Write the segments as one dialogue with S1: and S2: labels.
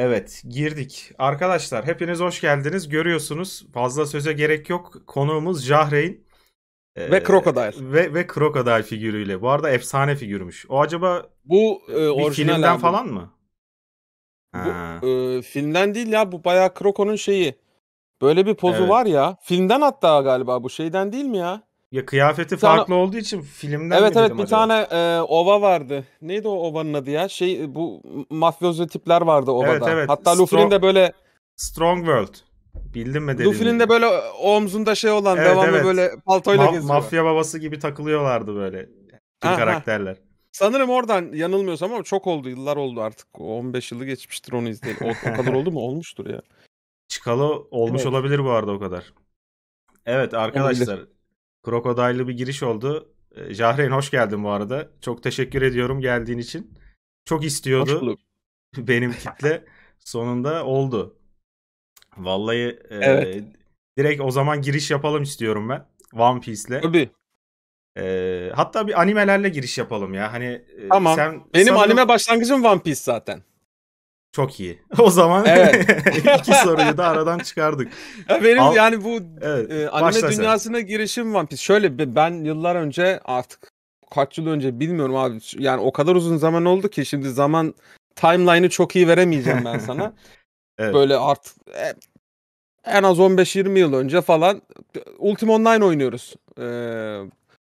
S1: Evet girdik. Arkadaşlar hepiniz hoş geldiniz. Görüyorsunuz fazla söze gerek yok. Konuğumuz Jahreyn. Ee, ve Crocodile. Ve, ve Crocodile figürüyle. Bu arada efsane figürmüş. O acaba bu e, bir filmden abi. falan mı?
S2: Bu, e, filmden değil ya bu bayağı Croco'nun şeyi. Böyle bir pozu evet. var ya. Filmden hatta galiba bu şeyden değil mi ya? Ya kıyafeti bir tane... farklı
S1: olduğu için filmden Evet evet bir acaba?
S2: tane e, ova vardı. Neydi o ovanın adı ya? Şey bu mafyozo tipler vardı ovada. Evet, evet. Hatta Strong... Luffy'nin de
S1: böyle Strong World. Bildin mi dediğimi? Luffy'nin de böyle omzunda şey olan evet, devamlı evet. böyle paltoyla Ma- geziyor. Mafya babası gibi takılıyorlardı böyle tüm karakterler.
S2: Sanırım oradan yanılmıyorsam ama çok oldu yıllar oldu artık. 15 yılı geçmiştir onu
S1: izleyelim. O, o kadar oldu mu? Olmuştur ya. Çıkalı olmuş evet. olabilir bu arada o kadar. Evet arkadaşlar olabilir. Krokodaylı bir giriş oldu. Ee, Jahreyn hoş geldin bu arada. Çok teşekkür ediyorum geldiğin için. Çok istiyordu benim kitle. Sonunda oldu. Vallahi e, evet. e, direkt o zaman giriş yapalım istiyorum ben. One Piece'le. Tabii. E, hatta bir animelerle giriş yapalım ya. Hani e, tamam. sen Benim sanırım... anime başlangıcım One Piece zaten. Çok iyi. O zaman evet. iki soruyu da aradan çıkardık. Ya benim Al, yani bu evet,
S3: e, anime başla dünyasına
S2: girişim One Piece. Şöyle ben yıllar önce artık kaç yıl önce bilmiyorum abi. Yani o kadar uzun zaman oldu ki şimdi zaman timeline'ı çok iyi veremeyeceğim ben sana. evet. Böyle artık e, en az 15-20 yıl önce falan e, Ultima Online oynuyoruz. Ee,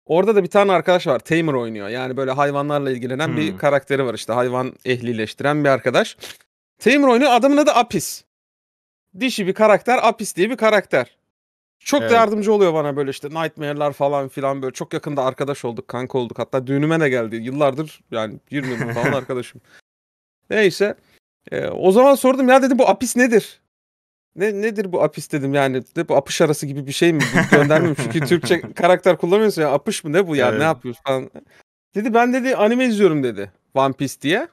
S2: Orada da bir tane arkadaş var. Tamer oynuyor. Yani böyle hayvanlarla ilgilenen hmm. bir karakteri var işte. Hayvan ehlileştiren bir arkadaş. Tim Roy'un adamın adı Apis. Dişi bir karakter, Apis diye bir karakter. Çok evet. yardımcı oluyor bana böyle işte Nightmare'lar falan filan böyle çok yakında arkadaş olduk, kanka olduk. Hatta düğünüme de geldi. Yıllardır yani 20 yıl falan arkadaşım. Neyse. E, o zaman sordum ya dedim bu Apis nedir? Ne nedir bu apis dedim yani de bu apış arası gibi bir şey mi göndermiyorum çünkü Türkçe karakter kullanmıyorsun ya apış mı ne bu ya evet. ne yapıyorsun falan. Dedi ben dedi anime izliyorum dedi One Piece diye.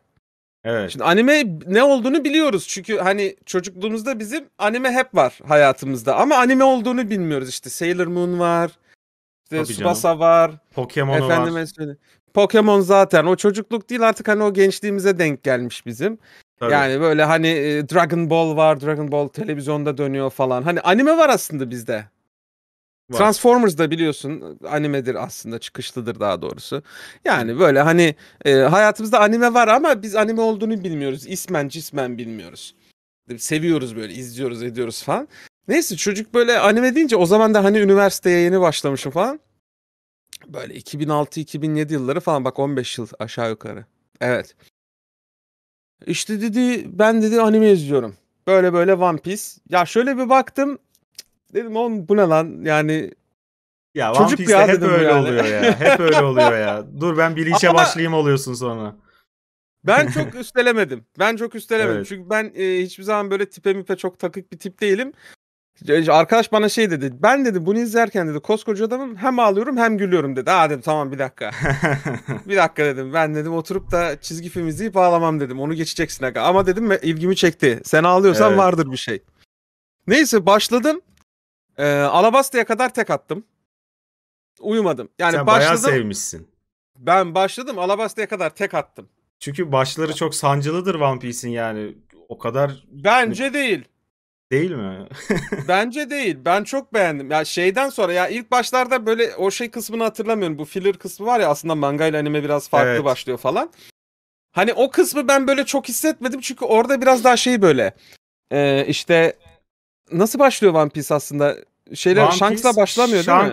S2: Evet. Şimdi anime ne olduğunu biliyoruz. Çünkü hani çocukluğumuzda bizim anime hep var hayatımızda. Ama anime olduğunu bilmiyoruz işte. Sailor Moon var.
S3: İşte Tabii
S2: var. Pokemon var. Söyleyeyim. Pokemon zaten o çocukluk değil artık hani o gençliğimize denk gelmiş bizim. Tabii. Yani böyle hani e, Dragon Ball var, Dragon Ball televizyonda dönüyor falan. Hani anime var aslında bizde. Transformers da biliyorsun animedir aslında çıkışlıdır daha doğrusu. Yani böyle hani e, hayatımızda anime var ama biz anime olduğunu bilmiyoruz. İsmen cismen bilmiyoruz. Seviyoruz böyle izliyoruz ediyoruz falan. Neyse çocuk böyle anime deyince o zaman da hani üniversiteye yeni başlamışım falan. Böyle 2006-2007 yılları falan bak 15 yıl aşağı yukarı. Evet. İşte dedi ben dedi anime izliyorum. Böyle böyle One Piece. Ya şöyle bir baktım Dedim on bu ne
S1: lan yani
S2: ya Çocuk One Piece'de ya hep öyle yani. oluyor ya. Hep öyle oluyor ya. Dur ben bir işe başlayayım
S1: oluyorsun sonra.
S2: Ben çok üstelemedim. Ben çok üstelemedim. Evet. Çünkü ben e, hiçbir zaman böyle tipe mipe çok takık bir tip değilim. Arkadaş bana şey dedi. Ben dedi bunu izlerken dedi koskoca adamım hem ağlıyorum hem gülüyorum dedi. Aa dedim tamam bir dakika. bir dakika dedim. Ben dedim oturup da çizgi film izleyip ağlamam dedim. Onu geçeceksin aga. Ama dedim ilgimi çekti. Sen ağlıyorsan evet. vardır bir şey. Neyse başladım. Ee, Alabasta'ya kadar tek attım. Uyumadım. Yani Sen başladım. bayağı sevmişsin. Ben başladım Alabasta'ya kadar tek attım. Çünkü başları çok sancılıdır One Piece'in yani. O kadar... Bence değil. Değil mi? Bence değil. Ben çok beğendim. Ya şeyden sonra ya ilk başlarda böyle o şey kısmını hatırlamıyorum. Bu filler kısmı var ya aslında manga ile anime biraz farklı evet. başlıyor falan. Hani o kısmı ben böyle çok hissetmedim çünkü orada biraz daha şey böyle. Ee, işte nasıl başlıyor One Piece aslında? Şeyler One Shanks'la başlamıyor Shank,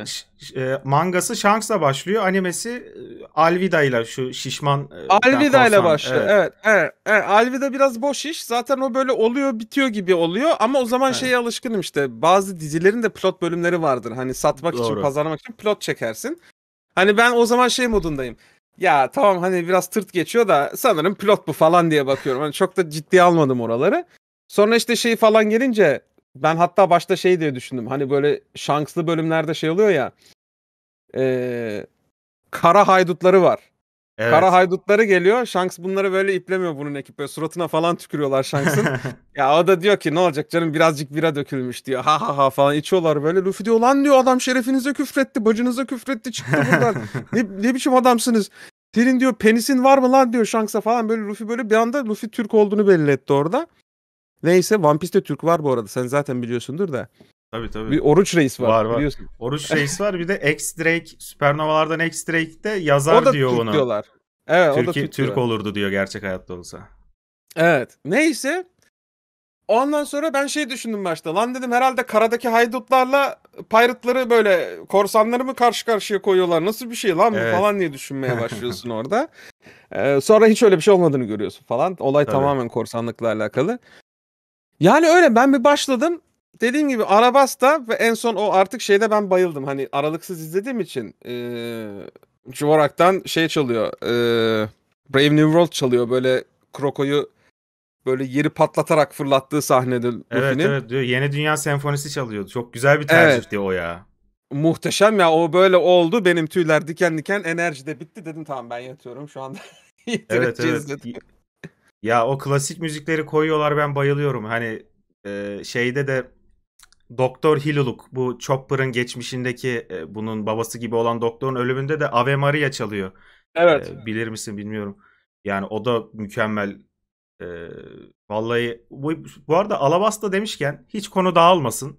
S1: değil mi? E, mangası Shanks'la başlıyor. Animesi e, Alvida ile şu şişman e, Alvida ile başlıyor. Evet.
S2: Evet, evet, evet. Alvida biraz boş iş. Zaten o böyle oluyor, bitiyor gibi oluyor ama o zaman evet. şeye alışkınım işte. Bazı dizilerin de plot bölümleri vardır. Hani satmak Doğru. için, pazarlamak için plot çekersin. Hani ben o zaman şey modundayım. Ya tamam hani biraz tırt geçiyor da sanırım plot bu falan diye bakıyorum. Hani çok da ciddiye almadım oraları. Sonra işte şey falan gelince ben hatta başta şey diye düşündüm. Hani böyle şanslı bölümlerde şey oluyor ya. E, kara haydutları var. Evet. Kara haydutları geliyor. Shanks bunları böyle iplemiyor bunun ekip. Böyle suratına falan tükürüyorlar Shanks'ın. ya o da diyor ki ne olacak canım birazcık bira dökülmüş diyor. Ha ha ha falan içiyorlar böyle. Luffy diyor lan diyor adam şerefinize küfretti. Bacınıza küfretti çıktı buradan. ne, ne biçim adamsınız. Senin diyor penisin var mı lan diyor Shanks'a falan. Böyle Luffy böyle bir anda Luffy Türk olduğunu belli etti orada. Neyse One Piece'te Türk var bu arada. Sen zaten biliyorsundur da. Tabii tabii. Bir Oruç Reis var. Var var. Biliyorsun. Oruç Reis
S1: var. Bir de X-Drake. Süpernovalardan x de yazar o da diyor Türk ona. diyorlar. Evet Türkiye, o da Türk, Türk diyor. olurdu diyor gerçek hayatta olsa. Evet. Neyse.
S2: Ondan sonra ben şey düşündüm başta. Lan dedim herhalde karadaki haydutlarla pirate'ları böyle korsanları mı karşı karşıya koyuyorlar? Nasıl bir şey lan bu evet. falan diye düşünmeye başlıyorsun orada. Ee, sonra hiç öyle bir şey olmadığını görüyorsun falan. Olay Tabii. tamamen korsanlıkla alakalı. Yani öyle ben bir başladım. Dediğim gibi Arabasta ve en son o artık şeyde ben bayıldım. Hani aralıksız izlediğim için ee, Juvorak'tan şey çalıyor. Ee, Brave New World çalıyor. Böyle Kroko'yu böyle yeri
S1: patlatarak fırlattığı sahnede evet, film. Evet diyor. Yeni Dünya Senfonisi çalıyordu. Çok güzel bir tercihti evet. o ya.
S2: Muhteşem ya o böyle oldu. Benim tüyler diken diken enerji de bitti. Dedim tamam ben yatıyorum şu anda. evet evet. İzledim.
S1: Ya o klasik müzikleri koyuyorlar ben bayılıyorum. Hani e, şeyde de Doktor Hiluluk bu Chopper'ın geçmişindeki e, bunun babası gibi olan doktorun ölümünde de Ave Maria çalıyor. Evet. E, bilir misin bilmiyorum. Yani o da mükemmel. E, vallahi bu, bu arada Alabasta demişken hiç konu dağılmasın.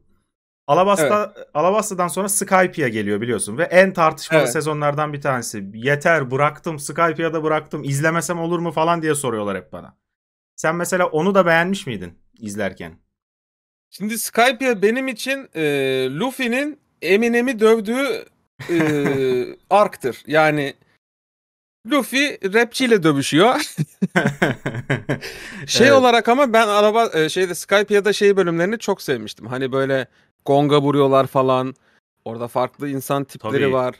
S1: Alabasta evet. Alabasta'dan sonra Skype'ya geliyor biliyorsun ve en tartışmalı evet. sezonlardan bir tanesi. Yeter bıraktım Skype'ya da bıraktım İzlemesem olur mu falan diye soruyorlar hep bana. Sen mesela onu da beğenmiş miydin izlerken? Şimdi Skype'ya benim için e, Luffy'nin
S2: Eminem'i dövdüğü e, arktır. Yani Luffy rapçiyle dövüşüyor. şey evet. olarak ama ben araba e, şeyde Skype'ya da şey bölümlerini çok sevmiştim. Hani böyle gonga vuruyorlar falan. Orada farklı insan tipleri Tabii. var.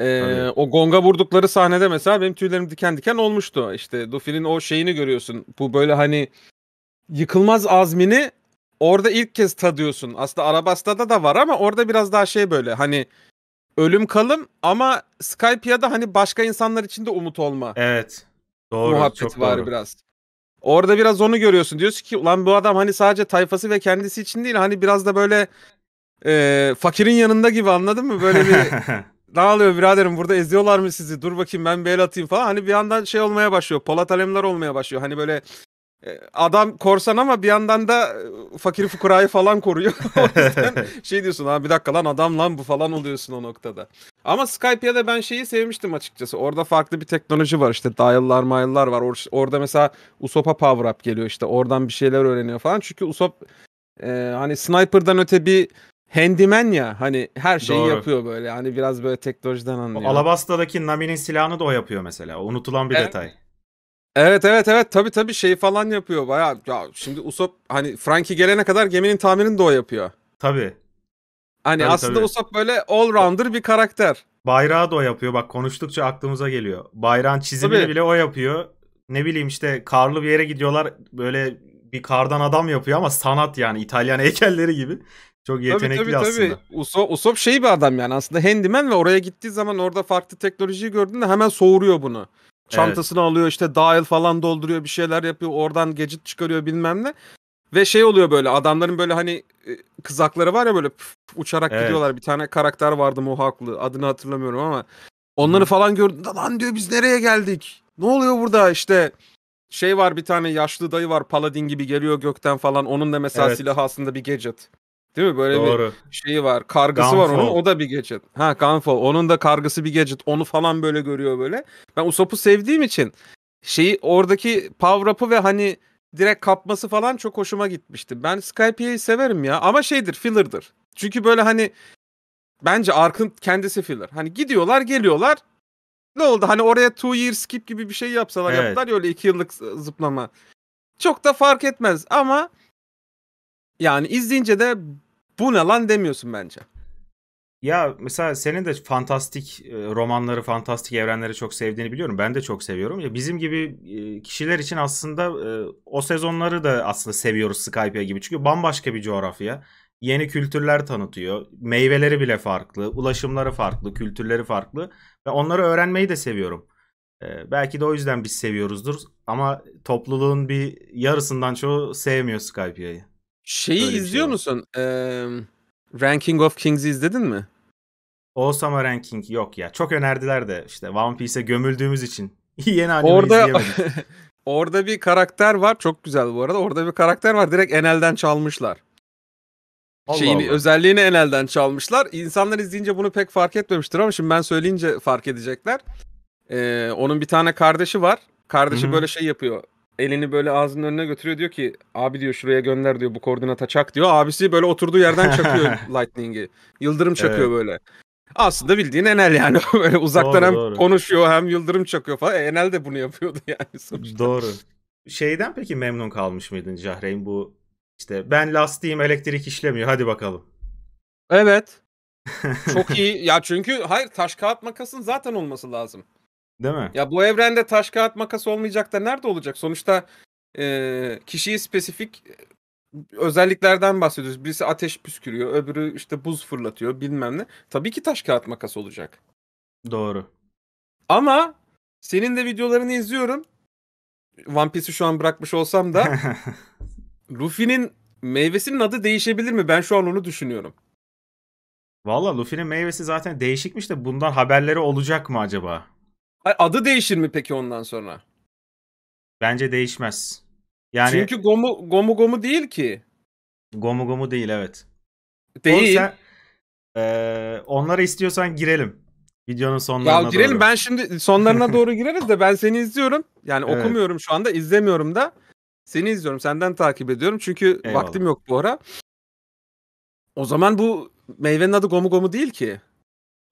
S2: Ee, Tabii. o gonga vurdukları sahnede mesela benim tüylerim diken diken olmuştu. İşte Duffy'nin o şeyini görüyorsun. Bu böyle hani yıkılmaz azmini orada ilk kez tadıyorsun. Aslında Arabasta'da da var ama orada biraz daha şey böyle hani ölüm kalım ama Skype ya da hani başka insanlar için de umut olma. Evet. Doğru. Muhabbeti çok var doğru. biraz. Orada biraz onu görüyorsun. Diyorsun ki ulan bu adam hani sadece tayfası ve kendisi için değil hani biraz da böyle e, fakirin yanında gibi anladın mı? Böyle bir ne oluyor biraderim burada eziyorlar mı sizi dur bakayım ben bir el atayım falan. Hani bir yandan şey olmaya başlıyor Polat Alemdar olmaya başlıyor. Hani böyle e, Adam korsan ama bir yandan da e, fakir fukarayı falan koruyor. o yüzden şey diyorsun ha bir dakika lan adam lan bu falan oluyorsun o noktada. Ama Skype'ya ben şeyi sevmiştim açıkçası. Orada farklı bir teknoloji var işte dial'lar mayal'lar var. Or- orada mesela Usopa power up geliyor işte oradan bir şeyler öğreniyor falan. Çünkü Usop e, hani sniper'dan öte bir handyman ya hani her şeyi Doğru. yapıyor böyle hani biraz böyle teknolojiden anlıyor. O
S1: Alabasta'daki Nami'nin silahını da o yapıyor mesela unutulan bir evet. detay.
S2: Evet evet evet tabi tabi şey falan yapıyor baya ya şimdi Usop hani Frankie gelene kadar geminin tamirini de o yapıyor. Tabi Hani tabii, aslında tabii. Usopp
S1: böyle all rounder bir karakter. Bayrağı da o yapıyor. Bak konuştukça aklımıza geliyor. Bayrağın çizimini tabii. bile o yapıyor. Ne bileyim işte karlı bir yere gidiyorlar. Böyle bir kardan adam yapıyor ama sanat yani İtalyan heykelleri gibi. Çok yetenekli tabii, tabii, aslında. Tabii. Usop,
S2: Usop şey bir adam yani aslında handyman ve oraya gittiği zaman orada farklı teknolojiyi gördüğünde hemen soğuruyor bunu. Çantasını evet. alıyor işte dial falan dolduruyor bir şeyler yapıyor oradan gecit çıkarıyor bilmem ne. Ve şey oluyor böyle adamların böyle hani kızakları var ya böyle pf, uçarak evet. gidiyorlar. Bir tane karakter vardı Mohawk'lı. Adını hatırlamıyorum ama onları Hı. falan gördüm. Lan diyor biz nereye geldik? Ne oluyor burada işte? Şey var bir tane yaşlı dayı var Paladin gibi geliyor gökten falan. Onun da mesela evet. silahı aslında bir gadget. Değil mi? Böyle Doğru. bir şeyi var. Kargısı Gunfall. var onun. O da bir gadget. Ha Gunfall. Onun da kargısı bir gadget. Onu falan böyle görüyor böyle. Ben Usopp'u sevdiğim için şeyi oradaki power up'ı ve hani direkt kapması falan çok hoşuma gitmişti. Ben Skype'yi severim ya ama şeydir filler'dır. Çünkü böyle hani bence Ark'ın kendisi filler. Hani gidiyorlar geliyorlar ne oldu hani oraya two year skip gibi bir şey yapsalar evet. yaptılar ya öyle iki yıllık zıplama. Çok da fark etmez ama yani izleyince de bu ne lan demiyorsun bence.
S1: Ya mesela senin de fantastik e, romanları, fantastik evrenleri çok sevdiğini biliyorum. Ben de çok seviyorum. Ya bizim gibi e, kişiler için aslında e, o sezonları da aslında seviyoruz Skype'a gibi. Çünkü bambaşka bir coğrafya. Yeni kültürler tanıtıyor. Meyveleri bile farklı, ulaşımları farklı, kültürleri farklı. Ve onları öğrenmeyi de seviyorum. Belki de o yüzden biz seviyoruzdur. Ama topluluğun bir yarısından çoğu sevmiyor Skype'yı. Şeyi Öyle şey izliyor şey musun? Eee Ranking of Kings izledin mi? Osama Ranking yok ya. Çok önerdiler de işte One Piece'e gömüldüğümüz için. Yeni anime Orada... izleyemedik. Orada bir karakter var. Çok güzel bu arada. Orada bir karakter
S2: var. Direkt Enel'den çalmışlar. Allah Şeyini, Allah. özelliğini Enel'den çalmışlar. İnsanlar izleyince bunu pek fark etmemiştir ama şimdi ben söyleyince fark edecekler. Ee, onun bir tane kardeşi var. Kardeşi Hı-hı. böyle şey yapıyor elini böyle ağzının önüne götürüyor diyor ki abi diyor şuraya gönder diyor bu koordinata çak diyor. Abisi böyle oturduğu yerden çakıyor Lightning'i. Yıldırım çakıyor evet. böyle. Aslında bildiğin Enel yani. böyle uzaktan doğru, hem doğru. konuşuyor hem yıldırım çakıyor
S1: falan. E, Enel de bunu yapıyordu yani sonuçta. Doğru. Şeyden peki memnun kalmış mıydın Cahreyn bu işte ben lastiğim elektrik işlemiyor hadi bakalım. Evet.
S2: Çok iyi. Ya çünkü hayır taş kağıt makasın zaten olması lazım. Değil mi? Ya bu evrende taş kağıt makas olmayacak da nerede olacak? Sonuçta e, kişiyi spesifik e, özelliklerden bahsediyoruz. Birisi ateş püskürüyor, öbürü işte buz fırlatıyor bilmem ne. Tabii ki taş kağıt makas olacak. Doğru. Ama senin de videolarını izliyorum. One Piece'i şu an bırakmış olsam da
S1: Luffy'nin meyvesinin adı değişebilir mi? Ben şu an onu düşünüyorum. Valla Luffy'nin meyvesi zaten değişikmiş de bundan haberleri olacak mı acaba? Adı değişir mi peki ondan sonra? Bence değişmez. Yani Çünkü Gomu Gomu Gomu değil ki. Gomu Gomu değil evet. Değil. Oğlum sen, ee, onlara istiyorsan girelim. Videonun sonlarına
S3: ya girelim doğru. ben
S2: şimdi sonlarına doğru gireriz de ben seni izliyorum. Yani evet. okumuyorum şu anda izlemiyorum da. Seni izliyorum senden takip ediyorum çünkü Eyvallah. vaktim yok bu ara. O zaman bu meyvenin adı Gomu
S1: Gomu değil ki.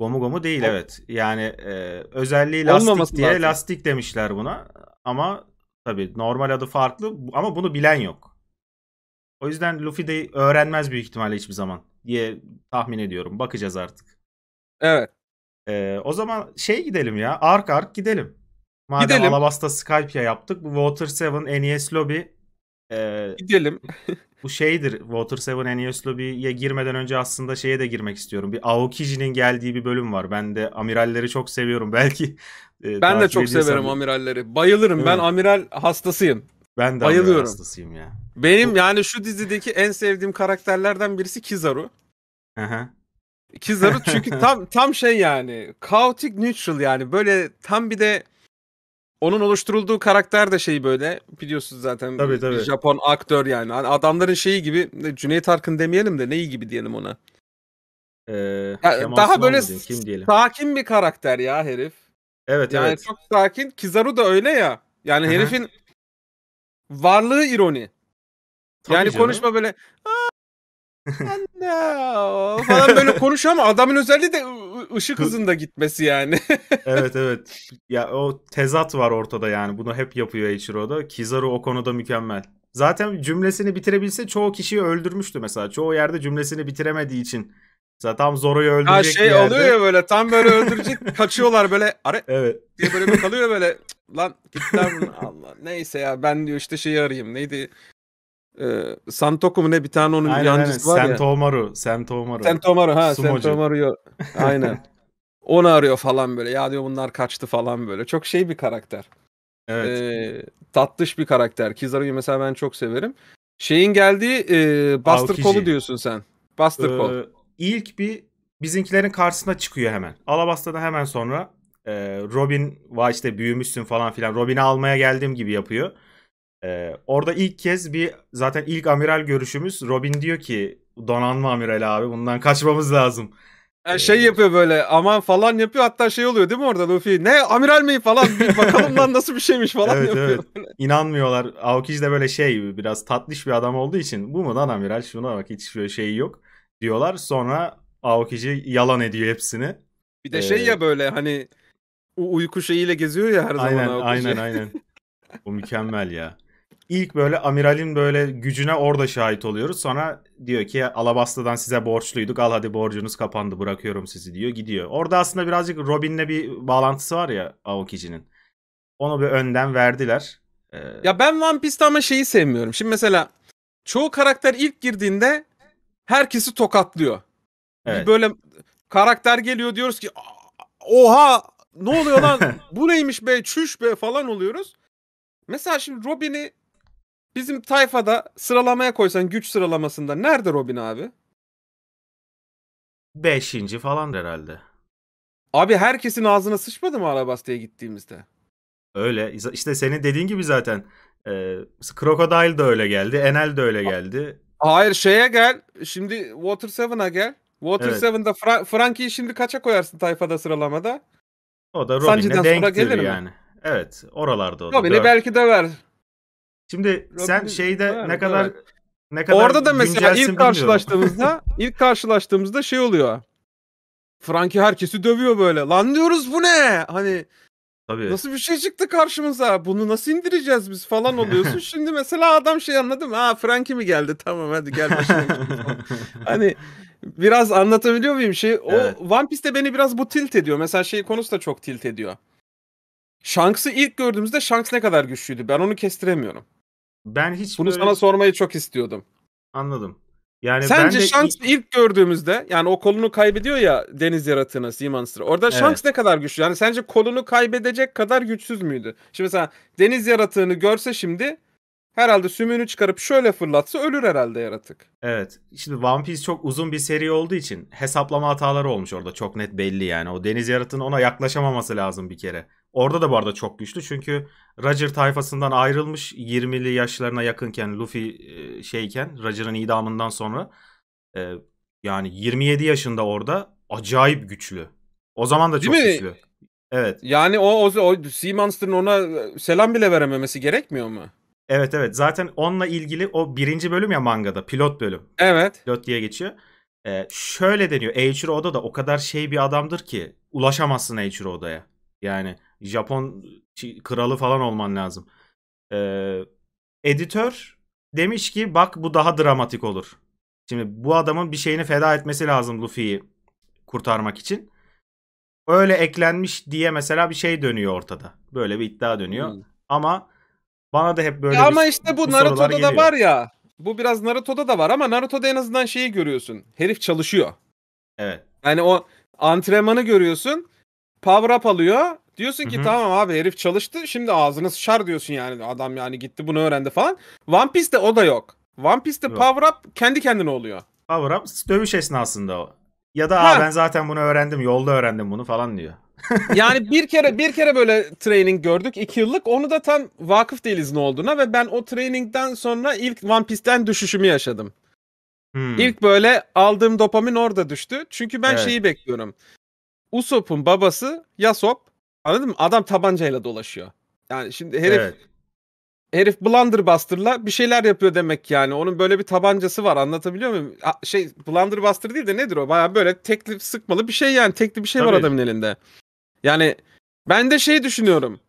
S1: Gomu gomu değil Ol- evet. Yani e, özelliği lastik Olmaması diye lazım. lastik demişler buna. Ama tabii normal adı farklı ama bunu bilen yok. O yüzden Luffy de öğrenmez büyük ihtimalle hiçbir zaman diye tahmin ediyorum. Bakacağız artık. Evet. E, o zaman şey gidelim ya. Ark ark gidelim. Madem gidelim. Alabasta Skype'ya yaptık. Bu Water 7 NES Lobby ee, Gidelim. bu şeydir. Water 7 Enies Lobby'ye girmeden önce aslında şeye de girmek istiyorum. Bir Aokiji'nin geldiği bir bölüm var. Ben de amiralleri çok seviyorum. Belki e, Ben de çok severim sanırım.
S2: amiralleri. Bayılırım. Evet. Ben
S1: amiral hastasıyım. Ben de Bayılıyorum. amiral
S2: hastasıyım ya. Benim bu... yani şu dizideki en sevdiğim karakterlerden birisi Kizaru. Hı Kizaru çünkü tam tam şey yani. Chaotic neutral yani. Böyle tam bir de onun oluşturulduğu karakter de şey böyle biliyorsunuz zaten tabii, tabii. Japon aktör yani. Hani adamların şeyi gibi Cüneyt Arkın demeyelim de neyi gibi diyelim ona.
S3: Ee,
S1: ya, daha böyle kim diyelim?
S2: sakin bir karakter ya herif. Evet yani evet. çok sakin. Kizaru da öyle ya. Yani Hı-hı. herifin varlığı ironi. Tabii yani canım. konuşma böyle Anne falan böyle konuşuyor ama adamın özelliği de ışık
S1: hızında gitmesi yani. evet evet. Ya o tezat var ortada yani. Bunu hep yapıyor Ichiro'da. Kizaru o konuda mükemmel. Zaten cümlesini bitirebilse çoğu kişiyi öldürmüştü mesela. Çoğu yerde cümlesini bitiremediği için. Mesela tam Zoro'yu öldürecek ha, şey oluyor ya
S2: böyle tam böyle öldürecek
S1: kaçıyorlar böyle are evet. diye böyle bir kalıyor
S2: böyle lan gittiler bunu Allah neyse ya ben diyor işte şeyi arayayım neydi e, Santoku mu ne bir tane onun aynen, yancısı aynen. var ya.
S1: Sentomaru. Sentomaru. Sentomaru ha. Sumocu. Sentomaru'yu.
S2: Aynen. Onu arıyor falan böyle. Ya diyor bunlar kaçtı falan böyle. Çok şey bir karakter. Evet. E, tatlış bir karakter. Kizaru'yu mesela ben çok severim. Şeyin geldiği e, Buster Call'u diyorsun sen.
S3: Buster ee, Call.
S1: İlk bir bizimkilerin karşısına çıkıyor hemen. Alabasta'dan hemen sonra e, Robin va işte büyümüşsün falan filan. Robin'i almaya geldiğim gibi yapıyor. Ee, orada ilk kez bir zaten ilk amiral görüşümüz Robin diyor ki donanma amiral abi bundan kaçmamız lazım. şey yapıyor böyle aman falan yapıyor hatta şey oluyor değil mi orada Luffy ne amiral mi falan bir
S2: bakalım lan nasıl bir şeymiş falan evet, yapıyor.
S1: Evet. İnanmıyorlar Aokiji de böyle şey biraz tatlış bir adam olduğu için bu mu lan amiral şuna bak hiç böyle şey yok diyorlar sonra Aokiji yalan ediyor hepsini. Bir de ee... şey ya
S2: böyle hani uyku şeyiyle geziyor ya her
S1: aynen, zaman Aokiji. Aynen aynen o mükemmel ya. İlk böyle amiralin böyle gücüne orada şahit oluyoruz. Sonra diyor ki Alabasta'dan size borçluyduk. Al hadi borcunuz kapandı bırakıyorum sizi diyor gidiyor. Orada aslında birazcık Robin'le bir bağlantısı var ya Aokici'nin. Onu bir önden verdiler. Ee... Ya ben One Piece'te ama şeyi sevmiyorum. Şimdi mesela
S2: çoğu karakter ilk girdiğinde herkesi tokatlıyor. Evet. Bir böyle karakter geliyor diyoruz ki oha ne oluyor lan bu neymiş be çüş be falan oluyoruz. Mesela şimdi Robin'i Bizim tayfada sıralamaya koysan güç sıralamasında nerede Robin abi? Beşinci
S1: falan herhalde. Abi herkesin ağzına sıçmadı mı Alabastya'ya gittiğimizde? Öyle. İşte senin dediğin gibi zaten. E, Crocodile de öyle geldi. Enel de öyle geldi. Hayır şeye gel. Şimdi Water 7'a gel. Water evet. 7'da Fra- Frankie'yi
S2: şimdi kaça koyarsın tayfada sıralamada?
S1: O da Robin'e denktir yani. Mi? Evet. Oralarda o da. Robin'e belki de ver. Şimdi Robin sen şeyde ne kadar evet. ne kadar Orada da mesela ilk karşılaştığımızda
S2: ilk karşılaştığımızda şey oluyor. Frankie herkesi dövüyor böyle. Lan diyoruz bu ne? Hani Tabii. Nasıl bir şey çıktı karşımıza? Bunu nasıl indireceğiz biz falan oluyorsun. Şimdi mesela adam şey anladım. Ha Franki mi geldi? Tamam hadi gel hani biraz anlatabiliyor muyum şey? O evet. One Piece'te beni biraz bu tilt ediyor. Mesela şey konusu da çok tilt ediyor. Shanks'ı ilk gördüğümüzde Shanks ne kadar güçlüydü? Ben onu kestiremiyorum. Ben hiç Bunu böyle... sana sormayı çok istiyordum. Anladım.
S3: Yani Sence ben de... Shanks
S2: ilk gördüğümüzde yani o kolunu kaybediyor ya deniz yaratığına Sea Monster. Orada evet. Shanks ne kadar güçlü? Yani sence kolunu kaybedecek kadar güçsüz müydü? Şimdi mesela deniz yaratığını görse şimdi herhalde sümüğünü çıkarıp şöyle fırlatsa
S1: ölür herhalde yaratık. Evet. Şimdi One Piece çok uzun bir seri olduğu için hesaplama hataları olmuş orada çok net belli yani. O deniz yaratığının ona yaklaşamaması lazım bir kere. Orada da bu arada çok güçlü. Çünkü Roger tayfasından ayrılmış 20'li yaşlarına yakınken Luffy e, şeyken Roger'ın idamından sonra e, yani 27 yaşında orada acayip güçlü. O zaman da çok Değil güçlü. Mi? Evet. Yani o, o, o Sea Monster'ın ona e, selam bile verememesi gerekmiyor mu? Evet evet. Zaten onunla ilgili o birinci bölüm ya mangada. Pilot bölüm. Evet. Pilot diye geçiyor. Ee, şöyle deniyor. Eiichiro Oda da o kadar şey bir adamdır ki ulaşamazsın Eiichiro Oda'ya. Yani Japon kralı falan olman lazım. Ee, editör demiş ki bak bu daha dramatik olur. Şimdi bu adamın bir şeyini feda etmesi lazım Luffy'yi kurtarmak için. Öyle eklenmiş diye mesela bir şey dönüyor ortada. Böyle bir iddia dönüyor. Hmm. Ama bana da hep böyle ya bir, Ama işte bu, bu Naruto'da da var ya.
S2: Bu biraz Naruto'da da var ama Naruto'da en azından şeyi görüyorsun. Herif çalışıyor. Evet. Yani o antrenmanı görüyorsun power up alıyor. Diyorsun ki Hı-hı. tamam abi herif çalıştı. Şimdi ağzını sıçar diyorsun yani. Adam yani gitti bunu öğrendi falan. One Piece'te o da yok.
S1: One Piece'te yok. power up kendi kendine oluyor. Power up dövüş esnasında o. Ya da ha. ben zaten bunu öğrendim. Yolda öğrendim bunu falan diyor. yani bir kere bir kere böyle training gördük.
S2: iki yıllık. Onu da tam vakıf değiliz ne olduğuna ve ben o trainingden sonra ilk One Piece'ten düşüşümü yaşadım. Hmm. İlk böyle aldığım dopamin orada düştü. Çünkü ben evet. şeyi bekliyorum. Usopp'un babası Yasop. Anladın mı? Adam tabancayla dolaşıyor. Yani şimdi herif evet. herif blunderbustır'la bir şeyler yapıyor demek yani. Onun böyle bir tabancası var. Anlatabiliyor muyum? Şey blunderbuster değil de nedir o? Baya böyle tekli sıkmalı bir şey yani. Tekli bir şey Tabii. var adamın elinde. Yani ben de şey düşünüyorum.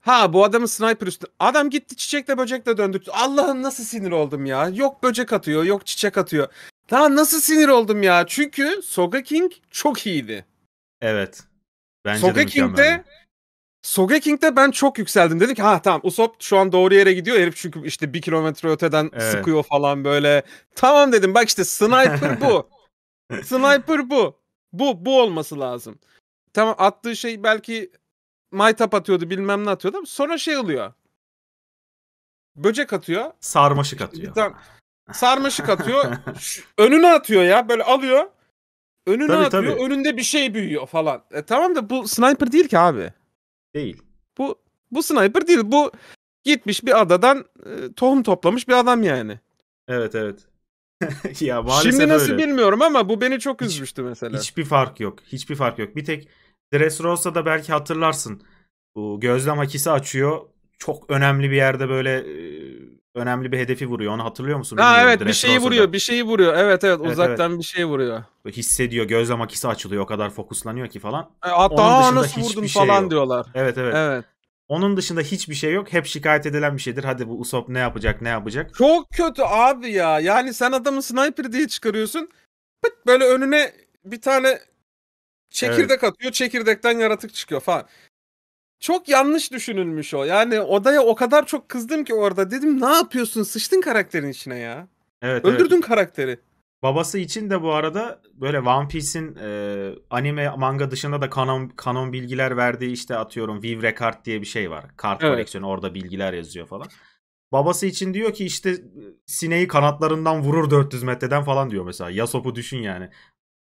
S2: Ha bu adamın sniper üstü. Adam gitti çiçekle böcekle döndü. Allah'ım nasıl sinir oldum ya. Yok böcek atıyor, yok çiçek atıyor. Daha nasıl sinir oldum ya. Çünkü Soga King çok iyiydi.
S1: Evet. Bence Soga King'de
S2: Soga ben çok yükseldim. Dedim ki ha tamam Usopp şu an doğru yere gidiyor. Herif çünkü işte bir kilometre öteden evet. sıkıyor falan böyle. Tamam dedim bak işte sniper bu. sniper bu. Bu bu olması lazım. Tamam attığı şey belki maytap atıyordu bilmem ne atıyordu ama sonra şey oluyor. Böcek atıyor. Sarmaşık atıyor. Tamam. Sarmaşık atıyor. önüne atıyor ya böyle alıyor. Önüne tabii, atıyor, tabii. önünde bir şey büyüyor falan. E, tamam da bu sniper değil ki abi. Değil. Bu bu sniper değil. Bu gitmiş bir adadan e, tohum toplamış bir adam yani.
S1: Evet evet. ya maalesef Şimdi nasıl öyle.
S2: bilmiyorum ama bu beni çok
S1: üzmüştü mesela. Hiçbir fark yok. Hiçbir fark yok. Bir tek Dressrosa'da belki hatırlarsın. Bu gözlem hakisi açıyor çok önemli bir yerde böyle e, önemli bir hedefi vuruyor. Onu hatırlıyor musun? Ha evet bir şeyi vuruyor, bir şeyi vuruyor. Evet evet, uzaktan evet. bir şey vuruyor. Hissediyor, gözle makisi açılıyor. O kadar fokuslanıyor ki falan. E, hatta Onun dışında nasıl vurdun şey falan yok. diyorlar. Evet evet. Evet. Onun dışında hiçbir şey yok. Hep şikayet edilen bir şeydir. Hadi bu Usopp ne yapacak, ne yapacak? Çok kötü abi ya. Yani sen adamı sniper diye çıkarıyorsun. böyle önüne bir tane
S3: çekirdek
S2: evet. atıyor. Çekirdekten yaratık çıkıyor falan. Çok yanlış düşünülmüş o. Yani odaya o kadar çok kızdım ki orada. Dedim ne yapıyorsun? Sıçtın karakterin içine ya.
S1: Evet, Öldürdün evet. karakteri. Babası için de bu arada böyle One Piece'in e, anime manga dışında da kanon kanon bilgiler verdiği işte atıyorum Vivre kart diye bir şey var. Kart evet. koleksiyonu orada bilgiler yazıyor falan. Babası için diyor ki işte sineği kanatlarından vurur 400 metreden falan diyor mesela. Yasop'u düşün yani.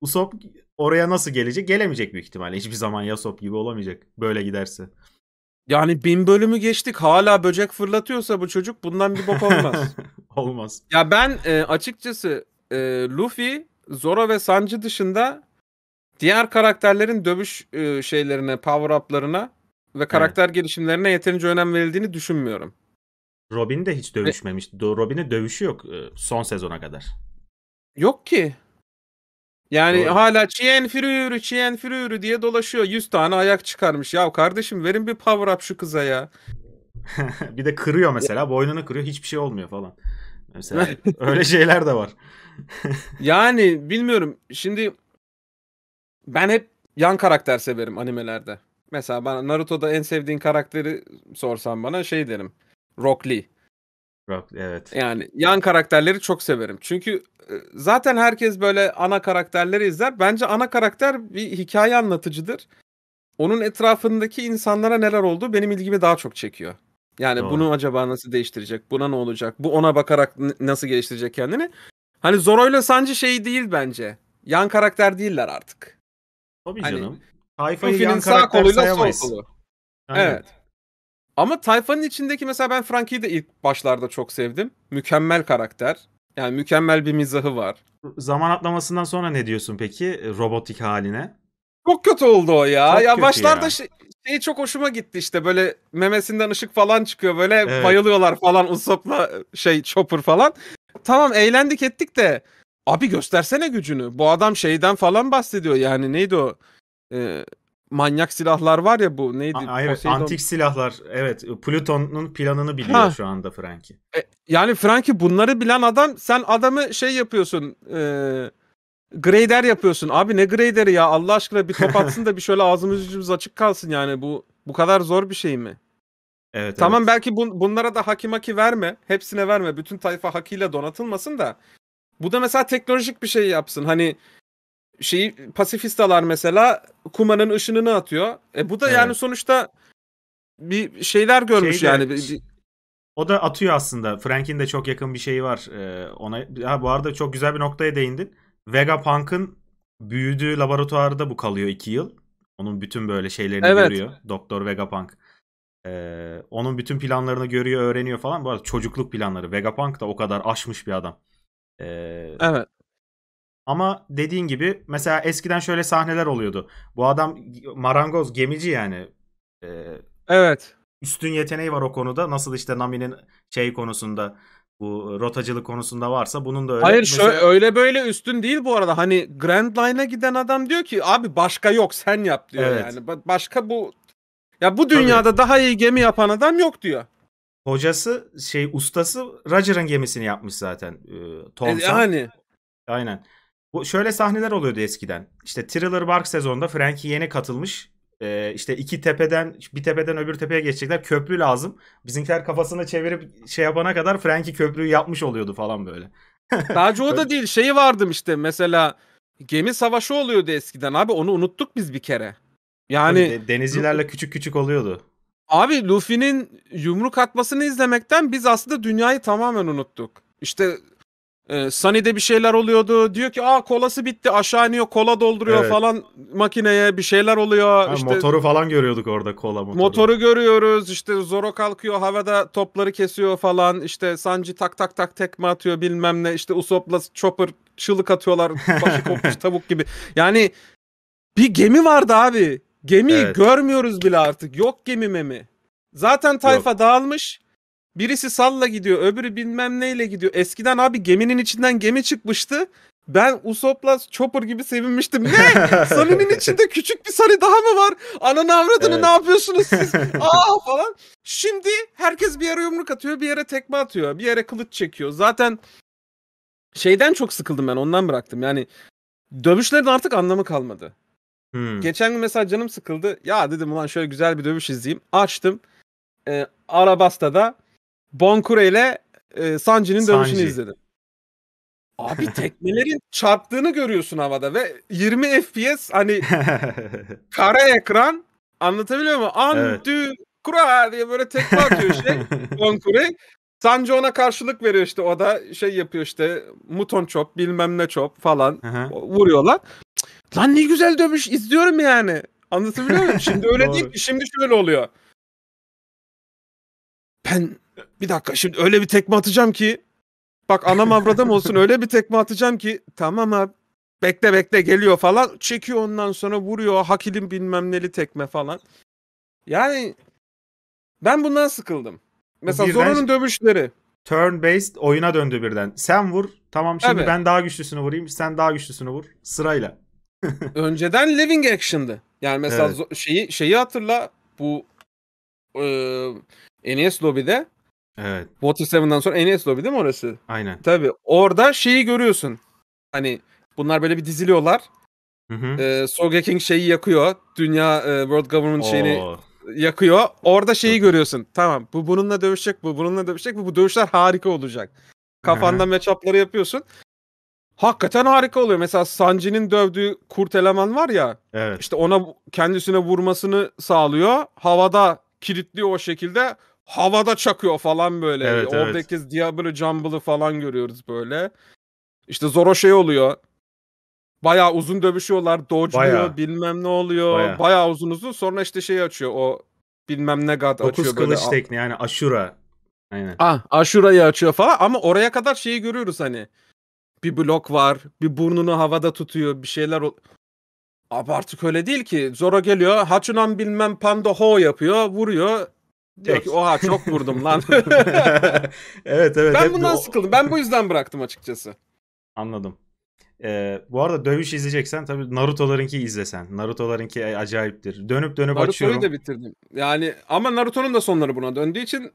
S1: Usopp oraya nasıl gelecek? Gelemeyecek büyük ihtimalle. Hiçbir zaman Yasop gibi olamayacak böyle giderse. Yani bin bölümü geçtik hala böcek fırlatıyorsa bu çocuk bundan bir bok olmaz. olmaz. Ya
S2: ben e, açıkçası e, Luffy, Zoro ve Sanji dışında diğer karakterlerin dövüş e, şeylerine, power up'larına ve karakter evet. gelişimlerine
S1: yeterince önem verildiğini düşünmüyorum. Robin de hiç dövüşmemiş. Robin'e dövüşü yok e, son sezona kadar. Yok ki. Yani Doğru. hala Chien
S2: Fürürü, Chien Fürürü diye dolaşıyor. 100 tane ayak çıkarmış. Ya kardeşim verin bir power up şu kıza
S1: ya. bir de kırıyor mesela. Boynunu kırıyor. Hiçbir şey olmuyor falan. Mesela öyle şeyler de var. yani bilmiyorum. Şimdi
S2: ben hep yan karakter severim animelerde. Mesela bana Naruto'da en sevdiğin karakteri sorsan bana şey derim. Rock Lee.
S3: Rock, evet.
S2: Yani yan karakterleri çok severim. Çünkü e, zaten herkes böyle ana karakterleri izler. Bence ana karakter bir hikaye anlatıcıdır. Onun etrafındaki insanlara neler oldu benim ilgimi daha çok çekiyor. Yani Doğru. bunu acaba nasıl değiştirecek? Buna ne olacak? Bu ona bakarak nasıl geliştirecek kendini? Hani Zoro ile Sanji şey değil bence. Yan karakter değiller artık.
S3: Tabii hani, canım. Sayfayı yan karakter sağ koluyla sayamayız. Sol kolu. Evet. evet.
S2: Ama tayfanın içindeki mesela ben Frankie'yi de ilk başlarda çok sevdim. Mükemmel karakter.
S1: Yani mükemmel bir mizahı var. Zaman atlamasından sonra ne diyorsun peki e, robotik haline? Çok kötü oldu o ya. Çok ya başlarda ya. Şey,
S2: şey çok hoşuma gitti işte böyle memesinden ışık falan çıkıyor böyle evet. bayılıyorlar falan Usopp'la e, şey Chopper falan. Tamam eğlendik ettik de abi göstersene gücünü. Bu adam şeyden falan bahsediyor yani
S1: neydi o? Ee, manyak silahlar var ya bu neydi? A- hayır, antik silahlar. Evet, Plüton'un planını biliyor ha. şu anda Frankie. E,
S2: yani Frankie bunları bilen adam sen adamı şey yapıyorsun. E, grader yapıyorsun. Abi ne graderi ya? Allah aşkına bir top atsın da bir şöyle ağzımız yüzümüz açık kalsın yani bu bu kadar zor bir şey mi? Evet. Tamam evet. belki bun, bunlara da hakimaki verme. Hepsine verme. Bütün tayfa hakiyle donatılmasın da. Bu da mesela teknolojik bir şey yapsın. Hani şeyi pasifistalar mesela Kuma'nın ışınını atıyor. E bu da evet. yani sonuçta bir
S1: şeyler görmüş Şeyde, yani. O da atıyor aslında. Frank'in de çok yakın bir şeyi var. Ee, ona ha, bu arada çok güzel bir noktaya değindin. Vega Vegapunk'ın büyüdüğü laboratuvarda bu kalıyor iki yıl. Onun bütün böyle şeylerini evet. görüyor. Doktor Vegapunk. Ee, onun bütün planlarını görüyor, öğreniyor falan. Bu arada çocukluk planları. Vega Vegapunk da o kadar aşmış bir adam. Ee, evet. Ama dediğin gibi mesela eskiden şöyle sahneler oluyordu. Bu adam marangoz gemici yani. Ee, evet. Üstün yeteneği var o konuda. Nasıl işte Nami'nin şey konusunda bu rotacılık konusunda varsa bunun da öyle. Hayır mesela... şöyle,
S2: öyle böyle üstün değil bu arada. Hani Grand Line'a giden adam diyor ki abi başka yok sen yap diyor evet. yani. Başka bu ya bu dünyada Tabii. daha iyi gemi
S1: yapan adam yok diyor. Hocası şey ustası Roger'ın gemisini yapmış zaten. Ee, Thompson. E, yani. Aynen. Bu şöyle sahneler oluyordu eskiden. İşte Thriller Bark sezonunda Frankie yeni katılmış. Ee, işte iki tepeden bir tepeden öbür tepeye geçecekler. Köprü lazım. Bizimkiler kafasını çevirip şey yapana kadar Frankie köprüyü yapmış oluyordu falan böyle.
S2: Sadece o da değil. Şeyi vardım işte mesela gemi savaşı oluyordu eskiden abi. Onu unuttuk biz bir kere. Yani Tabii denizcilerle küçük küçük oluyordu. Abi Luffy'nin yumruk atmasını izlemekten biz aslında dünyayı tamamen unuttuk. İşte ee, Sunny'de bir şeyler oluyordu. Diyor ki aa kolası bitti aşağı iniyor kola dolduruyor Evet. falan makineye bir şeyler oluyor. Ha, işte motoru
S1: falan görüyorduk orada kola motoru. Motoru
S2: görüyoruz işte Zoro kalkıyor havada topları kesiyor falan işte Sanji tak tak tak tekme atıyor bilmem ne işte Usopp'la Chopper çığlık atıyorlar başı kopmuş tavuk gibi. Yani bir gemi vardı abi gemiyi Evet. görmüyoruz bile artık yok gemi memi. Zaten tayfa dağılmış Birisi salla gidiyor, öbürü bilmem neyle gidiyor. Eskiden abi geminin içinden gemi çıkmıştı. Ben Usopp'la Chopper gibi sevinmiştim. Ne? Sunny'nin içinde küçük bir Sunny daha mı var? Ananı avradını evet. ne yapıyorsunuz siz? Aa falan. Şimdi herkes bir yere yumruk atıyor, bir yere tekme atıyor, bir yere kılıç çekiyor. Zaten şeyden çok sıkıldım ben ondan bıraktım. Yani dövüşlerin artık anlamı kalmadı. Hmm. Geçen gün mesela canım sıkıldı. Ya dedim ulan şöyle güzel bir dövüş izleyeyim. Açtım. E, Arabasta'da Bonkure ile e, Sanji'nin Sanji. dövüşünü izledim. Abi teknelerin çarptığını görüyorsun havada ve 20 FPS
S1: hani
S2: kara ekran anlatabiliyor muyum? Andü evet. kura diye böyle tekme atıyor işte Bonkure. Sanji ona karşılık veriyor işte o da şey yapıyor işte muton çop bilmem ne çop falan vuruyorlar. Lan ne güzel dövüş izliyorum yani. Anlatabiliyor muyum? Şimdi öyle değil ki şimdi şöyle oluyor. Ben bir dakika şimdi öyle bir tekme atacağım ki bak anam avradım olsun öyle bir tekme atacağım ki tamam abi bekle bekle geliyor falan çekiyor ondan sonra vuruyor hakilim bilmem neli tekme falan. Yani ben bundan sıkıldım.
S1: Mesela birden Zoro'nun dövüşleri. Turn based oyuna döndü birden. Sen vur. Tamam şimdi evet. ben daha güçlüsünü vurayım. Sen daha güçlüsünü vur. Sırayla. Önceden living action'dı. Yani mesela
S2: evet. şeyi şeyi hatırla bu e, NES lobby'de. Evet. Water 7'dan sonra NES Lobby değil mi orası? Aynen. Tabii. Orada şeyi görüyorsun. Hani bunlar böyle bir diziliyorlar. Hı hı. Ee, Soga şeyi yakıyor. Dünya e, World Government Oo. şeyini yakıyor. Orada şeyi görüyorsun. Tamam bu bununla dövüşecek, bu bununla dövüşecek, bu, bu dövüşler harika olacak. Kafanda matchup'ları yapıyorsun. Hakikaten harika oluyor. Mesela Sanji'nin dövdüğü kurt eleman var ya. Evet. İşte ona kendisine vurmasını sağlıyor. Havada kilitliyor o şekilde havada çakıyor falan böyle. Evet, Oradaki evet. Diablo Jumble'ı falan görüyoruz böyle. İşte Zoro şey oluyor. Baya uzun dövüşüyorlar. Dodge'luyor bilmem ne oluyor. Baya uzun uzun. Sonra işte şey açıyor o bilmem ne god açıyor. Dokuz kılıç tekniği yani aşura. Aynen. Ah aşurayı açıyor falan ama oraya kadar şeyi görüyoruz hani. Bir blok var. Bir burnunu havada tutuyor. Bir şeyler Abi artık öyle değil ki. Zoro geliyor. Hachunan bilmem Panda Ho yapıyor. Vuruyor. Diyor
S1: ki oha çok vurdum lan. evet evet. Ben bundan o... sıkıldım. Ben bu yüzden bıraktım açıkçası. Anladım. Ee, bu arada dövüş izleyeceksen tabii Naruto'larınki izlesen. Naruto'larınki acayiptir. Dönüp dönüp Naruto'yu açıyorum. Naruto'yu da bitirdim. Yani ama Naruto'nun da sonları
S2: buna döndüğü için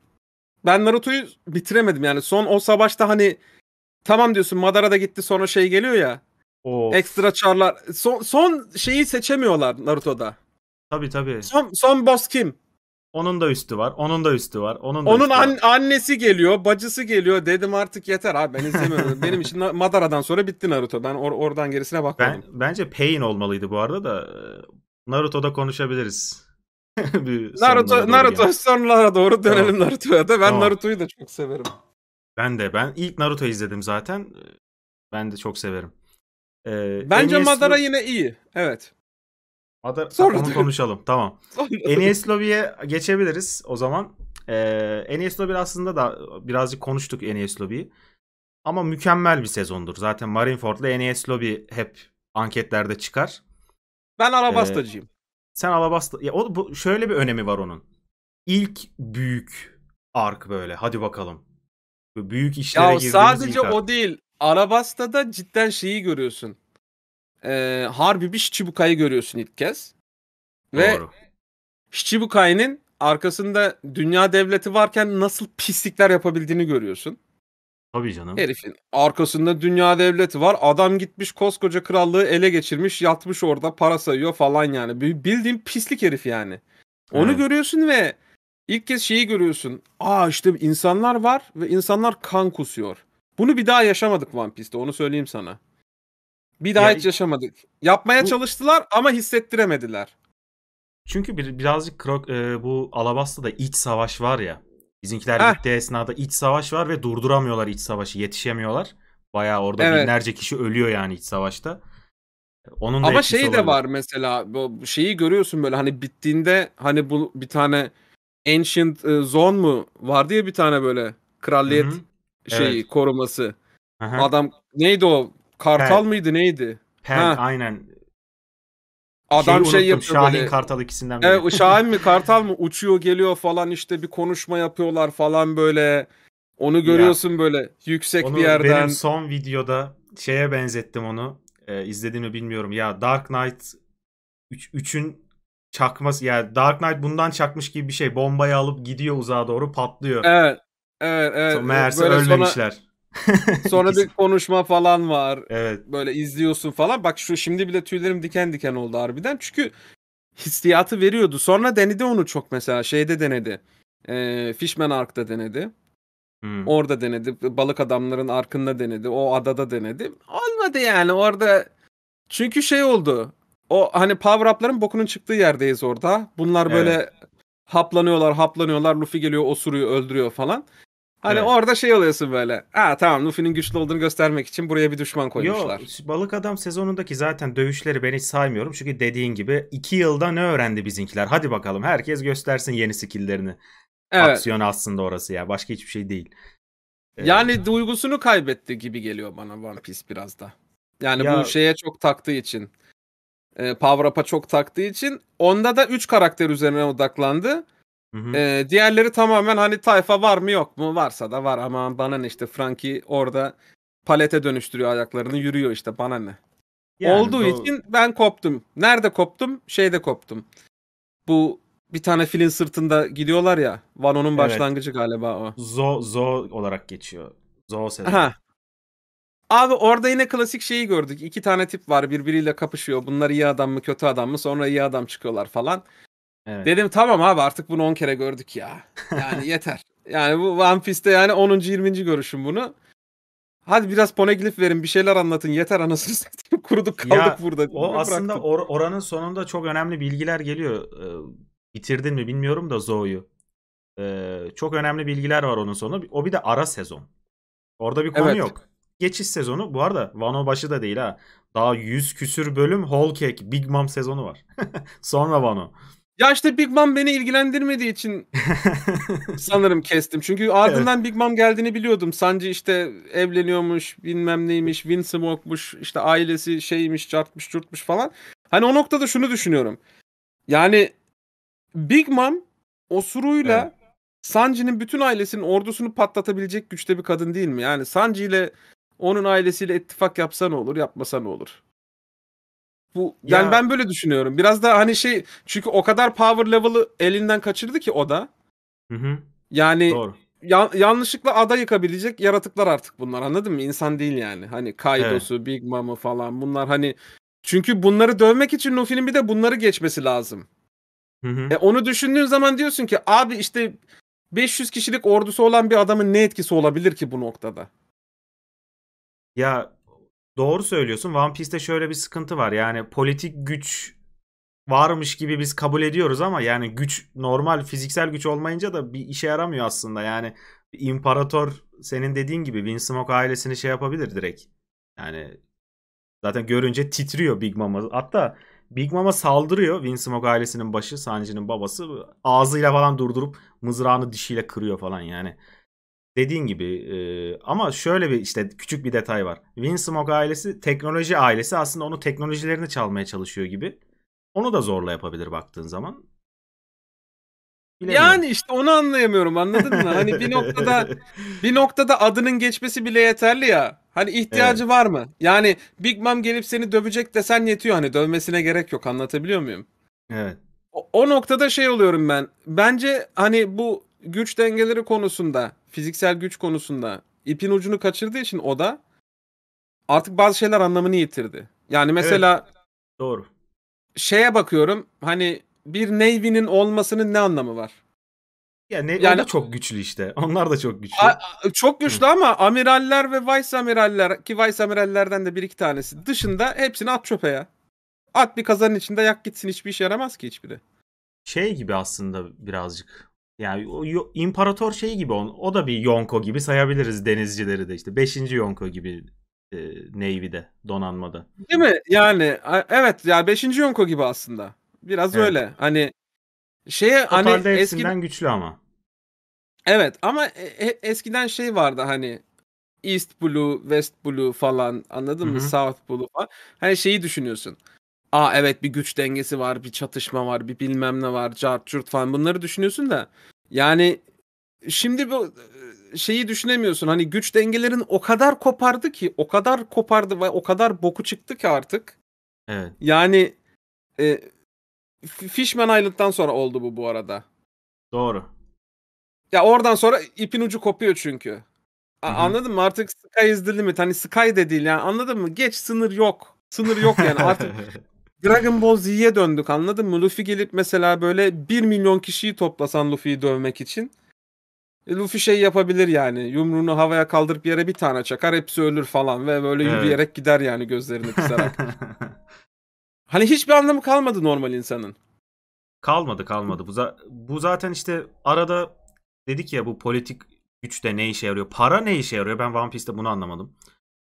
S2: ben Naruto'yu bitiremedim. Yani son o savaşta hani tamam diyorsun Madara da gitti sonra şey geliyor ya. Of. Ekstra çarlar. Son, son şeyi seçemiyorlar Naruto'da. Tabii tabii. Son, son boss kim? Onun da üstü var. Onun
S1: da üstü var. Onun da Onun üstü an-
S2: var. annesi geliyor, bacısı geliyor. Dedim artık yeter abi ben izlemiyorum.
S1: Benim için Madara'dan sonra bitti Naruto. Ben or- oradan gerisine bakmadım. Ben, bence Pain olmalıydı bu arada da Naruto'da konuşabiliriz. Naruto Naruto yani.
S2: sonlara doğru dönelim Tamam. Naruto'ya da. Ben Tamam. Naruto'yu da çok severim.
S1: Ben de ben ilk Naruto izledim zaten. Ben de çok severim. Ee, Bence Enies- Madara yine iyi. Evet. Ada, Sonra onu konuşalım. Tamam.
S3: Enes
S1: Lobby'ye geçebiliriz o zaman. Ee, Enes Lobby aslında da birazcık konuştuk Enes Lobby'yi. Ama mükemmel bir sezondur. Zaten Marineford'la Enes Lobby hep anketlerde çıkar. Ben ee, Alabasta'cıyım. Ee, sen Alabasta... Ya, o, bu, şöyle bir önemi var onun. İlk büyük ark böyle. Hadi bakalım. Büyük işlere ya, girdiğimiz sadece o
S2: arc. değil. Alabasta'da cidden şeyi görüyorsun e, harbi bir Shichibuka'yı görüyorsun ilk kez. Ve Doğru. arkasında dünya devleti varken nasıl pislikler yapabildiğini görüyorsun. Tabii canım. Herifin arkasında dünya devleti var. Adam gitmiş koskoca krallığı ele geçirmiş yatmış orada para sayıyor falan yani. Bildiğin pislik herif yani. Onu evet. görüyorsun ve ilk kez şeyi görüyorsun. Aa işte insanlar var ve insanlar kan kusuyor. Bunu bir daha yaşamadık One Piece'te onu söyleyeyim sana. Bir daha ya, hiç yaşamadık. Yapmaya bu, çalıştılar ama
S1: hissettiremediler. Çünkü bir, birazcık krok, e, bu Alabasta'da iç savaş var ya. Bizimkiler Heh. gitti esnada iç savaş var ve durduramıyorlar iç savaşı. Yetişemiyorlar. Baya orada evet. binlerce kişi ölüyor yani iç savaşta. Onun da Ama şey olabilir. de
S2: var mesela bu şeyi görüyorsun böyle hani bittiğinde hani bu bir tane Ancient e, Zone mu vardı ya bir tane böyle kraliyet Hı-hı. şeyi evet. koruması. Aha. Adam neydi o Kartal Pel. mıydı neydi? Pel ha. aynen. Adam Şeyi şey yapıyor Şahin böyle. Kartal
S1: ikisinden e, biri. Evet, Şahin
S2: mi Kartal mı uçuyor geliyor falan işte bir konuşma yapıyorlar falan böyle. Onu görüyorsun ya, böyle yüksek onu bir yerden. Benim son
S1: videoda şeye benzettim onu. Ee, izlediğimi bilmiyorum. Ya Dark Knight 3'ün çakması yani Dark Knight bundan çakmış gibi bir şey. Bombayı alıp gidiyor uzağa doğru patlıyor. Evet.
S2: Evet, evet. meğerse böyle ölmemişler. Sonra Sonra bir konuşma falan var. Evet. Böyle izliyorsun falan. Bak şu şimdi bile tüylerim diken diken oldu harbiden. Çünkü hissiyatı veriyordu. Sonra denedi onu çok mesela. Şeyde denedi. E, Fishman Ark'ta denedi. Hmm. Orada denedi. Balık adamların arkında denedi. O adada denedi. Olmadı yani orada. Çünkü şey oldu. O hani power up'ların bokunun çıktığı yerdeyiz orada. Bunlar böyle evet. haplanıyorlar, haplanıyorlar. Luffy geliyor, osuruyor, öldürüyor falan. Hani evet. orada şey oluyorsun böyle. Ha tamam Luffy'nin güçlü olduğunu göstermek için buraya bir düşman koymuşlar.
S1: Yo, balık adam sezonundaki zaten dövüşleri ben hiç saymıyorum. Çünkü dediğin gibi iki yılda ne öğrendi bizimkiler? Hadi bakalım herkes göstersin yeni skill'lerini. Evet. Aksiyon aslında orası ya. Başka hiçbir şey değil.
S2: Ee, yani ee, duygusunu kaybetti gibi geliyor bana One Piece biraz da. Yani ya, bu şeye çok taktığı için. E, Power Up'a çok taktığı için. Onda da 3 karakter üzerine odaklandı. Hı hı. Ee, diğerleri tamamen hani tayfa var mı yok mu varsa da var ama bana ne işte Frankie orada palete dönüştürüyor ayaklarını yürüyor işte bana ne. Yani Olduğu doğru. için ben koptum. Nerede koptum? Şeyde koptum. Bu bir tane filin sırtında gidiyorlar ya. Vano'nun evet. başlangıcı
S1: galiba o. Zo Zo olarak geçiyor. Zo sezonu.
S2: Abi orada yine klasik şeyi gördük. İki tane tip var birbiriyle kapışıyor. Bunlar iyi adam mı kötü adam mı sonra iyi adam çıkıyorlar falan. Evet. Dedim tamam abi artık bunu 10 kere gördük ya. Yani yeter. Yani bu One Piece'te yani 10. 20. görüşüm bunu. Hadi biraz poneglyph verin bir şeyler anlatın yeter anasını satayım kuruduk kaldık ya, burada. O aslında
S1: or- oranın sonunda çok önemli bilgiler geliyor. Ee, bitirdin mi bilmiyorum da Zoe'yu. Ee, çok önemli bilgiler var onun sonu. O bir de ara sezon. Orada bir konu evet. yok. Geçiş sezonu bu arada Wano başı da değil ha. Daha yüz küsür bölüm Whole Cake Big Mom sezonu var. Sonra Wano. Ya işte Big Mom beni ilgilendirmediği için
S2: sanırım kestim. Çünkü ardından evet. Big Mom geldiğini biliyordum. Sanji işte evleniyormuş, bilmem neymiş, Winsomoke'muş, işte ailesi şeymiş, çarpmış, çurtmuş falan. Hani o noktada şunu düşünüyorum. Yani Big Mom osuruyla evet. Sanji'nin bütün ailesinin ordusunu patlatabilecek güçte bir kadın değil mi? Yani Sanji ile onun ailesiyle ittifak yapsa ne olur, yapmasa ne olur? Bu yani ben böyle düşünüyorum. Biraz da hani şey çünkü o kadar power level'ı elinden kaçırdı ki o da. Hı hı. Yani Doğru. Ya, yanlışlıkla ada yıkabilecek yaratıklar artık bunlar anladın mı? İnsan değil yani. Hani Kaido'su, evet. Big Mom'u falan bunlar hani çünkü bunları dövmek için Luffy'nin bir de bunları geçmesi lazım. Hı hı. E onu düşündüğün zaman diyorsun ki abi işte 500 kişilik ordusu olan bir adamın ne etkisi olabilir ki bu noktada?
S1: Ya Doğru söylüyorsun. One Piece'te şöyle bir sıkıntı var. Yani politik güç varmış gibi biz kabul ediyoruz ama yani güç normal fiziksel güç olmayınca da bir işe yaramıyor aslında. Yani imparator senin dediğin gibi Windsmoke ailesini şey yapabilir direkt. Yani zaten görünce titriyor Big Mama. Hatta Big Mama saldırıyor Windsmoke ailesinin başı, Sanji'nin babası. Ağzıyla falan durdurup mızrağını dişiyle kırıyor falan yani. Dediğin gibi e, ama şöyle bir işte küçük bir detay var. Winsmoke ailesi teknoloji ailesi aslında onu teknolojilerini çalmaya çalışıyor gibi. Onu da zorla yapabilir baktığın zaman. Bilemiyorum. Yani işte onu
S2: anlayamıyorum anladın mı? Hani bir noktada bir noktada adının geçmesi bile yeterli ya. Hani ihtiyacı evet. var mı? Yani Big Mom gelip seni dövecek desen yetiyor hani dövmesine gerek yok anlatabiliyor muyum? Evet. O, o noktada şey oluyorum ben. Bence hani bu güç dengeleri konusunda, fiziksel güç konusunda ipin ucunu kaçırdığı için o da artık bazı şeyler anlamını yitirdi. Yani mesela evet. doğru. Şeye bakıyorum hani bir Navy'nin olmasının ne anlamı var? Ya ne, yani, çok
S1: güçlü işte. Onlar da çok güçlü. A, a
S2: çok güçlü Hı. ama amiraller ve vice amiraller ki vice amirallerden de bir iki tanesi dışında hepsini at çöpe ya. At bir kazanın içinde yak
S1: gitsin hiçbir işe yaramaz ki hiçbiri. Şey gibi aslında birazcık yani imparator şeyi gibi on, o da bir yonko gibi sayabiliriz denizcileri de işte 5. yonko gibi e, Navy'de donanmada.
S2: Değil mi? Yani evet yani 5. yonko gibi aslında. Biraz evet. öyle. Hani şeye Totalde hani eskiden güçlü ama. Evet ama e, e- eskiden şey vardı hani East Blue, West Blue falan anladın Hı-hı. mı? South Blue falan. Hani şeyi düşünüyorsun. Aa evet bir güç dengesi var, bir çatışma var, bir bilmem ne var, cart çurt falan bunları düşünüyorsun da yani şimdi bu e, şeyi düşünemiyorsun. Hani güç dengelerin o kadar kopardı ki, o kadar kopardı ve o kadar boku çıktı ki artık. Evet. Yani e, Fishman Island'dan sonra oldu bu bu arada. Doğru. Ya oradan sonra ipin ucu kopuyor çünkü. hı Anladın mı? Artık Sky is the limit. Hani Sky de değil yani anladın mı? Geç sınır yok. Sınır yok yani artık Dragon Ball Z'ye döndük anladın mı? Luffy gelip mesela böyle 1 milyon kişiyi toplasan Luffy'yi dövmek için. E, Luffy şey yapabilir yani yumruğunu havaya kaldırıp yere bir tane çakar hepsi ölür falan ve böyle evet. yürüyerek gider yani gözlerini kısarak. hani hiçbir anlamı kalmadı
S1: normal insanın. Kalmadı kalmadı. Bu, za- bu zaten işte arada dedik ya bu politik güç de ne işe yarıyor? Para ne işe yarıyor? Ben One Piece'te bunu anlamadım.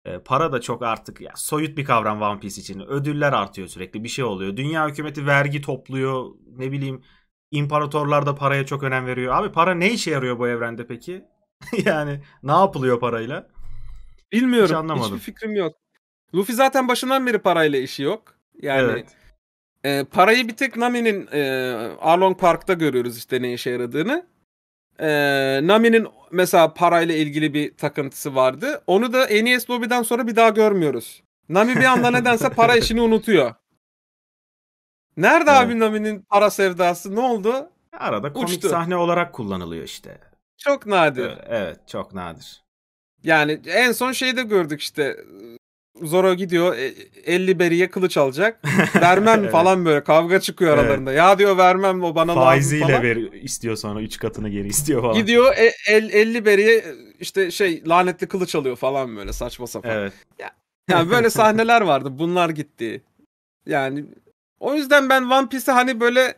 S1: Ee, para da çok artık ya, soyut bir kavram One Piece için. Ödüller artıyor sürekli bir şey oluyor. Dünya hükümeti vergi topluyor ne bileyim imparatorlar da paraya çok önem veriyor. Abi para ne işe yarıyor bu evrende peki? yani ne yapılıyor parayla? Bilmiyorum. Hiç anlamadım. Hiçbir fikrim yok. Luffy zaten başından beri parayla işi yok. Yani evet. E,
S2: parayı bir tek Nami'nin e, Arlong Park'ta görüyoruz işte ne işe yaradığını. E, Nami'nin mesela parayla ilgili bir takıntısı vardı. Onu da NES Lobby'den sonra bir daha görmüyoruz. Nami bir anda nedense para işini unutuyor. Nerede evet. abi Nami'nin para sevdası? Ne oldu? Arada komik Uçtu. sahne
S1: olarak kullanılıyor işte.
S2: Çok nadir. Evet, evet çok nadir. Yani en son şeyde gördük işte Zoro gidiyor 50 e, e, beriye kılıç alacak. Vermem evet. falan böyle kavga çıkıyor aralarında. Ya diyor vermem o bana Faiziyle lazım falan.
S1: Faiziyle istiyor sonra 3 katını geri istiyor falan.
S2: Gidiyor e, el, beriye işte şey lanetli kılıç alıyor falan böyle saçma sapan. Evet.
S3: Ya, yani böyle
S2: sahneler vardı bunlar gitti. Yani o yüzden ben One Piece'e hani böyle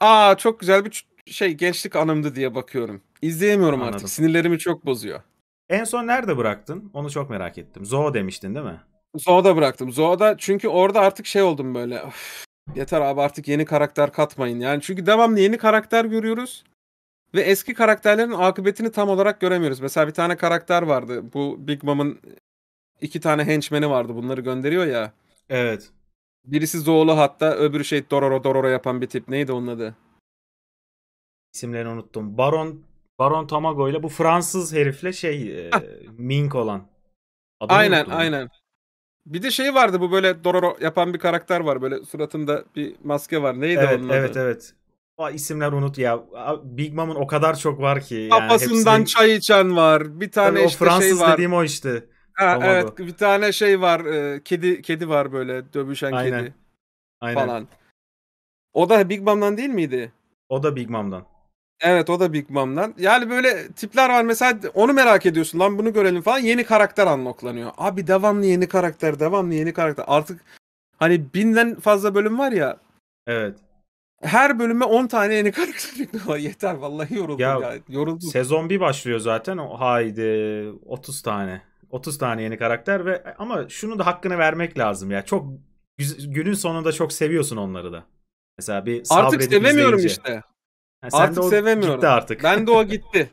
S2: aa çok güzel bir şey gençlik anımdı diye bakıyorum. İzleyemiyorum Anladım. artık sinirlerimi çok bozuyor. En son nerede bıraktın? Onu çok merak ettim. Zoo demiştin değil mi? Zoo'da bıraktım. Zoo'da çünkü orada artık şey oldum böyle. Of, yeter abi artık yeni karakter katmayın. Yani çünkü devamlı yeni karakter görüyoruz. Ve eski karakterlerin akıbetini tam olarak göremiyoruz. Mesela bir tane karakter vardı. Bu Big Mom'ın iki tane henchmeni vardı. Bunları gönderiyor ya. Evet. Birisi Zoğlu hatta öbürü
S1: şey Dororo Dororo yapan bir tip. Neydi onun adı? İsimlerini unuttum. Baron Baron Tamago ile bu Fransız herifle şey e, Mink olan. Adını aynen unuttum. aynen. Bir de şey vardı bu böyle Dororo yapan bir karakter var. Böyle suratında bir maske var. Neydi evet, onun Evet adı? evet. O isimler unut ya. Big Mom'un o kadar çok var ki. Yani Kafasından hepsini...
S2: çay içen var. Bir tane Tabii işte o şey Fransız şey var. dediğim o işte. Ha, evet bir tane şey var. E, kedi kedi var böyle dövüşen aynen. kedi. Aynen. Falan. O da Big Mom'dan değil miydi? O da Big Mom'dan. Evet o da Big Mom'dan. Yani böyle tipler var mesela onu merak ediyorsun lan bunu görelim falan yeni karakter unlocklanıyor. Abi devamlı yeni karakter devamlı yeni karakter. Artık hani binden fazla bölüm var ya.
S1: Evet. Her bölüme 10 tane yeni karakter Yeter vallahi yoruldum ya. ya. Yoruldum. Sezon bir başlıyor zaten. Haydi 30 tane. 30 tane yeni karakter ve ama şunu da hakkını vermek lazım ya. Çok günün sonunda çok seviyorsun onları da. Mesela bir Artık sevemiyorum izleyince. işte.
S3: Yani artık de sevemiyorum. Gitti artık. Ben de o
S2: gitti.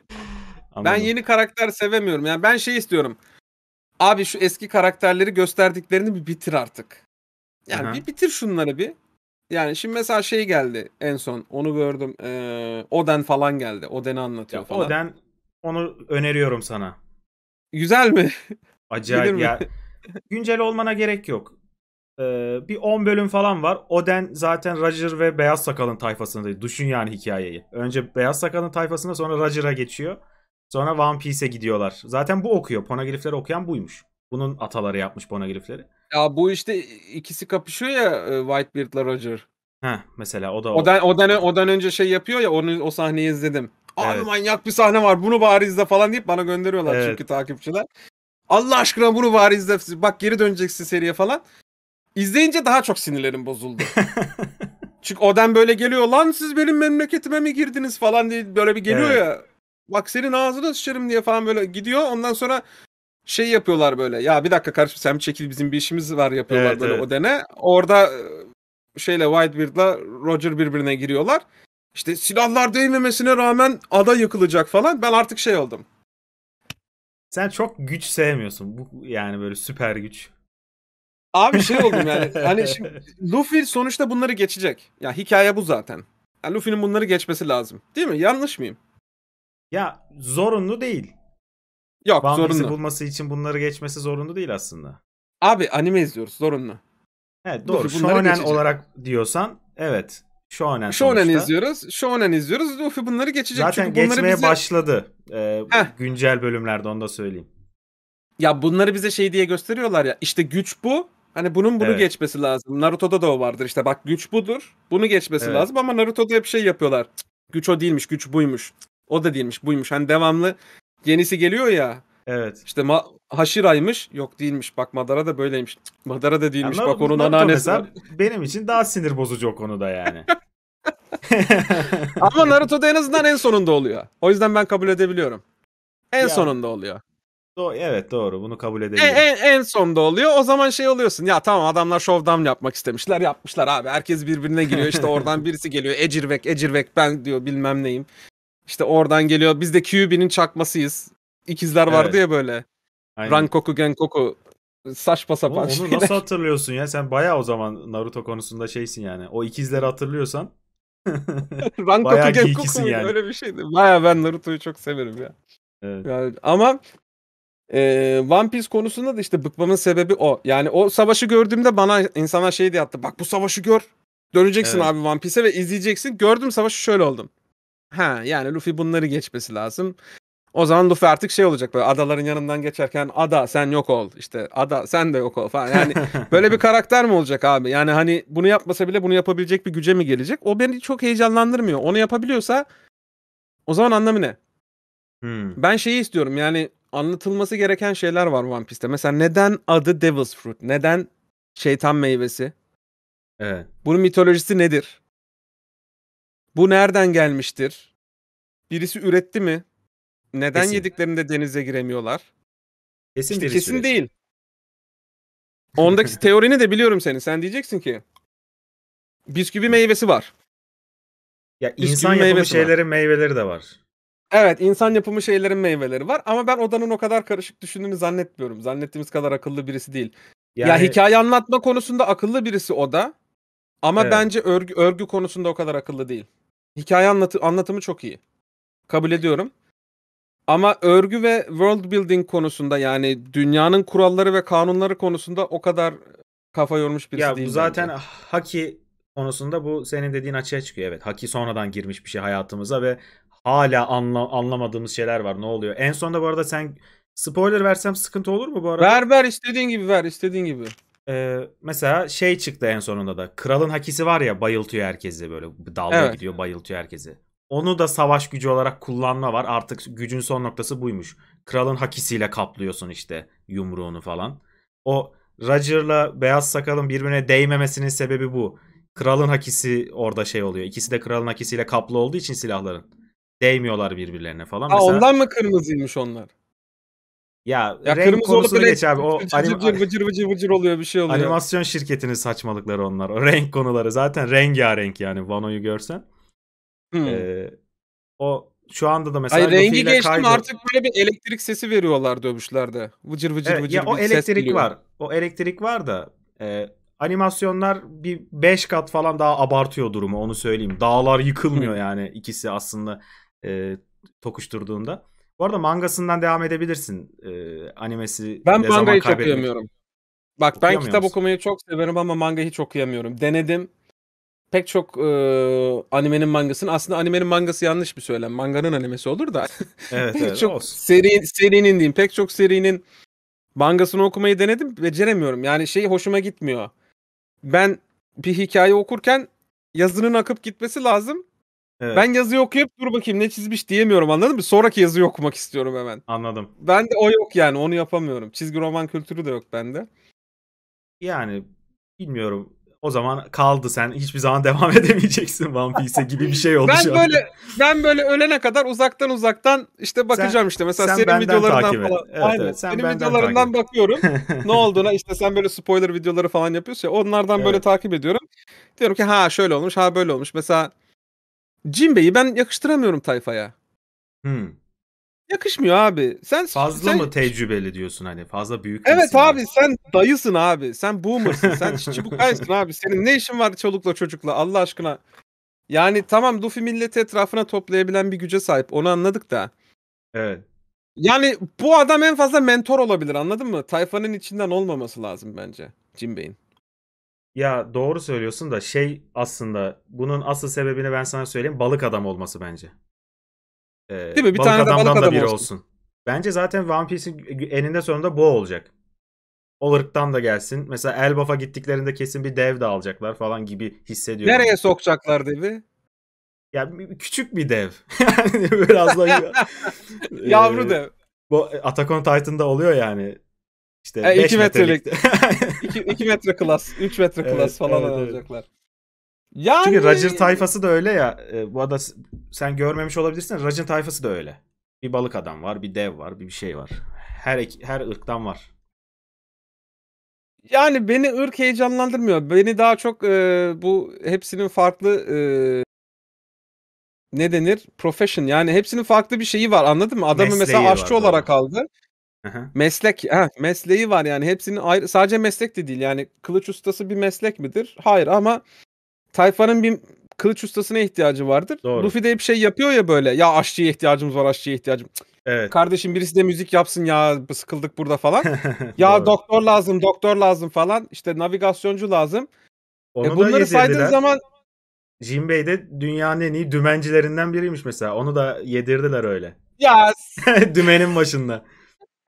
S2: ben yeni karakter sevemiyorum. Yani ben şey istiyorum. Abi şu eski karakterleri gösterdiklerini bir bitir artık. Yani Aha. bir bitir şunları bir. Yani şimdi mesela şey geldi en son onu gördüm. Ee, Oden falan geldi. Oden'i anlatıyor
S1: ya, falan. Oden onu öneriyorum sana. Güzel mi? Acayip ya. Güncel olmana gerek yok. Ee, bir 10 bölüm falan var. Oden zaten Roger ve Beyaz Sakal'ın tayfasında. Düşün yani hikayeyi. Önce Beyaz Sakal'ın tayfasında sonra Roger'a geçiyor. Sonra One Piece'e gidiyorlar. Zaten bu okuyor. Poneglyph'leri okuyan buymuş. Bunun ataları yapmış Poneglyph'leri. Ya bu işte ikisi kapışıyor ya e, Whitebeard'la Roger. Heh, mesela o da o. Oden
S2: odan, odan önce şey yapıyor ya onu o sahneyi izledim. Abi evet. manyak bir sahne var bunu bari izle falan deyip bana gönderiyorlar evet. çünkü takipçiler. Allah aşkına bunu bari izle bak geri döneceksin seriye falan. İzleyince daha çok sinirlerim bozuldu. Çünkü Oden böyle geliyor lan siz benim memleketime mi girdiniz falan diye böyle bir geliyor evet. ya. Bak senin ağzını sıçarım diye falan böyle gidiyor. Ondan sonra şey yapıyorlar böyle. Ya bir dakika kardeşim sen bir çekil bizim bir işimiz var yapıyorlar evet, böyle evet. Oden'e. Orada e, şeyle Whitebeard'la Roger birbirine giriyorlar. İşte silahlar değmemesine rağmen ada yıkılacak
S1: falan. Ben artık şey oldum. Sen çok güç sevmiyorsun. Bu yani böyle süper güç. Abi şey oldum yani. Hani şimdi Luffy sonuçta bunları
S2: geçecek. Ya hikaye bu zaten. Yani Luffy'nin bunları geçmesi lazım. Değil mi? Yanlış mıyım?
S1: Ya zorunlu değil. Yok One zorunlu. bulması için bunları geçmesi zorunlu değil aslında. Abi anime izliyoruz zorunlu. Evet doğru. Luffy Shonen geçecek. olarak diyorsan evet. Shonen Shonen sonuçta. izliyoruz. Shonen izliyoruz. Luffy bunları
S2: geçecek. Zaten Çünkü geçmeye bunları bize...
S1: başladı. Ee, güncel bölümlerde onu da söyleyeyim. Ya bunları bize şey diye
S2: gösteriyorlar ya. İşte güç bu. Hani bunun bunu evet. geçmesi lazım. Naruto'da da o vardır işte bak güç budur. Bunu geçmesi evet. lazım ama Naruto'da hep şey yapıyorlar. Güç o değilmiş, güç buymuş. O da değilmiş, buymuş. Hani devamlı yenisi geliyor ya. Evet. İşte ma- Haşira'ymış. Yok değilmiş. Bak Madara da böyleymiş. Madara da değilmiş. Yani bak onun anneannesi var. Benim için daha sinir bozucu o konuda yani. Ama Naruto'da en azından en sonunda oluyor. O yüzden ben kabul edebiliyorum. En ya, sonunda oluyor.
S1: Do evet doğru bunu kabul e, e, edebilirim.
S3: En, en, en
S2: sonda oluyor o zaman şey oluyorsun ya tamam adamlar şovdam yapmak istemişler yapmışlar abi herkes birbirine giriyor işte oradan birisi geliyor Ecirvek Ecirvek ben diyor bilmem neyim. İşte oradan geliyor biz de QB'nin çakmasıyız ikizler vardı ya böyle. Aynen. Rankoku Genkoku
S1: saç sapan Oğlum, Onu şeyler. nasıl hatırlıyorsun ya sen baya o zaman Naruto konusunda şeysin yani o ikizleri hatırlıyorsan.
S3: Rankoku Genkoku yani. öyle bir şeydi.
S1: Baya ben Naruto'yu
S2: çok severim ya. Evet. Yani, ama ee, One Piece konusunda da işte bıkmamın sebebi o. Yani o savaşı gördüğümde bana insanlar şey diye attı. Bak bu savaşı gör. Döneceksin evet. abi One Piece'e ve izleyeceksin. Gördüm savaşı şöyle oldum. Ha yani Luffy bunları geçmesi lazım. O zaman Luffy artık şey olacak böyle adaların yanından geçerken ada sen yok ol işte ada sen de yok ol falan. Yani böyle bir karakter mi olacak abi? Yani hani bunu yapmasa bile bunu yapabilecek bir güce mi gelecek? O beni çok heyecanlandırmıyor. Onu yapabiliyorsa o zaman anlamı ne? Hmm. Ben şeyi istiyorum yani anlatılması gereken şeyler var One Piece'te. Mesela neden adı Devil's Fruit? Neden şeytan meyvesi? Evet. Bunun mitolojisi nedir? Bu nereden gelmiştir? Birisi üretti mi? Neden kesin. yediklerinde denize giremiyorlar? Kesin işte kesin değil. Ondaki teorini de biliyorum senin. Sen diyeceksin ki bisküvi meyvesi var. Ya bisküvi insan yapımı şeylerin meyveleri de var. Evet, insan yapımı şeylerin meyveleri var ama ben odanın o kadar karışık düşündüğünü zannetmiyorum. Zannettiğimiz kadar akıllı birisi değil. Yani... Ya hikaye anlatma konusunda akıllı birisi o da ama evet. bence örgü, örgü konusunda o kadar akıllı değil. Hikaye anlatı, anlatımı çok iyi. Kabul ediyorum. Ama örgü ve world building konusunda yani dünyanın kuralları ve kanunları konusunda o kadar kafa yormuş birisi ya, değil. Ya bu zaten bence.
S1: Haki konusunda bu senin dediğin açığa çıkıyor evet. Haki sonradan girmiş bir şey hayatımıza ve hala anla, anlamadığımız şeyler var. Ne oluyor? En sonunda bu arada sen spoiler versem sıkıntı olur mu bu arada? Ver ver istediğin gibi ver istediğin gibi. Ee, mesela şey çıktı en sonunda da. Kralın hakisi var ya bayıltıyor herkesi böyle dalga evet. gidiyor bayıltıyor herkesi. Onu da savaş gücü olarak kullanma var. Artık gücün son noktası buymuş. Kralın hakisiyle kaplıyorsun işte yumruğunu falan. O Roger'la Beyaz Sakal'ın birbirine değmemesinin sebebi bu. Kralın hakisi orada şey oluyor. İkisi de kralın hakisiyle kaplı olduğu için silahların. Değmiyorlar birbirlerine falan. Ha Mesela, ondan
S2: mı kırmızıymış onlar?
S1: Ya, ya renk kırmızı konusunu geç şey abi. O vıcır, vıcır, vıcır vıcır vıcır oluyor bir şey oluyor. Animasyon şirketinin saçmalıkları onlar. O renk konuları zaten rengarenk yani Vano'yu görsen. Hmm. Ee, o şu anda da mesela Ay, rengi geçtim kaydı. artık böyle bir elektrik sesi veriyorlar dövüşlerde. Vıcır vıcır evet, vıcır ya, o elektrik var. O elektrik var da e, animasyonlar bir 5 kat falan daha abartıyor durumu onu söyleyeyim. Dağlar yıkılmıyor hmm. yani ikisi aslında e, tokuşturduğunda. Bu arada mangasından devam edebilirsin. E, animesi Ben de mangayı zaman çok okuyamıyorum.
S2: Bak ben kitap okumayı çok severim ama mangayı çok okuyamıyorum. Denedim. Pek çok e, animenin mangasını aslında animenin mangası yanlış bir söylem. Manganın animesi olur da. Evet, pek evet çok olsun. seri, serinin diyeyim. Pek çok serinin mangasını okumayı denedim. Beceremiyorum. Yani şey hoşuma gitmiyor. Ben bir hikaye okurken yazının akıp gitmesi lazım. Evet. Ben yazıyı okuyup dur bakayım ne çizmiş diyemiyorum anladın mı?
S1: Sonraki yazıyı okumak istiyorum hemen. Anladım. Ben de o yok yani onu yapamıyorum. Çizgi roman kültürü de yok bende. Yani bilmiyorum. O zaman kaldı sen hiçbir zaman devam edemeyeceksin One Piece'e gibi bir şey oldu ben şu böyle
S2: ben böyle ölene kadar uzaktan uzaktan işte bakacağım sen, işte mesela sen senin videolarından falan. Evet, Aynen. Evet, sen senin videolarından bakıyorum. ne olduğuna işte sen böyle spoiler videoları falan yapıyorsun ya onlardan evet. böyle takip ediyorum. Diyorum ki ha şöyle olmuş ha böyle olmuş. Mesela Jim Bey'i ben yakıştıramıyorum tayfaya. Hmm. Yakışmıyor abi. Sen
S1: fazla sen... mı tecrübeli diyorsun hani? Fazla büyük
S2: Evet abi yani. sen dayısın abi. Sen boomer'sın. sen çibukaysın abi. Senin ne işin var çolukla çocukla Allah aşkına? Yani tamam Luffy milleti etrafına toplayabilen bir güce sahip. Onu anladık da. Evet. Yani bu adam en fazla mentor olabilir anladın mı? Tayfanın içinden
S1: olmaması lazım bence Jim Bey'in. Ya doğru söylüyorsun da şey aslında bunun asıl sebebini ben sana söyleyeyim balık adam olması bence. Ee, Değil mi? Bir balık tane de adamdan balık da biri olsun. olsun. Bence zaten One Piece'in eninde sonunda bu olacak. O ırktan da gelsin. Mesela Elbaf'a gittiklerinde kesin bir dev de alacaklar falan gibi hissediyorum. Nereye
S2: sokacaklar devi?
S1: Ya küçük bir dev. Biraz
S3: da yavru ee, dev.
S1: Bu Attack on Titan'da oluyor yani. İşte 2 e, yani iki metrelik. 2 iki, metre klas, 3 metre
S2: evet, klas falan evet, alacaklar.
S1: Yani... Çünkü Roger tayfası da öyle ya. E, bu arada sen görmemiş olabilirsin. Roger tayfası da öyle. Bir balık adam var, bir dev var, bir şey var. Her her ırktan var.
S2: Yani beni ırk heyecanlandırmıyor. Beni daha çok e, bu hepsinin farklı e, ne denir? Profession. Yani hepsinin farklı bir şeyi var anladın mı? Adamı Mesleği mesela aşçı var, olarak aldı. Hı Meslek, ha, mesleği var yani hepsinin ayrı, sadece meslek de değil yani kılıç ustası bir meslek midir? Hayır ama tayfanın bir kılıç ustasına ihtiyacı vardır. Doğru. Luffy de bir şey yapıyor ya böyle ya aşçıya ihtiyacımız var aşçıya ihtiyacım. Evet. Kardeşim birisi de müzik yapsın ya sıkıldık burada falan. ya Doğru. doktor
S1: lazım doktor lazım falan işte navigasyoncu lazım.
S2: E, Onu e, bunları saydığın zaman
S1: Jinbei de dünyanın en iyi dümencilerinden biriymiş mesela. Onu da yedirdiler öyle. Ya dümenin başında.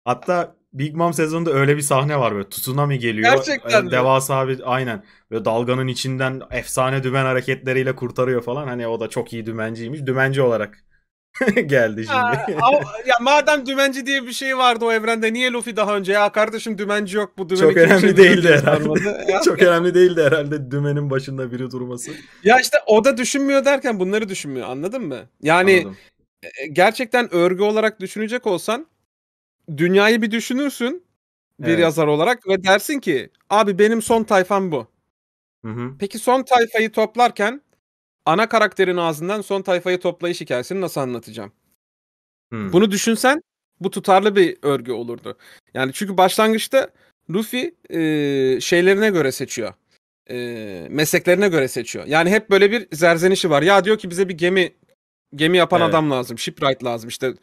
S1: Hatta Big Mom sezonunda öyle bir sahne var böyle tsunami geliyor. Gerçekten e, Devasa bir aynen. Böyle dalganın içinden efsane dümen hareketleriyle kurtarıyor falan. Hani o da çok iyi dümenciymiş. Dümenci olarak geldi şimdi. Ha, ya madem dümenci diye bir şey vardı o evrende niye Luffy daha önce ya kardeşim dümenci yok
S2: bu dümeni Çok önemli şey değildi herhalde. Çok
S1: önemli değildi herhalde dümenin başında biri durması.
S2: Ya işte o da düşünmüyor derken bunları düşünmüyor anladın mı? Yani Anladım. E, gerçekten örgü olarak düşünecek olsan dünyayı bir düşünürsün bir evet. yazar olarak ve dersin ki abi benim son tayfam bu. Hı hı. Peki son tayfayı toplarken ana karakterin ağzından son tayfayı toplayış hikayesini nasıl anlatacağım? Hı. Bunu düşünsen bu tutarlı bir örgü olurdu. Yani çünkü başlangıçta Luffy e, şeylerine göre seçiyor. E, mesleklerine göre seçiyor. Yani hep böyle bir zerzenişi var. Ya diyor ki bize bir gemi gemi yapan evet. adam lazım. Shipwright lazım. İşte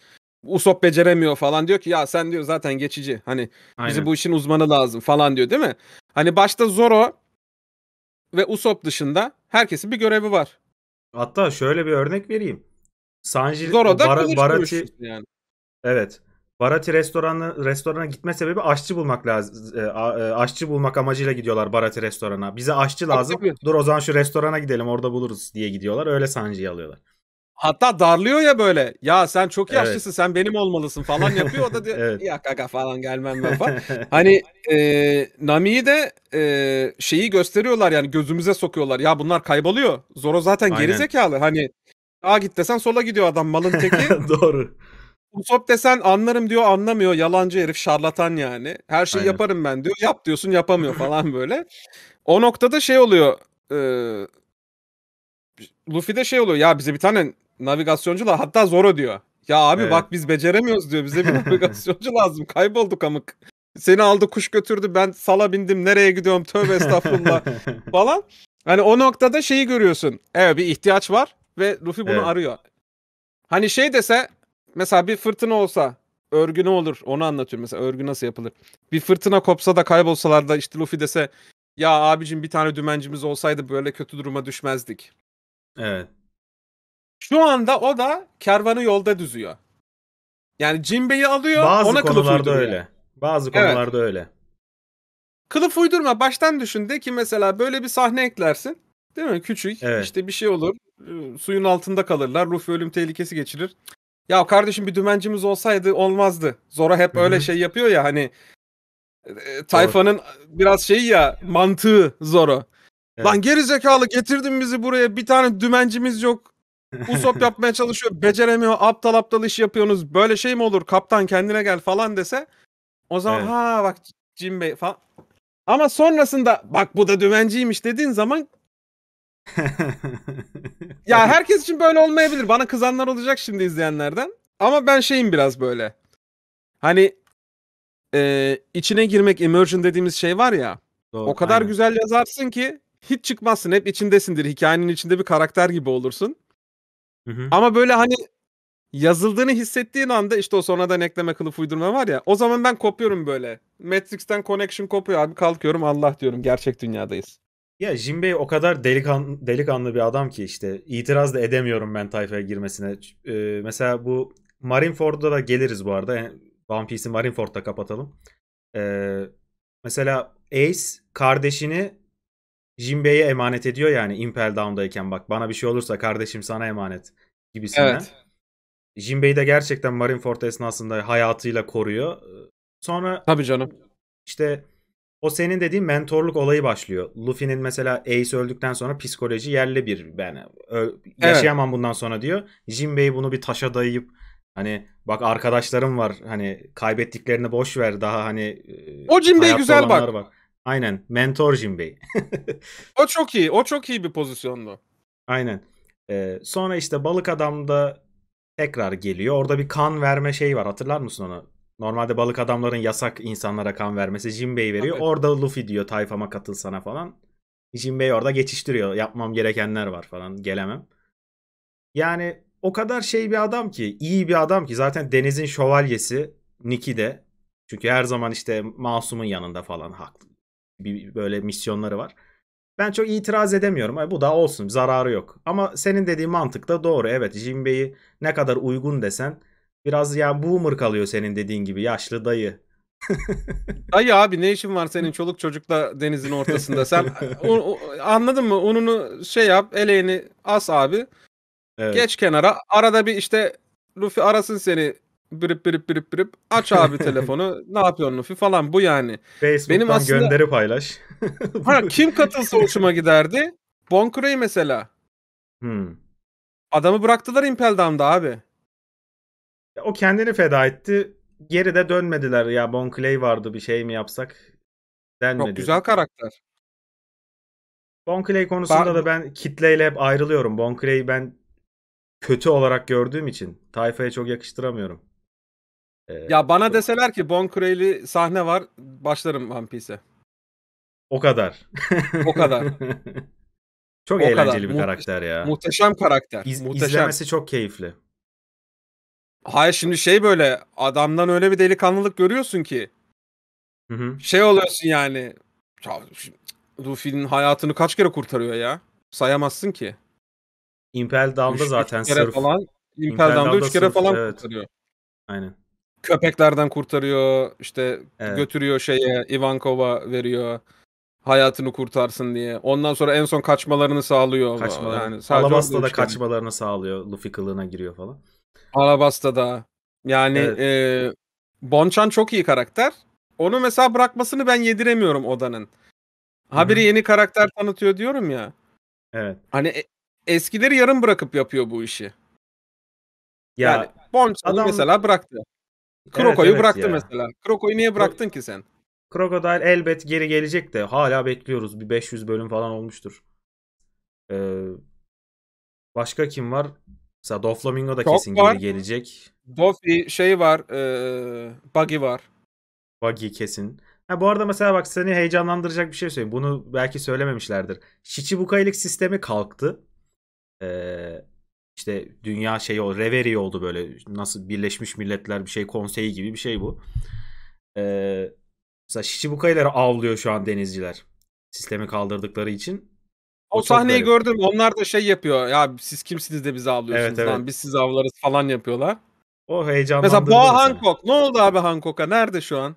S2: Usop beceremiyor falan diyor ki ya sen diyor zaten geçici. Hani Aynen. bizi bu işin uzmanı lazım falan diyor değil mi? Hani başta Zoro ve Usop dışında herkesin bir
S1: görevi var. Hatta şöyle bir örnek vereyim. Sanji da Bar- Barati yani. Evet. Barati restoranı restorana gitme sebebi aşçı bulmak lazım. E, e, aşçı bulmak amacıyla gidiyorlar Barati restorana. Bize aşçı lazım. Dur o zaman şu restorana gidelim orada buluruz diye gidiyorlar. Öyle Sanji'yi alıyorlar. Hatta darlıyor ya böyle. Ya sen çok yaşlısın
S2: evet. sen benim olmalısın falan yapıyor. O da diyor evet. ya kaka falan gelmem ben falan. hani e, Nami'yi de e, şeyi gösteriyorlar yani gözümüze sokuyorlar. Ya bunlar kayboluyor. Zoro zaten Aynen. gerizekalı. Hani A git desen sola gidiyor adam malın teki. Doğru. Usopp desen anlarım diyor anlamıyor. Yalancı herif şarlatan yani. Her şeyi Aynen. yaparım ben diyor. Yap diyorsun yapamıyor falan böyle. O noktada şey oluyor. E, de şey oluyor ya bize bir tane Navigasyoncu navigasyoncular hatta Zoro diyor. Ya abi evet. bak biz beceremiyoruz diyor. Bize bir navigasyoncu lazım. Kaybolduk amık. Seni aldı kuş götürdü ben sala bindim nereye gidiyorum tövbe estağfurullah falan. Hani o noktada şeyi görüyorsun. Evet bir ihtiyaç var ve Luffy bunu evet. arıyor. Hani şey dese mesela bir fırtına olsa örgü ne olur onu anlatıyorum mesela örgü nasıl yapılır. Bir fırtına kopsa da kaybolsalar da işte Luffy dese ya abicim bir tane dümencimiz olsaydı böyle kötü duruma düşmezdik. Evet. Şu anda o da kervanı yolda düzüyor. Yani Jinbei'yi alıyor Bazı ona kılıf uyduruyor. konularda öyle. Bazı Evet. konularda öyle. Kılıf uydurma baştan düşün de ki mesela böyle bir sahne eklersin. Değil mi? Küçük Evet. işte bir şey olur. E, suyun altında kalırlar. Rufi ölüm tehlikesi geçirir. Ya kardeşim bir dümencimiz olsaydı olmazdı. Zora hep Hı hı. öyle şey yapıyor ya hani e, e tayfanın biraz şeyi ya mantığı Zoro. Evet. Lan gerizekalı zekalı getirdin bizi buraya bir tane dümencimiz yok. Usop yapmaya çalışıyor. Beceremiyor. Aptal aptal iş yapıyorsunuz. Böyle şey mi olur? Kaptan kendine gel falan dese. O zaman evet. ha bak Jim Bey falan. Ama sonrasında bak bu da dümenciymiş dediğin zaman ya herkes için böyle olmayabilir. Bana kızanlar olacak şimdi izleyenlerden. Ama ben şeyim biraz böyle. Hani e, içine girmek immersion dediğimiz şey var ya. Doğru, o kadar aynen. güzel yazarsın ki hiç çıkmazsın. Hep içindesindir. Hikayenin içinde bir karakter gibi olursun. Hı Ama böyle hani yazıldığını hissettiğin anda işte o sonradan ekleme kılıf uydurma var ya. O zaman ben kopuyorum böyle. Matrix'ten connection
S1: kopuyor abi kalkıyorum Allah diyorum gerçek dünyadayız. Ya Jim Bey o kadar delikan, delikanlı bir adam ki işte itiraz da edemiyorum ben tayfaya girmesine. Ee, mesela bu Marineford'da da geliriz bu arada. One Piece'i Marineford'da kapatalım. Ee, mesela Ace kardeşini Jinbei'ye emanet ediyor yani Impel Down'dayken bak bana bir şey olursa kardeşim sana emanet gibisinden. Evet. Jinbei de gerçekten Marineford esnasında hayatıyla koruyor. Sonra Tabii canım. İşte o senin dediğin mentorluk olayı başlıyor. Luffy'nin mesela Ace öldükten sonra psikoloji yerli bir ben yani, yaşayamam evet. bundan sonra diyor. Jinbei bunu bir taşa dayayıp Hani bak arkadaşlarım var hani kaybettiklerini boş ver daha hani O Jinbei güzel bak. bak. Aynen. Mentor Jinbei. o çok iyi. O çok iyi bir pozisyondu. Aynen. Ee, sonra işte Balık Adam da tekrar geliyor. Orada bir kan verme şeyi var. Hatırlar mısın onu? Normalde balık adamların yasak insanlara kan vermesi. Jinbei veriyor. Evet. Orada Luffy diyor tayfama katılsana falan. Jinbei orada geçiştiriyor. Yapmam gerekenler var falan. Gelemem. Yani o kadar şey bir adam ki. iyi bir adam ki. Zaten Deniz'in şövalyesi Nikki de. Çünkü her zaman işte masumun yanında falan haklı bir böyle misyonları var. Ben çok itiraz edemiyorum. bu da olsun zararı yok. Ama senin dediğin mantık da doğru. Evet Jinbei'yi ne kadar uygun desen biraz yani boomer kalıyor senin dediğin gibi yaşlı dayı. dayı abi ne işin var senin çoluk çocukla denizin ortasında sen
S2: o, o, anladın mı onunu şey yap eleğini as abi evet. geç kenara arada bir işte Luffy arasın seni Birip birip birip birip aç abi telefonu. ne yapıyorsun Luffy falan bu yani.
S1: Facebook'tan Benim aslında... gönderi paylaş.
S2: ha kim katılsa hoşuma giderdi? Bonkurey mesela.
S1: Hmm. Adamı bıraktılar Impel Down'da abi. O kendini feda etti. Geri de dönmediler. Ya Bon Clay vardı bir şey mi yapsak? Denmedi. Çok güzel karakter. Bon Clay konusunda ben... da ben kitleyle hep ayrılıyorum. Bon Clay'i ben kötü olarak gördüğüm için tayfaya çok yakıştıramıyorum. Ee, ya bana deseler ki Bon Curel'i sahne var başlarım One Piece'e. O kadar. o kadar. Çok o eğlenceli kadar. bir Muhteşem, karakter ya. Muhteşem karakter. İz, muhteşem. İzlemesi çok keyifli. Hayır şimdi
S2: şey böyle adamdan öyle bir delikanlılık görüyorsun ki. Hı hı. Şey oluyorsun yani. Ya, Luffy'nin hayatını kaç kere kurtarıyor ya? Sayamazsın ki. Impel Down'da üç, zaten üç kere sırf. Falan, Impel, Impel Down'da 3 kere falan evet.
S3: kurtarıyor.
S1: Aynen
S2: köpeklerden kurtarıyor. işte evet. götürüyor şeye Ivankov'a veriyor. Hayatını kurtarsın diye. Ondan sonra en son kaçmalarını sağlıyor. Kaçmalar. Yani Alabasta'da kaçmalarını
S1: sağlıyor. Luffy kılığına giriyor falan.
S2: Alabasta da, Yani evet. e, Bonchan çok iyi karakter. Onu mesela bırakmasını ben yediremiyorum Oda'nın. Haberi yeni karakter tanıtıyor diyorum ya. Evet. Hani e, eskileri yarım bırakıp yapıyor bu işi. Ya yani Bonchan'ı adam... mesela bıraktı.
S1: Kroko'yu evet, bıraktı ya. mesela.
S2: Kroko'yu niye bıraktın ki sen?
S1: Crocodile elbet geri gelecek de hala bekliyoruz. Bir 500 bölüm falan olmuştur. Ee, başka kim var? Mesela Doflamingo da Çok kesin var. geri gelecek. Dofi şey var. Ee, Buggy var. Buggy kesin. Ha, bu arada mesela bak seni heyecanlandıracak bir şey söyleyeyim. Bunu belki söylememişlerdir. Shichibuka'ylık sistemi kalktı. Ee, işte dünya şey o reveri oldu böyle nasıl Birleşmiş Milletler bir şey konseyi gibi bir şey bu. Ee, mesela Shichibuka'yları avlıyor şu an denizciler. Sistemi kaldırdıkları için. O, o sahneyi gördüm. Onlar da
S2: şey yapıyor. Ya siz kimsiniz de bizi avlıyorsunuz evet, lan. Biz sizi avlarız falan yapıyorlar.
S1: O heyecanlandırdı. Mesela Boğa Hancock. Ne oldu abi Hancock'a? Nerede şu an?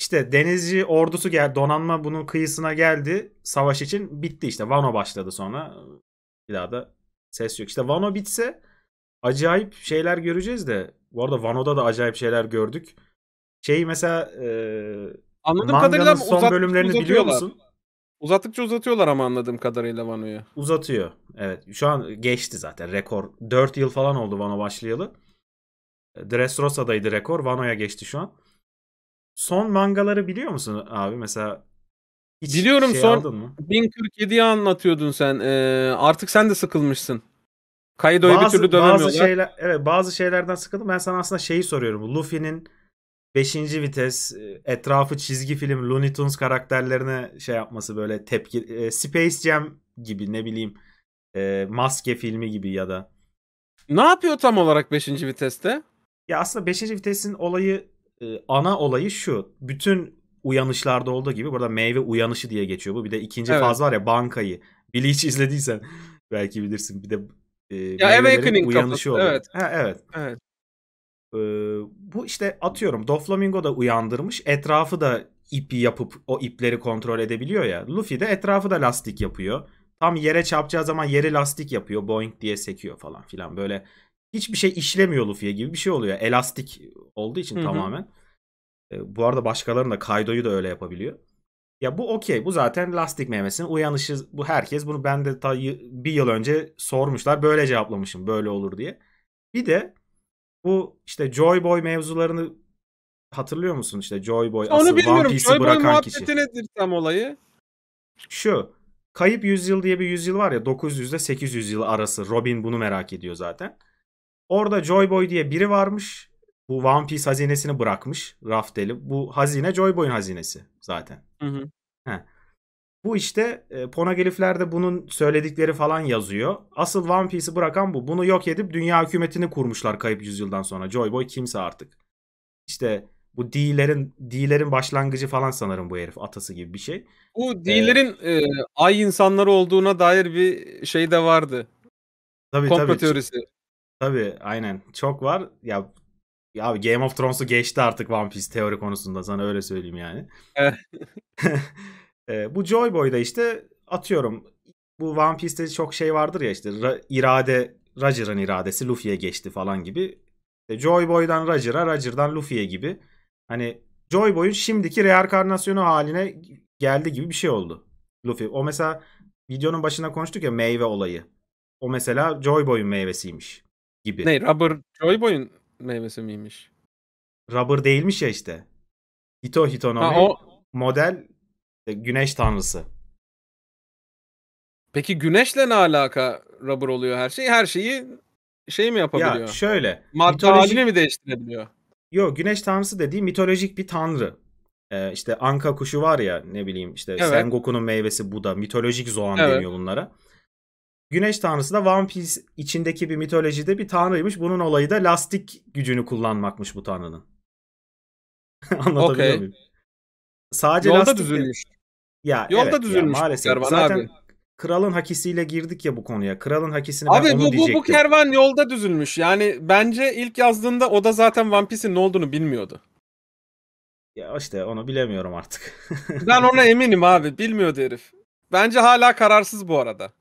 S1: İşte denizci ordusu geldi donanma bunun kıyısına geldi savaş için bitti işte Vano başladı sonra bir daha da Ses yok. İşte Vano bitse acayip şeyler göreceğiz de. Bu arada Vano'da da acayip şeyler gördük. Şey mesela e, Anladığım kadarıyla son uzattıkça bölümlerini biliyor musun? Uzattıkça uzatıyorlar ama anladığım kadarıyla Vano'yu. Uzatıyor. Evet. Şu an geçti zaten rekor. 4 yıl falan oldu Vano başlayalı. Dressrosa'daydı rekor. Vano'ya geçti şu an. Son mangaları biliyor musun abi? Mesela hiç Biliyorum şey son aldın 1047'yi anlatıyordun sen. Ee, artık sen de
S2: sıkılmışsın. Kaido'ya bir türlü dönemiyorlar. Bazı
S1: şeyler, evet bazı şeylerden sıkıldım. Ben sana aslında şeyi soruyorum. Luffy'nin 5. vites e, etrafı çizgi film Looney Tunes karakterlerine şey yapması böyle tepki e, Space Jam gibi ne bileyim e, maske filmi gibi ya da. Ne yapıyor tam olarak 5. viteste? Ya aslında 5. vitesin olayı e, ana olayı şu. Bütün uyanışlarda olduğu gibi burada meyve uyanışı diye geçiyor bu. Bir de ikinci evet. faz var ya bankayı. Bleach izlediysen belki bilirsin. Bir de e, ya Awakening uyanışı oluyor Evet. Ha, evet. Evet. Ee, bu işte atıyorum Doflamingo da uyandırmış. Etrafı da ipi yapıp o ipleri kontrol edebiliyor ya. Luffy de etrafı da lastik yapıyor. Tam yere çarpacağı zaman yeri lastik yapıyor. Boing diye sekiyor falan filan. Böyle hiçbir şey işlemiyor Luffy'ye gibi bir şey oluyor. Elastik olduğu için Hı-hı. tamamen. Ee, bu arada başkalarının da Kaido'yu da öyle yapabiliyor. Ya bu okey. Bu zaten lastik memesinin uyanışı. Bu herkes bunu ben de ta bir yıl önce sormuşlar. Böyle cevaplamışım. Böyle olur diye. Bir de bu işte Joy Boy mevzularını hatırlıyor musun? İşte Joy Boy asıl Onu bilmiyorum. One Piece'i Joy bırakan Boy kişi. nedir tam olayı? Şu. Kayıp yüzyıl diye bir yüzyıl var ya 900 ile 800 yıl arası. Robin bunu merak ediyor zaten. Orada Joy Boy diye biri varmış bu One Piece hazinesini bırakmış Raftel'i. Bu hazine Joy Boy'un hazinesi zaten. Hı hı. Bu işte e, Ponagelif'lerde bunun söyledikleri falan yazıyor. Asıl One Piece'i bırakan bu. Bunu yok edip dünya hükümetini kurmuşlar kayıp yüzyıldan sonra. Joy Boy kimse artık. İşte bu D'lerin D'lerin başlangıcı falan sanırım bu herif atası gibi bir şey.
S2: Bu e, D'lerin ee, e, ay insanları olduğuna dair bir şey de vardı. Tabii Komplo tabii. teorisi.
S1: Tabii aynen çok var. Ya ya Game of Thrones'u geçti artık One Piece teori konusunda sana öyle söyleyeyim yani. e, bu Joy Boy'da işte atıyorum bu One Piece'te çok şey vardır ya işte ra- irade Roger'ın iradesi Luffy'ye geçti falan gibi. İşte Joy Boy'dan Roger'a, Roger'dan Luffy'ye gibi. Hani Joy Boy'un şimdiki reenkarnasyonu haline geldi gibi bir şey oldu. Luffy. O mesela videonun başına konuştuk ya meyve olayı. O mesela Joy Boy'un meyvesiymiş gibi. Ne? Rubber Joy Boy'un meyvesi miymiş? Rubber değilmiş ya işte. Hito Hitonomi ha, o... model e, güneş tanrısı. Peki güneşle ne alaka
S2: rubber oluyor her şey? Her şeyi şey mi yapabiliyor? Ya şöyle. Madde mitolojik...
S3: mi değiştirebiliyor?
S1: Yo güneş tanrısı dediğim mitolojik bir tanrı. Ee, işte anka kuşu var ya ne bileyim işte evet. Sengoku'nun meyvesi bu da mitolojik zoğan evet. deniyor bunlara. Güneş tanrısı da One Piece içindeki bir mitolojide bir tanrıymış. Bunun olayı da lastik gücünü kullanmakmış bu tanrının.
S3: Anlatabiliyor okay. muyum?
S1: Sadece Yolda lastik düzülmüş.
S3: Ya, Yolda evet, düzülmüş ya, maalesef. Kervan Zaten abi.
S1: kralın hakisiyle girdik ya bu konuya. Kralın hakisini abi, ben onu bu, bu, bu
S2: kervan yolda düzülmüş. Yani bence ilk yazdığında o da zaten One Piece'in ne olduğunu bilmiyordu.
S1: Ya işte onu bilemiyorum artık.
S2: ben ona
S1: eminim abi. Bilmiyordu herif. Bence hala kararsız bu arada.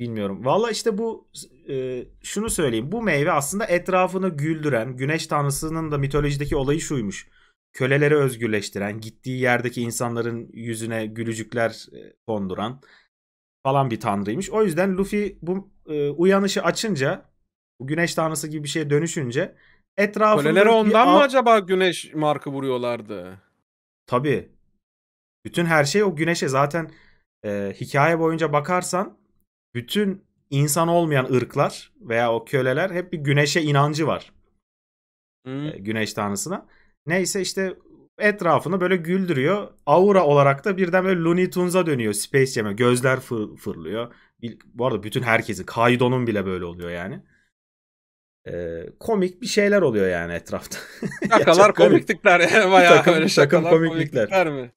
S1: Bilmiyorum. Valla işte bu e, şunu söyleyeyim. Bu meyve aslında etrafını güldüren, güneş tanrısının da mitolojideki olayı şuymuş. Köleleri özgürleştiren, gittiği yerdeki insanların yüzüne gülücükler e, konduran falan bir tanrıymış. O yüzden Luffy bu e, uyanışı açınca, bu güneş tanrısı gibi bir şeye dönüşünce etrafını... Kölelere ondan mı acaba güneş markı vuruyorlardı? Tabii. Bütün her şey o güneşe zaten e, hikaye boyunca bakarsan bütün insan olmayan ırklar veya o köleler hep bir güneşe inancı var. Hmm. Güneş tanrısına. Neyse işte etrafını böyle güldürüyor. Aura olarak da birden böyle Looney Tunes'a dönüyor Space Jam'e. Gözler fır, fırlıyor. Bu arada bütün herkesi. Kaido'nun bile böyle oluyor yani. Ee, komik bir şeyler oluyor yani etrafta. Şakalar komik. komiklikler. Bayağı takım, böyle şakalar komiklikler. komiklikler mi?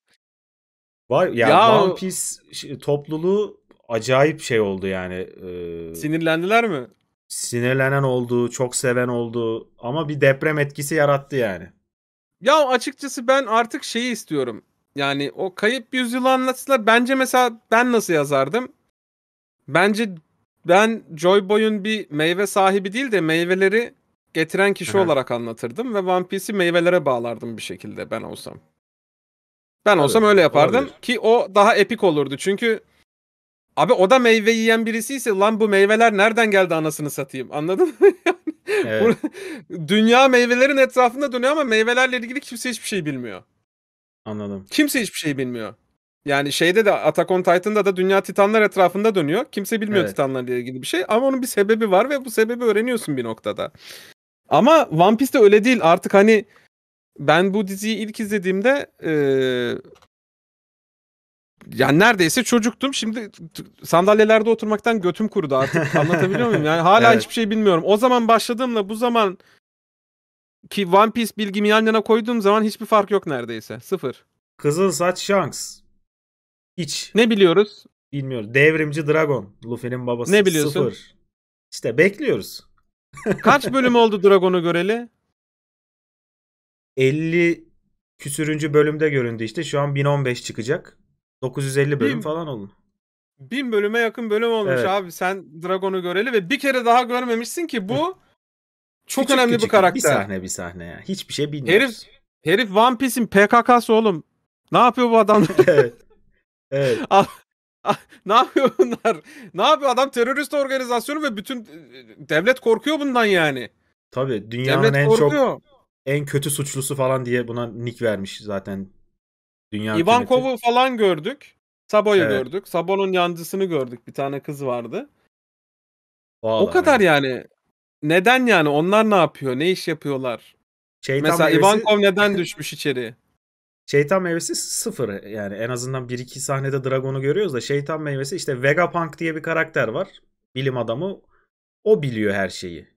S1: Var, yani ya, One Piece topluluğu acayip şey oldu yani. E, Sinirlendiler mi? Sinirlenen oldu, çok seven oldu ama bir deprem etkisi yarattı yani.
S2: Ya açıkçası ben artık şeyi istiyorum. Yani o kayıp yüzyılı anlatısıyla bence mesela ben nasıl yazardım? Bence ben Joy Boy'un bir meyve sahibi değil de meyveleri getiren kişi Aha. olarak anlatırdım ve One Piece'i meyvelere bağlardım bir şekilde ben olsam. Ben olsam evet, öyle yapardım olabilir. ki o daha epik olurdu. Çünkü Abi o da meyve yiyen birisiyse lan bu meyveler nereden geldi anasını satayım anladın mı?
S3: evet.
S2: dünya meyvelerin etrafında dönüyor ama meyvelerle ilgili kimse hiçbir şey bilmiyor. Anladım. Kimse hiçbir şey bilmiyor. Yani şeyde de Attack on Titan'da da dünya titanlar etrafında dönüyor. Kimse bilmiyor evet. titanlarla ilgili bir şey ama onun bir sebebi var ve bu sebebi öğreniyorsun bir noktada. Ama One Piece'te öyle değil. Artık hani ben bu diziyi ilk izlediğimde e, yani neredeyse çocuktum. Şimdi sandalyelerde oturmaktan götüm kurudu artık. Anlatabiliyor muyum? Yani hala evet. hiçbir şey bilmiyorum. O zaman başladığımla bu zaman ki One Piece bilgimi yan yana koyduğum zaman hiçbir fark yok neredeyse. Sıfır. Kızıl saç Shanks.
S1: hiç. Ne biliyoruz? Bilmiyorum. Devrimci Dragon. Luffy'nin babası. Ne biliyorsun? Sıfır. İşte bekliyoruz. Kaç bölüm oldu Dragon'u göreli? 50 küsürüncü bölümde göründü işte. Şu an 1015 çıkacak. 950 bölüm bin, falan oldu.
S2: Bin bölüme yakın bölüm olmuş evet. abi. Sen Dragon'u göreli ve bir kere daha görmemişsin ki bu çok küçük, önemli küçük, bir karakter. Bir sahne
S1: bir sahne ya. Hiçbir
S2: şey bilmiyor. Herif, herif One Piece'in PKK'sı oğlum. Ne yapıyor bu adam? Evet. Ah, ah, ne yapıyor bunlar? Ne yapıyor adam terörist organizasyonu ve bütün e, devlet korkuyor bundan yani.
S1: Tabii
S3: dünyanın devlet en korkuyor. çok
S1: en kötü suçlusu falan diye buna nick vermiş zaten Dünya Ivankov'u
S2: falan gördük. Sabo'yu evet. gördük. Sabo'nun yancısını gördük. Bir tane kız vardı. Vallahi o kadar yani. yani. Neden yani? Onlar ne yapıyor? Ne iş yapıyorlar? Şeytan Mesela meyvesi... Ivankov
S1: neden düşmüş içeri? Şeytan meyvesi sıfır. Yani en azından bir iki sahnede Dragon'u görüyoruz da şeytan meyvesi işte Vegapunk diye bir karakter var. Bilim adamı. O biliyor her şeyi.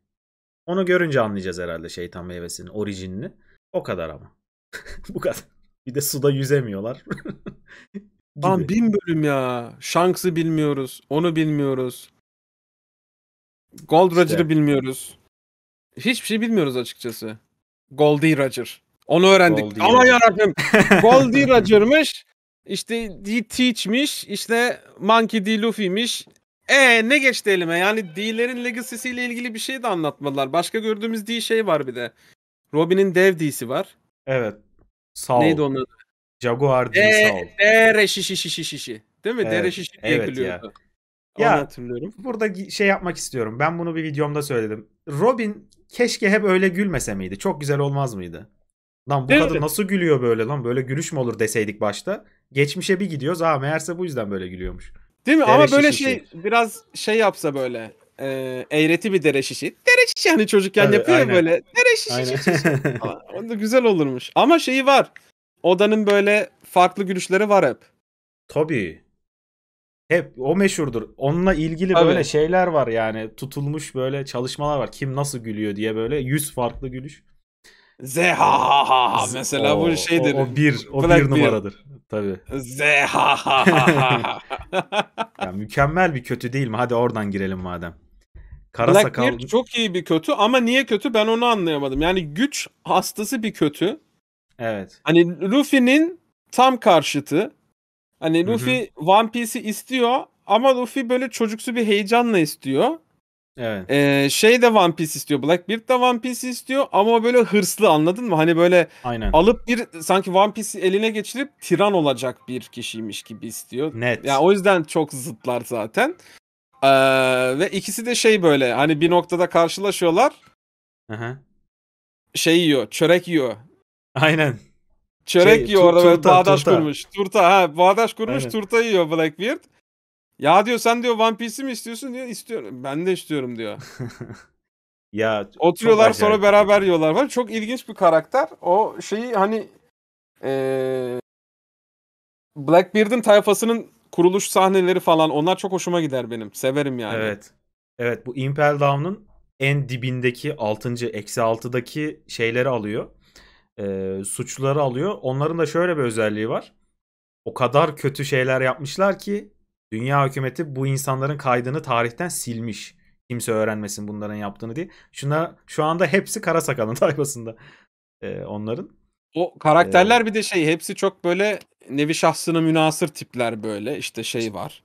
S1: Onu görünce anlayacağız herhalde şeytan meyvesinin orijinini. O kadar ama. Bu kadar. Bir de suda yüzemiyorlar.
S2: Lan bin bölüm ya. Shanks'ı bilmiyoruz. Onu bilmiyoruz. Gold işte. Roger'ı bilmiyoruz. Hiçbir şey bilmiyoruz açıkçası. Goldie Roger. Onu öğrendik. Goldie Ama yarabbim. Goldie Roger'mış. İşte D Teach'miş. İşte Monkey D Luffy'miş. E ne geçti elime? Yani D'lerin Legacy'si ilgili bir şey de anlatmadılar. Başka gördüğümüz D şey var bir de. Robin'in dev
S1: D'si var. Evet. Saul. Neydi onun adı? Jaguar D. Dere şişi şişi şişi. Değil mi? Evet, Dere şişi diye evet gülüyordu. Ya. ya hatırlıyorum. Burada şey yapmak istiyorum. Ben bunu bir videomda söyledim. Robin keşke hep öyle gülmese miydi? Çok güzel olmaz mıydı? Lan bu kadın nasıl gülüyor böyle lan? Böyle gülüş mü olur deseydik başta. Geçmişe bir gidiyoruz. Aa meğerse bu yüzden böyle gülüyormuş. Değil mi? Dere Ama böyle şişi. şey
S2: biraz şey yapsa böyle e, eğreti bir dere şişi. Dere şişi hani çocukken evet, yapıyor aynen. böyle.
S3: Dere şişi. Aynen. şişi.
S2: Onda güzel olurmuş. Ama şeyi var. Odanın böyle farklı gülüşleri var hep.
S1: Tabii. Hep o meşhurdur. Onunla ilgili Tabii. böyle şeyler var yani. Tutulmuş böyle çalışmalar var. Kim nasıl gülüyor diye böyle yüz farklı gülüş
S2: ha ha ha mesela o, bu şeydir. O, o bir
S1: o Black bir numaradır.
S2: ha ha ha
S1: mükemmel bir kötü değil mi? Hadi oradan girelim madem. Kara Black sakal... Beard çok iyi bir kötü ama niye kötü ben onu anlayamadım. Yani güç hastası
S2: bir kötü. Evet. Hani Luffy'nin tam karşıtı. Hani Luffy Hı-hı. One Piece'i istiyor ama Luffy böyle çocuksu bir heyecanla istiyor. Evet. Ee, şey de One Piece istiyor. Blackbeard da One Piece istiyor ama böyle hırslı anladın mı? Hani böyle Aynen. alıp bir sanki One Piece eline geçirip tiran olacak bir kişiymiş gibi istiyor. Net. Yani o yüzden çok zıtlar zaten. Ee, ve ikisi de şey böyle hani bir noktada karşılaşıyorlar. Aha. Şey yiyor, çörek yiyor. Aynen. Çörek şey, yiyor orada böyle bağdaş turta. kurmuş. Turta ha bağdaş kurmuş Aynen. turta yiyor Blackbeard. Ya diyor sen diyor One Piece'i mi istiyorsun diyor. İstiyorum. Ben de istiyorum diyor. ya oturuyorlar sonra beraber yiyorlar var. Çok ilginç bir karakter. O şeyi hani ee, Blackbeard'in
S1: tayfasının kuruluş sahneleri falan onlar çok hoşuma gider benim. Severim yani. Evet. Evet bu Impel Down'un en dibindeki 6. eksi 6'daki şeyleri alıyor. E, suçluları alıyor. Onların da şöyle bir özelliği var. O kadar kötü şeyler yapmışlar ki Dünya hükümeti bu insanların kaydını tarihten silmiş. Kimse öğrenmesin bunların yaptığını diye. Şuna şu anda hepsi kara sakalın tayfasında ee, onların. O karakterler
S2: ee, bir de şey hepsi çok böyle nevi şahsına münasır tipler böyle işte şey var.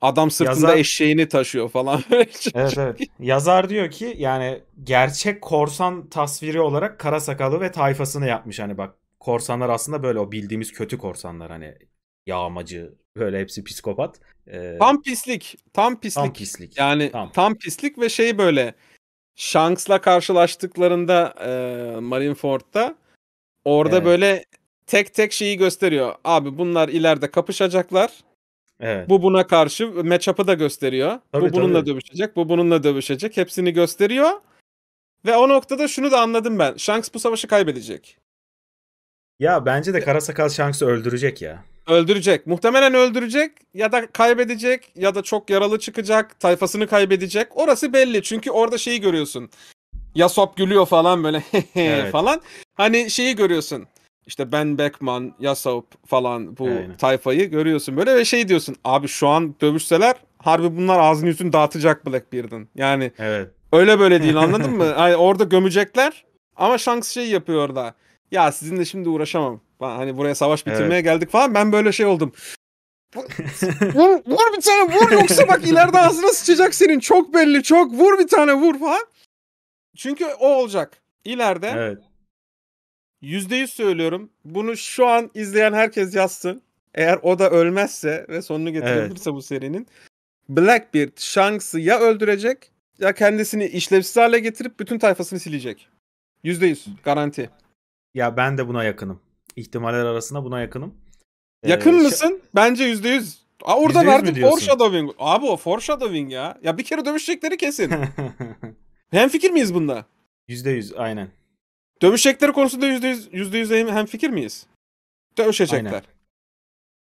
S2: Adam sırtında yazar, eşeğini taşıyor falan. evet
S1: evet. Şey yazar diyor ki yani gerçek korsan tasviri olarak kara sakalı ve tayfasını yapmış hani bak. Korsanlar aslında böyle o bildiğimiz kötü korsanlar hani yağmacı böyle hepsi psikopat. Ee, tam pislik. Tam pislik. Tam pislik.
S2: Yani tam, tam pislik ve şey böyle Shanks'la karşılaştıklarında e, Marineford'da orada evet. böyle tek tek şeyi gösteriyor. Abi bunlar ileride kapışacaklar. Evet. Bu buna karşı matchup'ı da gösteriyor. Tabii, bu bununla tabii. dövüşecek, bu bununla dövüşecek. Hepsini gösteriyor. Ve o noktada şunu da anladım ben. Shanks bu savaşı kaybedecek.
S1: Ya bence de Karasakal Shanks'ı öldürecek ya.
S2: Öldürecek. Muhtemelen öldürecek ya da kaybedecek ya da çok yaralı çıkacak. Tayfasını kaybedecek. Orası belli. Çünkü orada şeyi görüyorsun. Yasop gülüyor falan böyle evet. falan. Hani şeyi görüyorsun. İşte Ben Beckman, Yasop falan bu Aynen. tayfayı görüyorsun böyle ve şey diyorsun. Abi şu an dövüşseler harbi bunlar ağzını yüzünü dağıtacak Blackbeard'ın. Yani evet. öyle böyle değil anladın mı? Yani orada gömecekler ama Shanks şey yapıyor orada. Ya sizinle şimdi uğraşamam. Hani buraya savaş bitirmeye evet. geldik falan. Ben böyle şey oldum. vur, vur bir tane vur yoksa bak ileride ağzına sıçacak senin. Çok belli çok. Vur bir tane vur falan. Çünkü o olacak. İleride. Evet. %100 söylüyorum. Bunu şu an izleyen herkes yazsın. Eğer o da ölmezse ve sonunu getirebilirse evet. bu serinin Blackbeard Shanks'ı ya öldürecek ya kendisini işlevsiz hale getirip bütün tayfasını silecek. Yüzde yüz garanti.
S1: Ya ben de buna yakınım ihtimaller arasında buna yakınım.
S3: Ee, Yakın mısın?
S1: Bence yüzde yüz. orada
S2: oradan %100 artık foreshadowing. Abi o foreshadowing ya. Ya bir kere dövüşecekleri kesin. hem fikir miyiz bunda? Yüzde yüz aynen. Dövüşecekleri konusunda yüzde yüz, yüzde yüz hem fikir miyiz? Dövüşecekler. Aynen.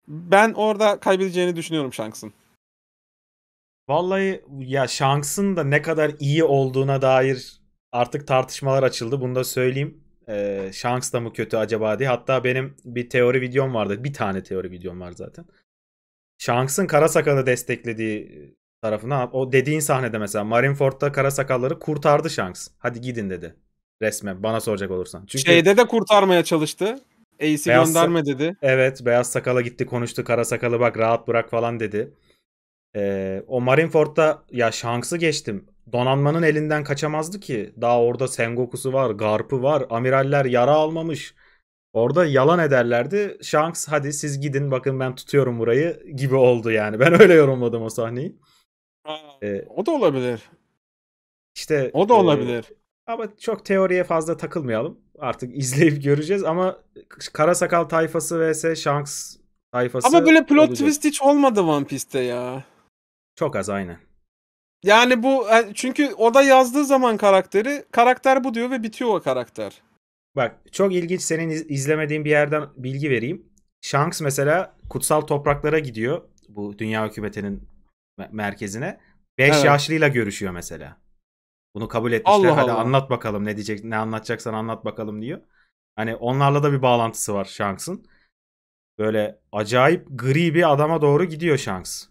S2: Ben orada
S1: kaybedeceğini düşünüyorum Shanks'ın. Vallahi ya Shanks'ın da ne kadar iyi olduğuna dair artık tartışmalar açıldı. Bunu da söyleyeyim e, Shanks da mı kötü acaba diye. Hatta benim bir teori videom vardı. Bir tane teori videom var zaten. Shanks'ın kara sakalı desteklediği tarafına o dediğin sahnede mesela Marineford'da kara sakalları kurtardı Shanks. Hadi gidin dedi. Resmen bana soracak olursan. Çünkü Şeyde de kurtarmaya çalıştı. Ace'i gönderme dedi. Evet beyaz sakala gitti konuştu kara sakalı bak rahat bırak falan dedi. Ee, o Marineford'da ya Shanks'ı geçtim donanmanın elinden kaçamazdı ki. Daha orada Sengoku'su var, Garp'ı var, amiraller yara almamış. Orada yalan ederlerdi. Shanks hadi siz gidin bakın ben tutuyorum burayı gibi oldu yani. Ben öyle yorumladım o sahneyi. Aa, ee, o da olabilir. İşte o da e, olabilir. E, ama çok teoriye fazla takılmayalım. Artık izleyip göreceğiz ama Kara Sakal tayfası vs Shanks tayfası Ama böyle plot olacak. twist hiç olmadı One Piece'te ya. Çok az aynen. Yani bu e, çünkü o da yazdığı zaman karakteri karakter bu diyor ve bitiyor o karakter. Bak çok ilginç senin izlemediğin bir yerden bilgi vereyim. Shanks mesela kutsal topraklara gidiyor bu dünya hükümetinin merkezine. 5 evet. yaşlıyla görüşüyor mesela. Bunu kabul etmişler. Allah Hadi Allah. anlat bakalım ne diyecek ne anlatacaksan anlat bakalım diyor. Hani onlarla da bir bağlantısı var Shanks'ın. Böyle acayip gri bir adama doğru gidiyor Shanks.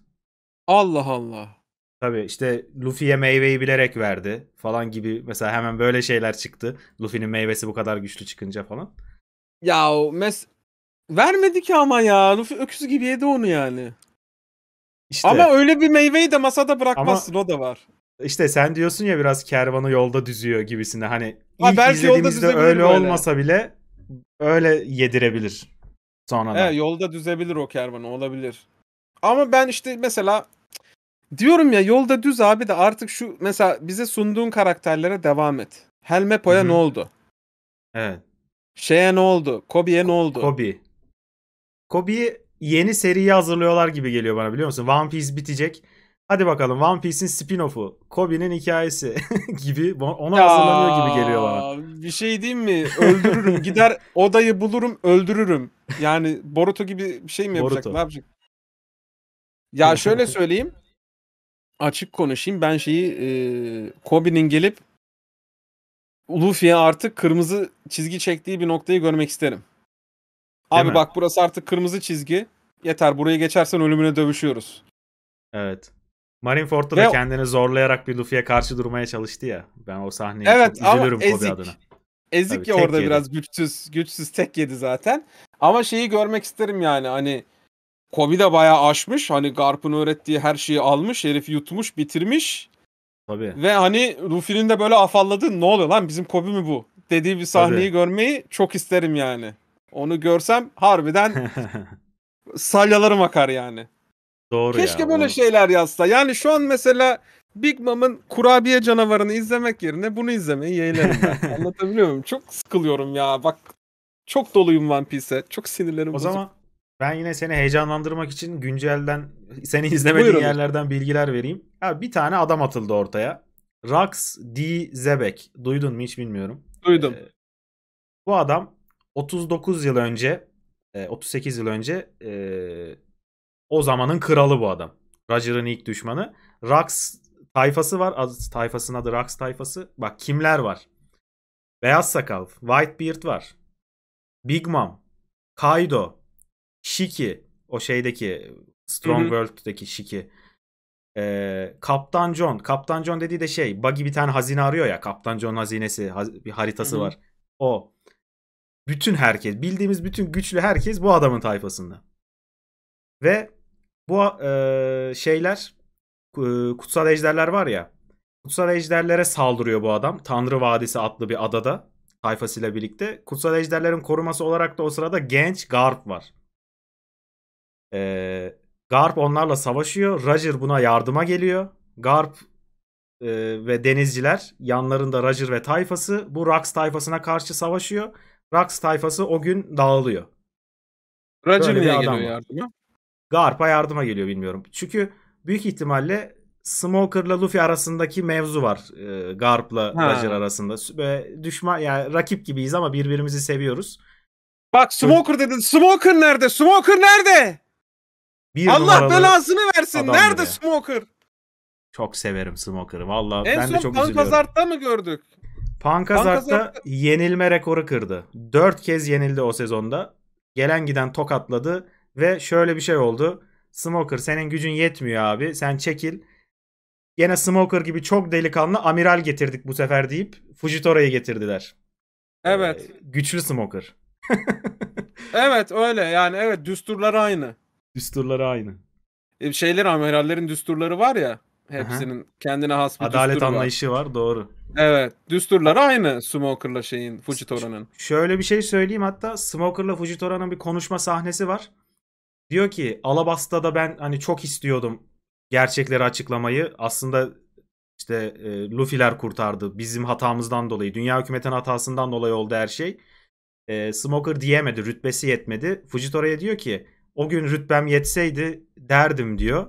S1: Allah Allah. Tabii işte Luffy'ye meyveyi bilerek verdi falan gibi mesela hemen böyle şeyler çıktı. Luffy'nin meyvesi bu kadar güçlü çıkınca falan.
S2: Ya mes vermedi ki ama ya. Luffy öküz gibi yedi onu yani. İşte. Ama öyle bir meyveyi de masada bırakmazsın ama, o da var.
S1: İşte sen diyorsun ya biraz kervanı yolda düzüyor gibisinde hani ha, ilk belki izlediğimizde yolda öyle böyle. olmasa bile öyle yedirebilir sonradan.
S2: Evet yolda düzebilir o kervanı olabilir. Ama ben işte mesela Diyorum ya yolda düz abi de artık şu mesela bize sunduğun karakterlere devam et. Helmepo'ya ne oldu?
S3: Evet.
S1: Şeye ne oldu? Kobi'ye ne oldu? Kobi. Kobi'yi yeni seriye hazırlıyorlar gibi geliyor bana biliyor musun? One Piece bitecek. Hadi bakalım One Piece'in spin-off'u, Kobe'nin hikayesi gibi ona ya, hazırlanıyor gibi geliyor bana. Bir şey diyeyim mi? Öldürürüm.
S2: Gider odayı bulurum, öldürürüm. Yani Boruto gibi bir şey mi yapacak? Boruto. Ne yapacak? Ya şöyle söyleyeyim açık konuşayım. Ben şeyi e, Kobe'nin gelip Luffy'ye artık kırmızı çizgi çektiği bir
S1: noktayı görmek
S2: isterim. Değil Abi mi? bak burası artık kırmızı çizgi. Yeter buraya geçersen ölümüne dövüşüyoruz.
S1: Evet. Marineford'da Ve... da kendini zorlayarak bir Luffy'ye karşı durmaya çalıştı ya. Ben o sahneyi evet, çok üzülürüm Kobe ezik. adına. Ezik Tabii, ya orada yedi. biraz
S2: güçsüz, güçsüz tek yedi zaten. Ama şeyi görmek isterim yani hani Kobe de bayağı aşmış. Hani Garp'ın öğrettiği her şeyi almış. Herif yutmuş, bitirmiş. Tabii. Ve hani Luffy'nin de böyle afalladı. Ne oluyor lan bizim Kobe mi bu? Dediği bir sahneyi Tabii. görmeyi çok isterim yani. Onu görsem harbiden salyalarım akar yani.
S3: Doğru Keşke ya, böyle onu...
S2: şeyler yazsa. Yani şu an mesela Big Mom'ın kurabiye canavarını izlemek yerine bunu izlemeyi yeğlerim ben. Anlatabiliyor muyum? Çok sıkılıyorum ya. Bak
S1: çok doluyum One Piece'e. Çok sinirlerim o bozuk. O zaman ben yine seni heyecanlandırmak için güncelden seni izlemediğin Buyurun. yerlerden bilgiler vereyim. Abi bir tane adam atıldı ortaya. Rax D. Zebek. Duydun mu hiç bilmiyorum. Duydum. Ee, bu adam 39 yıl önce 38 e, yıl önce e, o zamanın kralı bu adam. Roger'ın ilk düşmanı. Rax tayfası var. Az, tayfasının adı Rax tayfası. Bak kimler var? Beyaz sakal, Whitebeard var. Big Mom, Kaido, Shiki o şeydeki Strong World'deki Shiki. Ee, Kaptan John. Kaptan John dediği de şey Buggy bir tane hazine arıyor ya. Kaptan John hazinesi haz- bir haritası Hı-hı. var. O. Bütün herkes bildiğimiz bütün güçlü herkes bu adamın tayfasında. Ve bu e, şeyler e, kutsal ejderler var ya. Kutsal ejderlere saldırıyor bu adam. Tanrı Vadisi adlı bir adada tayfasıyla birlikte. Kutsal ejderlerin koruması olarak da o sırada genç Garp var. E, Garp onlarla savaşıyor. Roger buna yardıma geliyor. Garp e, ve denizciler yanlarında Roger ve tayfası bu Rax tayfasına karşı savaşıyor. Rax tayfası o gün dağılıyor. Roger niye geliyor var. yardıma? Garp'a yardıma geliyor bilmiyorum. Çünkü büyük ihtimalle Smoker'la Luffy arasındaki mevzu var. E, Garp'la Roger arasında. Böyle düşman yani rakip gibiyiz ama birbirimizi seviyoruz. Bak Smoker dedin. Smoker nerede? Smoker nerede? Bir Allah belasını versin. Nerede ya. Smoker? çok severim Smoker'ı. Valla En ben de çok çok En son Hazard'da mı gördük? Pankazar'da yenilme rekoru kırdı. Dört kez yenildi o sezonda. Gelen giden tokatladı ve şöyle bir şey oldu. Smoker senin gücün yetmiyor abi. Sen çekil. Yine Smoker gibi çok delikanlı amiral getirdik bu sefer deyip Fujitora'yı getirdiler. Ee, evet. Ee, güçlü Smoker. Evet öyle yani evet düsturlar aynı. Düsturları aynı.
S2: E, şeyler amirallerin düsturları var ya. Hepsinin Aha. kendine has bir Adalet düsturu anlayışı
S1: var. var doğru. Evet. Düsturları aynı Smoker'la şeyin Fujitora'nın. Şöyle bir şey söyleyeyim hatta Smoker'la Fujitora'nın bir konuşma sahnesi var. Diyor ki Alabasta'da ben hani çok istiyordum gerçekleri açıklamayı. Aslında işte e, Luffy'ler kurtardı. Bizim hatamızdan dolayı. Dünya hükümetin hatasından dolayı oldu her şey. E, Smoker diyemedi. Rütbesi yetmedi. Fujitora'ya diyor ki o gün rütbem yetseydi derdim diyor.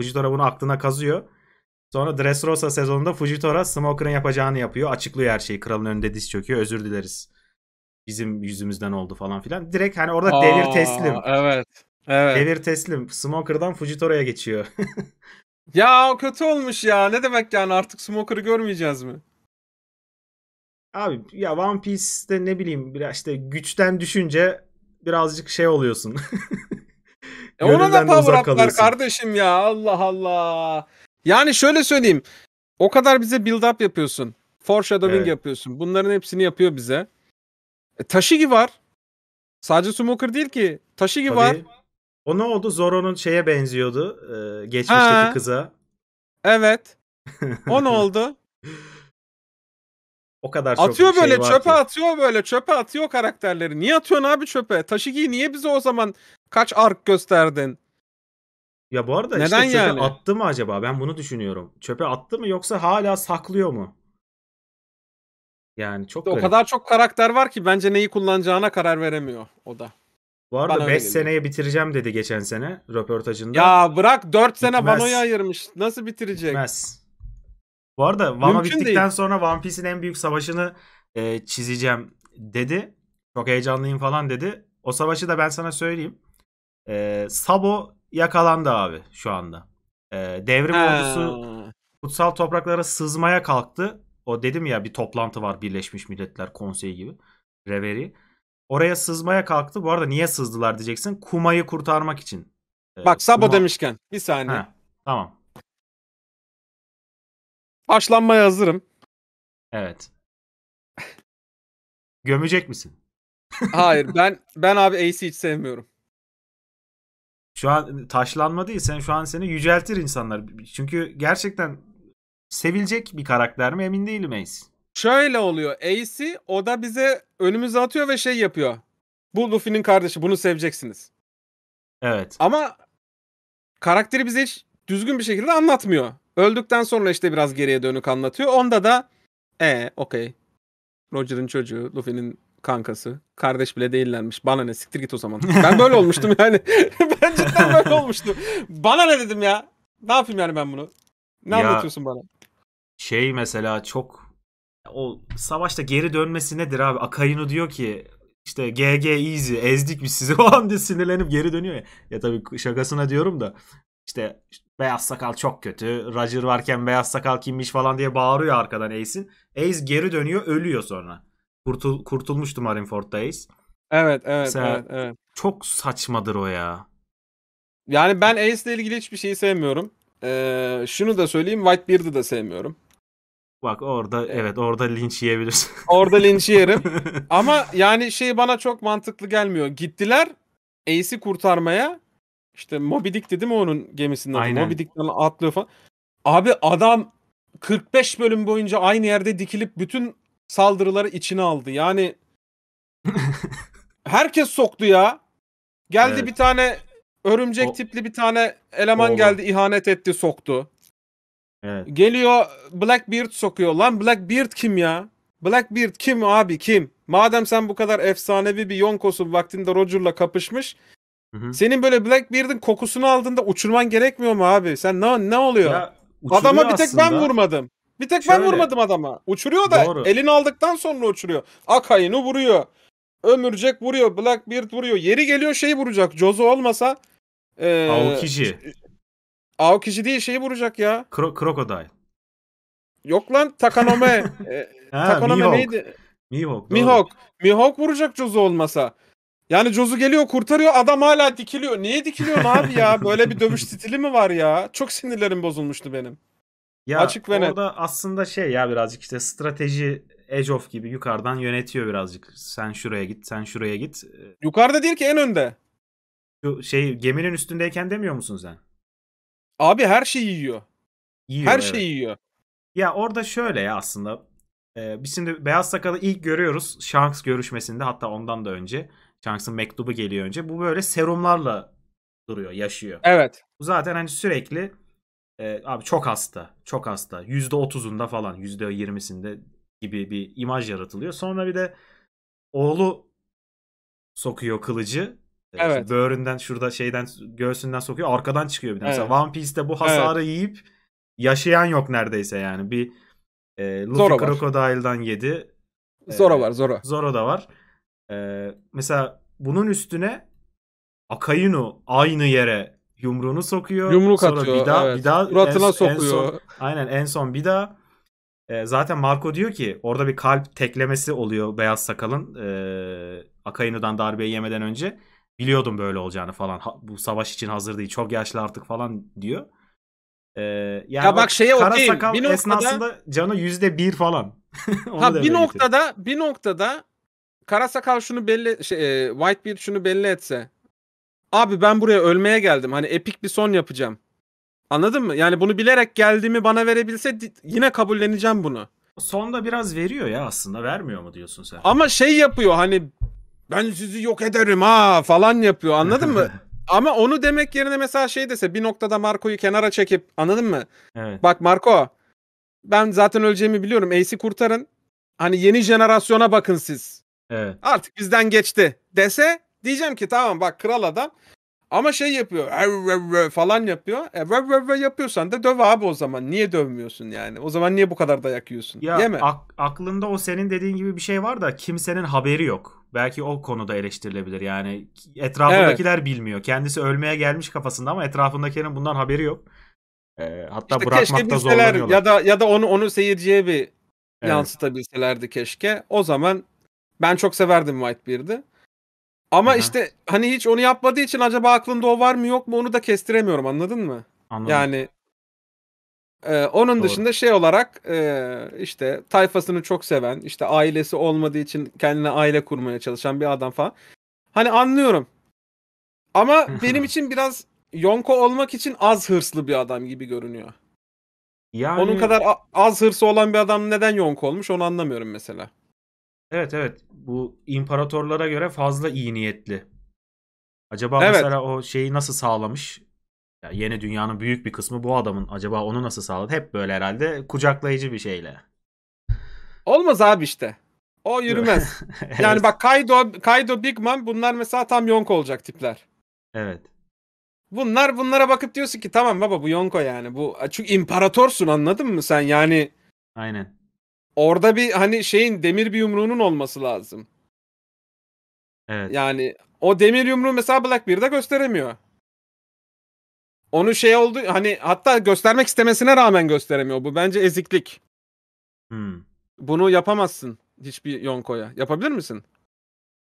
S1: Fujitora bunu aklına kazıyor. Sonra Dressrosa sezonunda Fujitora Smoker'ın yapacağını yapıyor. Açıklıyor her şeyi. Kralın önünde diz çöküyor. Özür dileriz. Bizim yüzümüzden oldu falan filan. Direkt hani orada Aa, devir teslim. Evet. Evet. Devir teslim. Smoker'dan Fujitora'ya geçiyor.
S2: ya kötü olmuş ya. Ne demek yani artık Smoker'ı
S1: görmeyeceğiz mi? Abi ya One Piece'te ne bileyim biraz işte güçten düşünce birazcık şey oluyorsun.
S3: e ona da power up'lar
S2: kardeşim ya Allah Allah. Yani şöyle söyleyeyim. O kadar bize build up yapıyorsun. Foreshadowing evet. yapıyorsun. Bunların hepsini yapıyor bize. E, Taşigi var. Sadece Smoker değil ki. Taşigi Tabii. var. O ne oldu? Zoro'nun şeye
S1: benziyordu. Ee, geçmişteki ha. kıza. Evet. O ne oldu? O kadar atıyor çok atıyor şey böyle var çöpe ki.
S2: atıyor böyle çöpe atıyor karakterleri. Niye atıyorsun abi çöpe? Taşigi niye bize o zaman kaç ark gösterdin?
S1: Ya bu arada Neden işte çöpe yani? attı mı acaba? Ben bunu düşünüyorum. Çöpe attı mı yoksa hala saklıyor mu? Yani çok işte O kadar çok karakter var ki bence neyi kullanacağına
S2: karar veremiyor o da.
S1: Bu arada Bana 5 seneye bitireceğim dedi geçen sene röportajında. Ya bırak 4 sene Bano'ya
S2: ayırmış. Nasıl bitirecek? Bitmez.
S1: Bu arada Vama bittikten değil. sonra One Piece'in en büyük savaşını e, çizeceğim dedi. Çok heyecanlıyım falan dedi. O savaşı da ben sana söyleyeyim. E, Sabo yakalandı abi şu anda. E, devrim ha. ordusu kutsal topraklara sızmaya kalktı. O dedim ya bir toplantı var Birleşmiş Milletler Konseyi gibi. Reveri. Oraya sızmaya kalktı. Bu arada niye sızdılar diyeceksin. Kuma'yı kurtarmak için. E, Bak Sabo Kuma...
S3: demişken bir saniye. Ha, tamam. Taşlanmaya hazırım. Evet. Gömecek misin? Hayır
S1: ben ben abi AC hiç sevmiyorum. Şu an taşlanma değil. Sen şu an seni yüceltir insanlar. Çünkü gerçekten sevilecek bir karakter mi emin değilim Ace. Şöyle oluyor. AC o da bize önümüze atıyor ve şey
S2: yapıyor. Bu Luffy'nin kardeşi. Bunu seveceksiniz. Evet. Ama karakteri bize hiç düzgün bir şekilde anlatmıyor. Öldükten sonra işte biraz geriye dönük anlatıyor. Onda da e ee, okey. Roger'ın çocuğu, Luffy'nin kankası. Kardeş bile değillermiş. Bana ne siktir git o zaman. Ben böyle olmuştum yani. ben cidden böyle olmuştum. Bana ne dedim ya? Ne yapayım yani ben bunu? Ne ya, anlatıyorsun bana?
S1: Şey mesela çok o savaşta geri dönmesi nedir abi? Akainu diyor ki işte GG easy ezdik biz sizi o falan diye sinirlenip geri dönüyor ya. Ya tabii şakasına diyorum da işte beyaz sakal çok kötü. Roger varken beyaz sakal kimmiş falan diye bağırıyor arkadan Ace'in. Ace geri dönüyor ölüyor sonra. Kurtul kurtulmuştu Marineford'da Ace. Evet evet, Mesela evet evet. Çok saçmadır o ya. Yani ben
S2: Ace'le ilgili hiçbir şeyi sevmiyorum. Ee, şunu da söyleyeyim Whitebeard'ı da sevmiyorum.
S1: Bak orada ee, evet orada linç yiyebilirsin.
S3: Orada linç yerim.
S2: Ama yani şey bana çok mantıklı gelmiyor. Gittiler Ace'i kurtarmaya işte Moby Dick'ti değil mi onun gemisinden? Aynen. Moby Dick'ten atlıyor falan. Abi adam 45 bölüm boyunca aynı yerde dikilip bütün saldırıları içine aldı. Yani herkes soktu ya. Geldi evet. bir tane örümcek o... tipli bir tane eleman Oğlum. geldi ihanet etti soktu. Evet. Geliyor Blackbeard sokuyor. Lan Blackbeard kim ya? Blackbeard kim abi kim? Madem sen bu kadar efsanevi bir yonkosun vaktinde Roger'la kapışmış. Hı hı. Senin böyle Blackbeard'in kokusunu aldığında uçurman gerekmiyor mu abi? Sen ne ne oluyor? Ya, Adama bir tek ben vurmadım. Bir tek ben vurmadım adama. Uçuruyor da Doğru. elini aldıktan sonra uçuruyor. Akayını vuruyor. Ömürcek vuruyor. Blackbeard vuruyor. Yeri geliyor şeyi vuracak. Jozo olmasa ee, Aokiji. Aokiji değil şeyi vuracak ya. Kro Crocodile. Yok lan Takanome.
S3: e, Ha, Takanome Mihawk. neydi? Mihawk.
S2: doğru. Mihawk. Mihawk vuracak Jozo olmasa. Yani Jozu geliyor kurtarıyor adam hala dikiliyor. Niye dikiliyorsun abi ya? Böyle bir dövüş stili mi var ya? Çok sinirlerim bozulmuştu benim. Ya Açık ve orada
S1: net. aslında şey ya birazcık işte strateji Edge of gibi yukarıdan yönetiyor birazcık. Sen şuraya git, sen şuraya git. Yukarıda değil ki en önde. Şu şey geminin üstündeyken demiyor musun sen? Abi her şeyi yiyor. yiyor her evet. şeyi yiyor. Ya orada şöyle ya aslında. Ee, biz şimdi Beyaz Sakal'ı ilk görüyoruz. Shanks görüşmesinde hatta ondan da önce. Shanks'ın mektubu geliyor önce. Bu böyle serumlarla duruyor, yaşıyor. Evet. Bu zaten hani sürekli e, abi çok hasta, çok hasta. %30'unda falan, %20'sinde gibi bir imaj yaratılıyor. Sonra bir de oğlu sokuyor kılıcı. E, evet. Böğründen şurada şeyden göğsünden sokuyor. Arkadan çıkıyor bir de. Evet. Mesela One Piece'te bu hasarı evet. yiyip yaşayan yok neredeyse yani. Bir e, Luffy Zoro Crocodile'dan yedi. Zoro e, var Zoro. Zoro da var. Ee, mesela bunun üstüne Akayunu aynı yere yumruğunu sokuyor. Yumruk sonra atıyor. Bir daha, evet. bir daha Suratına en, sokuyor. En son, aynen en son bir daha. E, zaten Marco diyor ki orada bir kalp teklemesi oluyor beyaz sakalın. E, ee, Akayunu'dan darbeyi yemeden önce. Biliyordum böyle olacağını falan. Ha, bu savaş için hazır değil. Çok yaşlı artık falan diyor. E, yani ya bak şeye kara okeyim. sakal bir noktada, canı yüzde bir falan. ha, bir noktada
S2: bir noktada Kara sakal şunu belli şey, e, Whitebeard şunu belli etse. Abi ben buraya ölmeye geldim. Hani epik bir son yapacağım. Anladın mı? Yani bunu bilerek geldiğimi bana verebilse yine kabulleneceğim
S1: bunu. Son da biraz veriyor ya aslında. Vermiyor mu diyorsun sen?
S2: Ama şey yapıyor hani ben sizi yok ederim ha falan yapıyor. Anladın mı? Ama onu demek yerine mesela şey dese bir noktada Marco'yu kenara çekip anladın mı? Evet. Bak Marco ben zaten öleceğimi biliyorum. Ace'i kurtarın. Hani yeni jenerasyona bakın siz. Evet. Artık bizden geçti dese diyeceğim ki tamam bak kral adam ama şey yapıyor falan yapıyor. E, yapıyorsan da döv abi o zaman. Niye dövmüyorsun yani? O zaman niye bu kadar dayak
S1: yiyorsun? Ya, Değil mi? Ak- aklında o senin dediğin gibi bir şey var da kimsenin haberi yok. Belki o konuda eleştirilebilir yani. Etrafındakiler evet. bilmiyor. Kendisi ölmeye gelmiş kafasında ama etrafındakilerin bundan haberi yok. E, hatta işte bırakmakta zorlanıyorlar. Ya da ya da onu onu seyirciye
S2: bir evet. yansıtabilselerdi keşke. O zaman ben çok severdim Whitebeard'i. Ama Aha. işte hani hiç onu yapmadığı için acaba aklında o var mı yok mu onu da kestiremiyorum anladın mı? Anladım. Yani e, onun Doğru. dışında şey olarak e, işte tayfasını çok seven, işte ailesi olmadığı için kendine aile kurmaya çalışan bir adam falan. Hani anlıyorum. Ama benim için biraz Yonko olmak için az hırslı bir adam gibi görünüyor. Yani... Onun kadar az hırsı olan bir adam neden Yonko olmuş onu anlamıyorum mesela.
S1: Evet evet. Bu imparatorlara göre fazla iyi niyetli. Acaba Evet. mesela o şeyi nasıl sağlamış? Ya yeni dünyanın büyük bir kısmı bu adamın. Acaba onu nasıl sağladı? Hep böyle herhalde kucaklayıcı bir şeyle. Olmaz abi işte.
S2: O yürümez. Yani Evet. bak
S1: Kaido, Kaido
S2: Big Mom bunlar mesela tam Yonko olacak tipler. Evet. Bunlar bunlara bakıp diyorsun ki tamam baba bu yonko yani. Bu çünkü imparatorsun anladın mı sen? Yani Aynen. Orada bir hani şeyin demir bir yumruğunun olması lazım. Evet. Yani o demir yumruğu mesela Blackbeard'da gösteremiyor. Onu şey oldu hani hatta göstermek istemesine rağmen gösteremiyor. Bu bence eziklik.
S1: Hmm. Bunu yapamazsın hiçbir Yonko'ya. Yapabilir misin?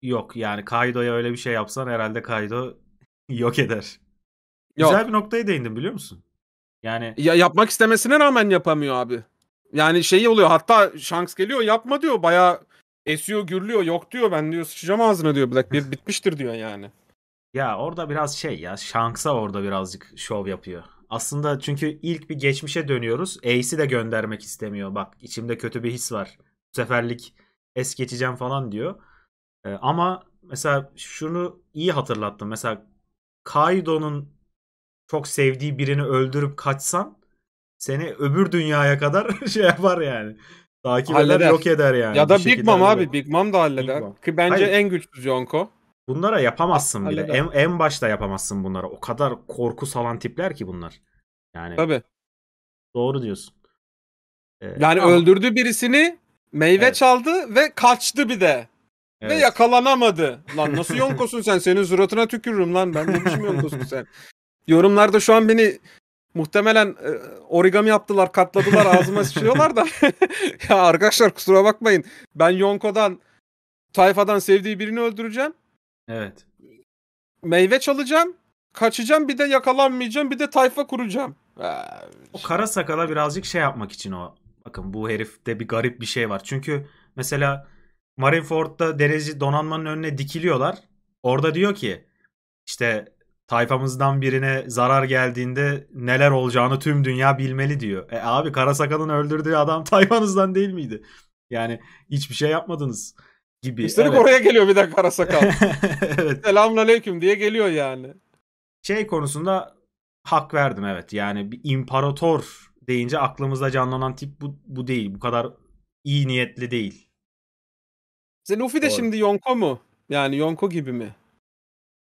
S1: Yok yani Kaido'ya öyle bir şey yapsan herhalde Kaido yok eder. Yok. Güzel bir noktaya değindin biliyor musun? Yani
S2: ya yapmak istemesine rağmen yapamıyor abi yani şey oluyor hatta şans geliyor yapma diyor baya esiyor gürlüyor yok diyor ben diyor sıçacağım ağzına
S1: diyor bir bitmiştir diyor yani. Ya orada biraz şey ya şansa orada birazcık şov yapıyor. Aslında çünkü ilk bir geçmişe dönüyoruz. Ace'i de göndermek istemiyor. Bak içimde kötü bir his var. Bu seferlik es geçeceğim falan diyor. Ee, ama mesela şunu iyi hatırlattım. Mesela Kaido'nun çok sevdiği birini öldürüp kaçsan seni öbür dünyaya kadar şey yapar yani. Takip halleder. eder, yok eder yani. Ya da Big Mom halleder. abi. Big Mom da halleder. Mom. Ki bence Hayır. en güçlü Jonko. Bunlara yapamazsın halleder. bile. En, en başta yapamazsın bunlara. O kadar korku salan tipler ki bunlar. Yani. Tabii. Doğru diyorsun. Ee, yani ama... öldürdü
S2: birisini, meyve evet. çaldı ve kaçtı bir de. Evet. Ve yakalanamadı. Lan nasıl Jonkosun sen? Senin suratına tükürürüm lan ben. Ne biçim yonkosun sen? Yorumlarda şu an beni Muhtemelen e, origami yaptılar, katladılar, ağzıma sıçıyorlar da. ya arkadaşlar kusura bakmayın. Ben Yonko'dan, tayfadan sevdiği birini öldüreceğim. Evet. Meyve çalacağım, kaçacağım bir de yakalanmayacağım bir de
S1: tayfa kuracağım. Ee, o kara sakala birazcık şey yapmak için o. Bakın bu herifte bir garip bir şey var. Çünkü mesela Marineford'da derezi donanmanın önüne dikiliyorlar. Orada diyor ki işte tayfamızdan birine zarar geldiğinde neler olacağını tüm dünya bilmeli diyor. E abi Karasakal'ın öldürdüğü adam tayfanızdan değil miydi? Yani hiçbir şey yapmadınız gibi. Üstelik evet. oraya geliyor bir de Karasakal. evet. Selamun diye geliyor yani. Şey konusunda hak verdim evet. Yani bir imparator deyince aklımızda canlanan tip bu, bu değil. Bu kadar iyi niyetli değil. Zenufi de Doğru. şimdi Yonko mu? Yani
S2: Yonko gibi mi?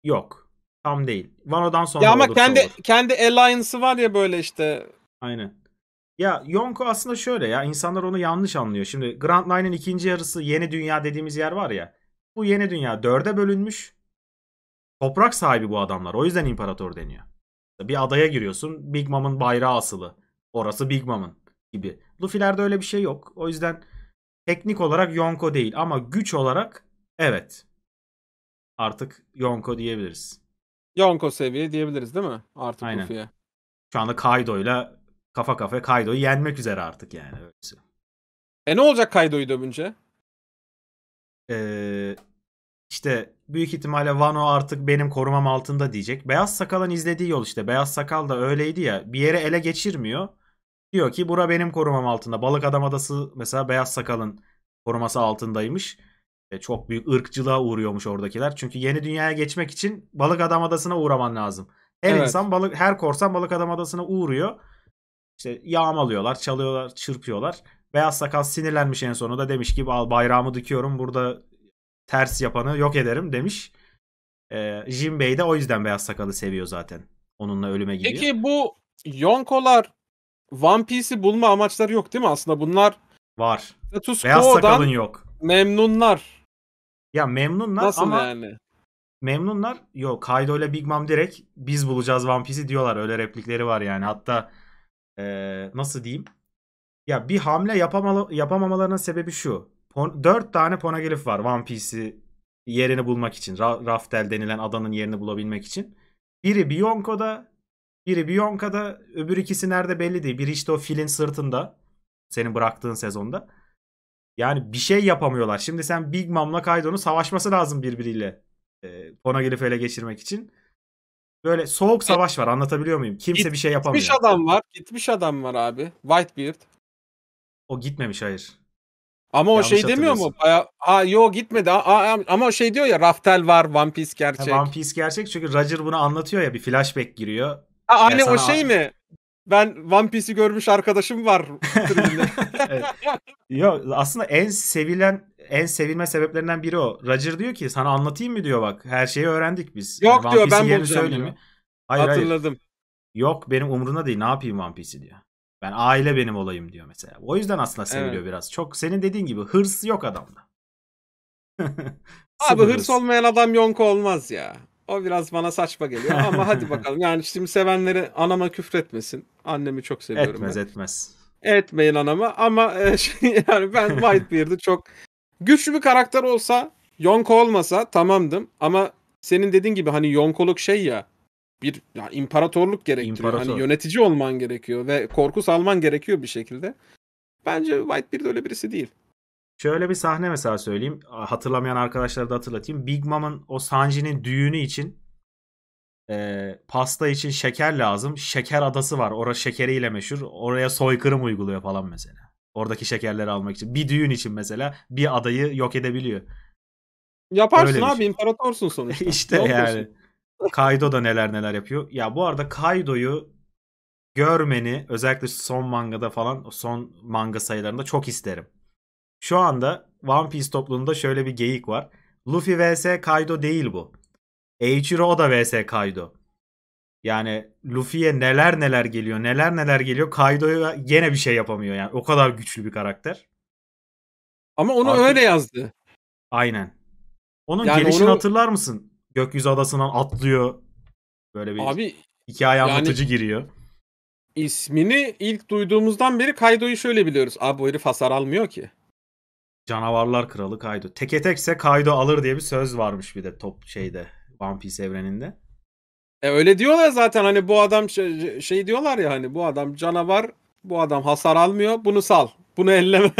S1: Yok. Tam değil. Vano'dan sonra Ya ama kendi olur. kendi alliance'ı var ya böyle işte. Aynen. Ya Yonko aslında şöyle ya insanlar onu yanlış anlıyor. Şimdi Grand Line'ın ikinci yarısı yeni dünya dediğimiz yer var ya. Bu yeni dünya dörde bölünmüş. Toprak sahibi bu adamlar. O yüzden imparator deniyor. Bir adaya giriyorsun. Big Mom'un bayrağı asılı. Orası Big Mom'un gibi. Luffy'lerde öyle bir şey yok. O yüzden teknik olarak Yonko değil ama güç olarak evet. Artık Yonko diyebiliriz. Yonko seviye diyebiliriz değil mi? Artık Aynen. Luffy'ye. Şu anda Kaido'yla kafa kafa Kaido'yu yenmek üzere artık yani. Öyleyse. E ne olacak Kaido'yu dövünce? Ee, işte büyük ihtimalle Wano artık benim korumam altında diyecek. Beyaz Sakal'ın izlediği yol işte. Beyaz Sakal da öyleydi ya. Bir yere ele geçirmiyor. Diyor ki bura benim korumam altında. Balık Adam Adası mesela Beyaz Sakal'ın koruması altındaymış. E, çok büyük ırkçılığa uğruyormuş oradakiler. Çünkü yeni dünyaya geçmek için balık adam adasına uğraman lazım. Her evet. insan balık her korsan balık adam adasına uğruyor. İşte yağmalıyorlar, çalıyorlar, çırpıyorlar. Beyaz sakal sinirlenmiş en sonunda demiş ki al bayrağımı dikiyorum burada ters yapanı yok ederim demiş. Ee, Jim Bey de o yüzden beyaz sakalı seviyor zaten. Onunla ölüme gidiyor. Peki bu Yonkolar One Piece'i bulma amaçları yok değil mi aslında? Bunlar var. Beyaz sakalın yok. Memnunlar. Ya memnunlar Nasıl ama yani? memnunlar. Yok Kaido ile Big Mom direkt biz bulacağız One Piece'i diyorlar. Öyle replikleri var yani. Hatta ee, nasıl diyeyim? Ya bir hamle yapamalı, yapamamalarının sebebi şu. Pon, 4 tane ponagelif var One Piece'i yerini bulmak için. Ra- Raftel denilen adanın yerini bulabilmek için. Biri Bionko'da, biri Bionka'da, öbür ikisi nerede belli değil. Biri işte o filin sırtında. Senin bıraktığın sezonda. Yani bir şey yapamıyorlar. Şimdi sen Big Mom'la Kaido'nun savaşması lazım birbiriyle. E, Ponaglyph'i ele geçirmek için. Böyle soğuk e, savaş var anlatabiliyor muyum? Kimse bir şey yapamıyor. Gitmiş adam var. Gitmiş adam var abi. Whitebeard. O gitmemiş hayır. Ama Yanlış o şey demiyor mu? Baya, ha yo gitmedi. A, ama o şey diyor ya Raftel var, One Piece gerçek. Ha, One Piece gerçek çünkü Roger bunu anlatıyor ya bir flashback giriyor. Ha, aynı o şey mi? ben One Piece'i görmüş arkadaşım var evet. Yok aslında en sevilen en sevilme sebeplerinden biri o. Roger diyor ki sana anlatayım mı diyor bak. Her şeyi öğrendik biz. Yok yani diyor ben bunu söyleyeyim Hayır, Hatırladım. Hayır. Yok benim umurumda değil. Ne yapayım One Piece'i diyor. Ben aile benim olayım diyor mesela. O yüzden aslında seviliyor evet. biraz. Çok senin dediğin gibi hırs yok adamda. Abi hırs
S2: olmayan adam yonko olmaz ya. O biraz bana saçma geliyor ama hadi bakalım. Yani şimdi sevenleri anama küfretmesin. Annemi çok seviyorum. Etmez ben. etmez. Etmeyin anama ama e, şey, yani ben Whitebeard'ı çok güçlü bir karakter olsa Yonko olmasa tamamdım ama senin dediğin gibi hani Yonkoluk şey ya bir ya imparatorluk gerektiriyor. Hani İmparator. Hani yönetici olman gerekiyor ve korku salman gerekiyor bir şekilde. Bence Whitebeard öyle
S1: birisi değil. Şöyle bir sahne mesela söyleyeyim. Hatırlamayan arkadaşlara da hatırlatayım. Big Mom'ın o Sanji'nin düğünü için e, pasta için şeker lazım. Şeker adası var. Orası şekeriyle meşhur. Oraya soykırım uyguluyor falan mesela. Oradaki şekerleri almak için. Bir düğün için mesela bir adayı yok edebiliyor. Yaparsın Öyle abi şey. imparatorsun sonuçta. İşte yani. Olursun? Kaido da neler neler yapıyor. Ya bu arada Kaido'yu görmeni özellikle son mangada falan son manga sayılarında çok isterim. Şu anda One Piece topluluğunda şöyle bir geyik var. Luffy vs Kaido değil bu. Eiichiro Oda vs Kaido. Yani Luffy'ye neler neler geliyor, neler neler geliyor. Kaido'ya gene bir şey yapamıyor yani. O kadar güçlü bir karakter. Ama onu Artık... öyle yazdı. Aynen.
S3: Onun yani gelişini onu...
S1: hatırlar mısın? Gökyüzü adasından atlıyor. Böyle bir Abi, hikaye anlatıcı yani... giriyor. İsmini ilk duyduğumuzdan beri Kaido'yu şöyle biliyoruz. Abi bu herif hasar almıyor ki. Canavarlar Kralı Kaido. Teke tekse Kaido alır diye bir söz varmış bir de top şeyde One Piece evreninde. E öyle diyorlar zaten hani bu adam şey,
S2: şey diyorlar ya hani bu adam canavar bu adam hasar almıyor bunu sal bunu elleme.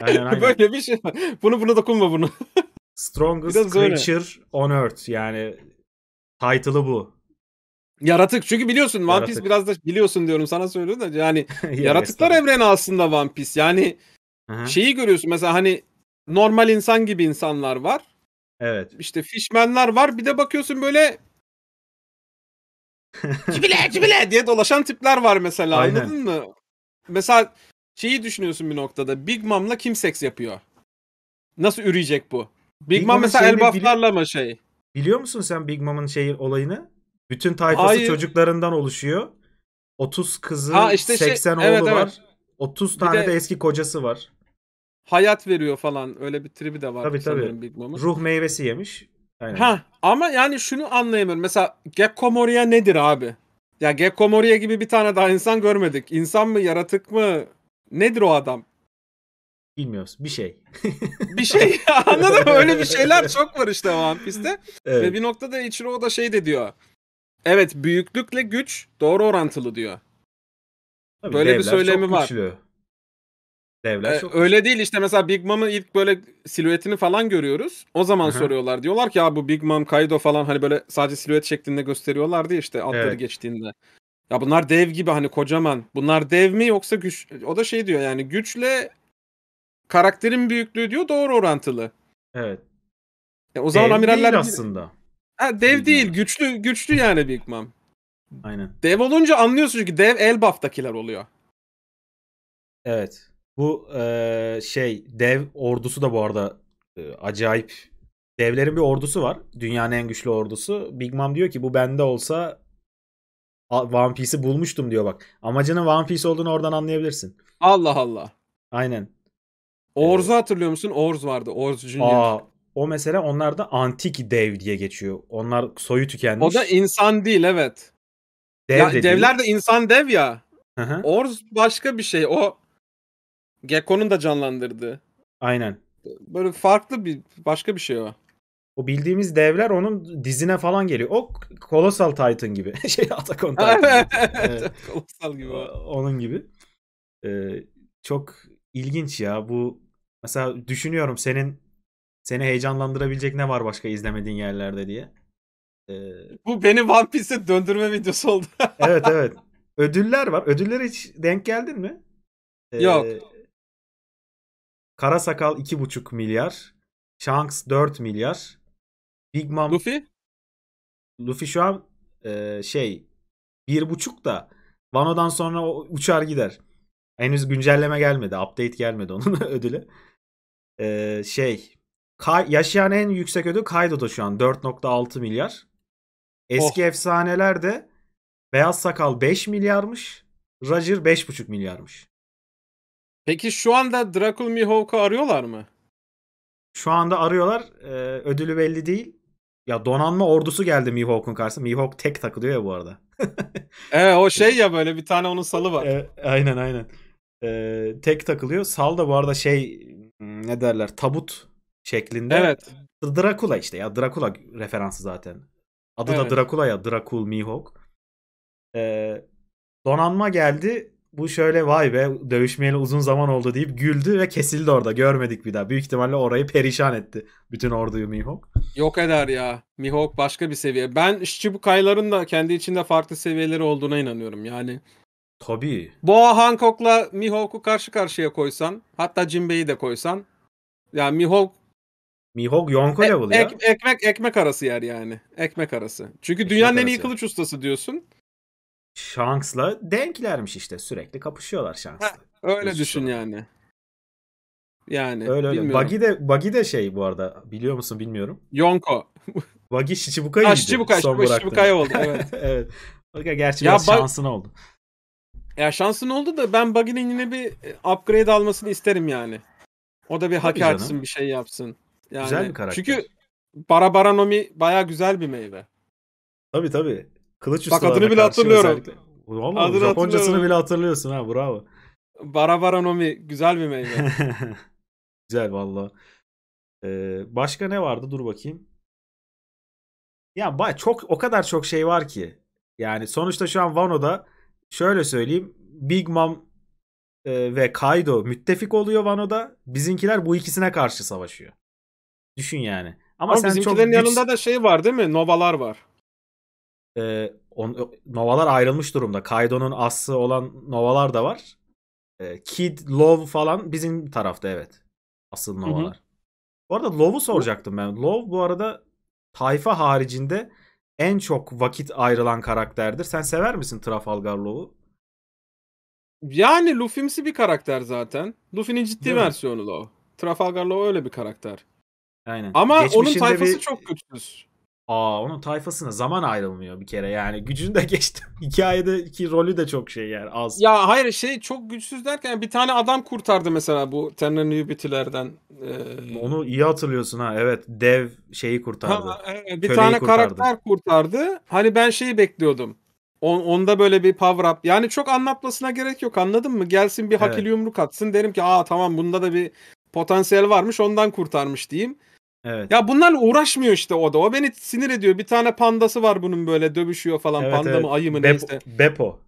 S1: Aynen, aynen. Böyle bir şey. Bunu bunu dokunma bunu. Strongest Biraz creature öyle. on earth yani title'ı bu. Yaratık çünkü biliyorsun One Piece biraz
S2: da biliyorsun diyorum sana söylüyorum da yani yaratıklar evreni aslında One Piece. Yani Hı-hı. Şeyi görüyorsun mesela hani normal insan gibi insanlar var. Evet. İşte fişmenler var. Bir de bakıyorsun böyle cibile cibile diye dolaşan tipler var mesela. Aynen. Anladın mı? Mesela şeyi düşünüyorsun bir noktada. Big Mom'la kim seks yapıyor? Nasıl üreyecek bu? Big, Big Mom mesela elbaflarla mı şey?
S1: Biliyor musun sen Big Mom'un şey olayını? Bütün tayfası Hayır. çocuklarından oluşuyor. 30 kızı, işte 80 şey, oğlu evet, var. Evet. 30 tane de, de eski kocası var
S2: hayat veriyor falan. Öyle bir tribi de var. Tabii tabii. Big Mom'un. Ruh meyvesi yemiş. Aynen. Ha ama yani şunu anlayamıyorum. Mesela Gekko Moria nedir abi? Ya Gekko Moria gibi bir tane daha insan görmedik. İnsan mı yaratık mı? Nedir o adam? Bilmiyoruz. Bir şey. bir şey. Anladın mı? Öyle bir şeyler çok var işte One Piece'te. Evet. Ve bir noktada Ichiro da şey de diyor. Evet büyüklükle güç doğru orantılı diyor.
S3: Tabii Böyle bir söylemi var. Güçlü.
S2: Devler e, çok... Öyle değil işte mesela Big Mom'ın ilk böyle siluetini falan görüyoruz. O zaman Hı-hı. soruyorlar. Diyorlar ki ya bu Big Mom, Kaido falan hani böyle sadece siluet şeklinde gösteriyorlar diye işte adları evet. geçtiğinde. Ya bunlar dev gibi hani kocaman. Bunlar dev mi yoksa güç? O da şey diyor yani güçle karakterin büyüklüğü diyor doğru orantılı. Evet. Ya e, o zaman dev amiraller değil aslında. Ha, dev Big değil, Man. güçlü güçlü yani Big Mom. Aynen. Dev olunca anlıyorsun çünkü dev el baftakiler oluyor.
S1: Evet. Bu e, şey dev ordusu da bu arada e, acayip. Devlerin bir ordusu var. Dünyanın en güçlü ordusu. Big Mom diyor ki bu bende olsa One Piece'i bulmuştum diyor bak. Amacının One Piece olduğunu oradan anlayabilirsin. Allah Allah. Aynen. Orz'u hatırlıyor musun? Orz vardı. Orz Junior. Aa, o mesela onlar da antik dev diye geçiyor. Onlar soyu tükenmiş. O da
S2: insan değil evet.
S1: Dev ya, de devler değil. de
S2: insan dev ya. Hı-hı. Orz başka bir şey. O Gekko'nun da canlandırdığı.
S1: Aynen. Böyle farklı bir başka bir şey o. O bildiğimiz devler onun dizine falan geliyor. O Colossal Titan gibi. şey Attack on Titan. evet. evet. Colossal gibi. Onun gibi. Ee, çok ilginç ya bu. Mesela düşünüyorum senin seni heyecanlandırabilecek ne var başka izlemediğin yerlerde diye. Ee... Bu beni One Piece'e döndürme videosu oldu. evet evet. Ödüller var. Ödüllere hiç denk geldin mi? Ee, Yok. Kara Sakal 2,5 milyar. Shanks 4 milyar. Big Mom... Luffy? Luffy şu an e, şey 1,5 da Vano'dan sonra uçar gider. Henüz güncelleme gelmedi. Update gelmedi onun ödülü. E, şey Kay, yaşayan en yüksek ödül Kaido'da şu an 4.6 milyar. Eski oh. efsaneler de Beyaz Sakal 5 milyarmış. Roger 5,5 milyarmış. Peki şu anda Dracul Mihawk'u arıyorlar mı? Şu anda arıyorlar. Ee, ödülü belli değil. Ya donanma ordusu geldi Mihawk'un karşısına. Mihawk tek takılıyor ya bu arada. evet o şey ya böyle bir tane onun salı var. Ee, aynen aynen. Ee, tek takılıyor. Sal da bu arada şey ne derler tabut şeklinde. Evet. Dracula işte ya Dracula referansı zaten.
S3: Adı evet. da Dracula
S1: ya Dracul Mihawk. Ee, donanma geldi bu şöyle vay be dövüşmeyeli uzun zaman oldu deyip güldü ve kesildi orada. Görmedik bir daha. Büyük ihtimalle orayı perişan etti. Bütün orduyu Mihawk.
S2: Yok eder ya. Mihawk başka bir seviye. Ben Shichibukai'ların da kendi içinde farklı seviyeleri olduğuna inanıyorum yani. Tabii. Boğa Hancock'la Mihawk'u karşı karşıya koysan hatta Jinbei'yi de koysan yani Mihawk Mihawk Yonko e, level ya. Ek, ekmek, ekmek arası yer yani. Ekmek arası. Çünkü ekmek dünyanın arası. en iyi kılıç
S1: ustası diyorsun. Shanks'la denklermiş işte sürekli kapışıyorlar Shanks'la. öyle Üstü. düşün yani. Yani öyle öyle. Bilmiyorum. Buggy de Buggy de şey bu arada biliyor musun bilmiyorum. Yonko. Buggy Shichibuka'yı yedi. Shichibuka, Shichibuka, Shichibuka'yı oldu evet. evet. Buggy gerçi ya biraz ba- şansın oldu. Ya
S2: şansın oldu da ben Buggy'nin yine bir e, upgrade almasını isterim yani. O da bir hak etsin bir şey yapsın. Yani, güzel bir karakter. Çünkü Barabaranom'i baya güzel bir meyve.
S1: Tabi tabi. Kılıç Bak adını bile hatırlıyorum. Özellikle. Oğlum, adını Japoncasını bile hatırlıyorsun ha bravo.
S2: Barabaranomi güzel bir meyve.
S1: güzel valla. Ee, başka ne vardı dur bakayım. Ya bay çok o kadar çok şey var ki. Yani sonuçta şu an Wano'da şöyle söyleyeyim. Big Mom e, ve Kaido müttefik oluyor Wano'da. Bizimkiler bu ikisine karşı savaşıyor. Düşün yani. Ama, Ama sen bizimkilerin çok güç... yanında da şey var değil mi? Novalar var e, on, novalar ayrılmış durumda. Kaido'nun aslı olan novalar da var. E, Kid, Love falan bizim tarafta evet. Asıl novalar. Hı hı. Bu arada Love'u soracaktım ben. Love bu arada tayfa haricinde en çok vakit ayrılan karakterdir. Sen sever misin Trafalgar Love'u?
S2: Yani Luffy'msi bir karakter zaten. Luffy'nin ciddi Değil versiyonu mi? Love. Trafalgar Love öyle bir karakter. Aynen. Ama Geçmişinde onun tayfası bir...
S3: çok güçsüz.
S1: Aa onun tayfasına zaman ayrılmıyor bir kere yani gücünü de geçtim. Hikayedeki rolü de çok şey yani az. Ya hayır şey çok güçsüz derken bir tane adam kurtardı mesela bu Tenren Yubitilerden. Ee... Onu iyi hatırlıyorsun ha evet dev şeyi kurtardı. Ha, evet, bir tane kurtardı.
S2: karakter kurtardı. Hani ben şeyi bekliyordum. On, onda böyle bir power up. Yani çok anlatmasına gerek yok anladın mı? Gelsin bir hakili yumruk atsın derim ki aa tamam bunda da bir potansiyel varmış ondan kurtarmış diyeyim. Evet. Ya bunlar uğraşmıyor işte o da. O beni sinir ediyor. Bir tane pandası var bunun böyle dövüşüyor falan. Evet, Panda evet. mı ayı mı Bep- neyse.
S1: Bepo.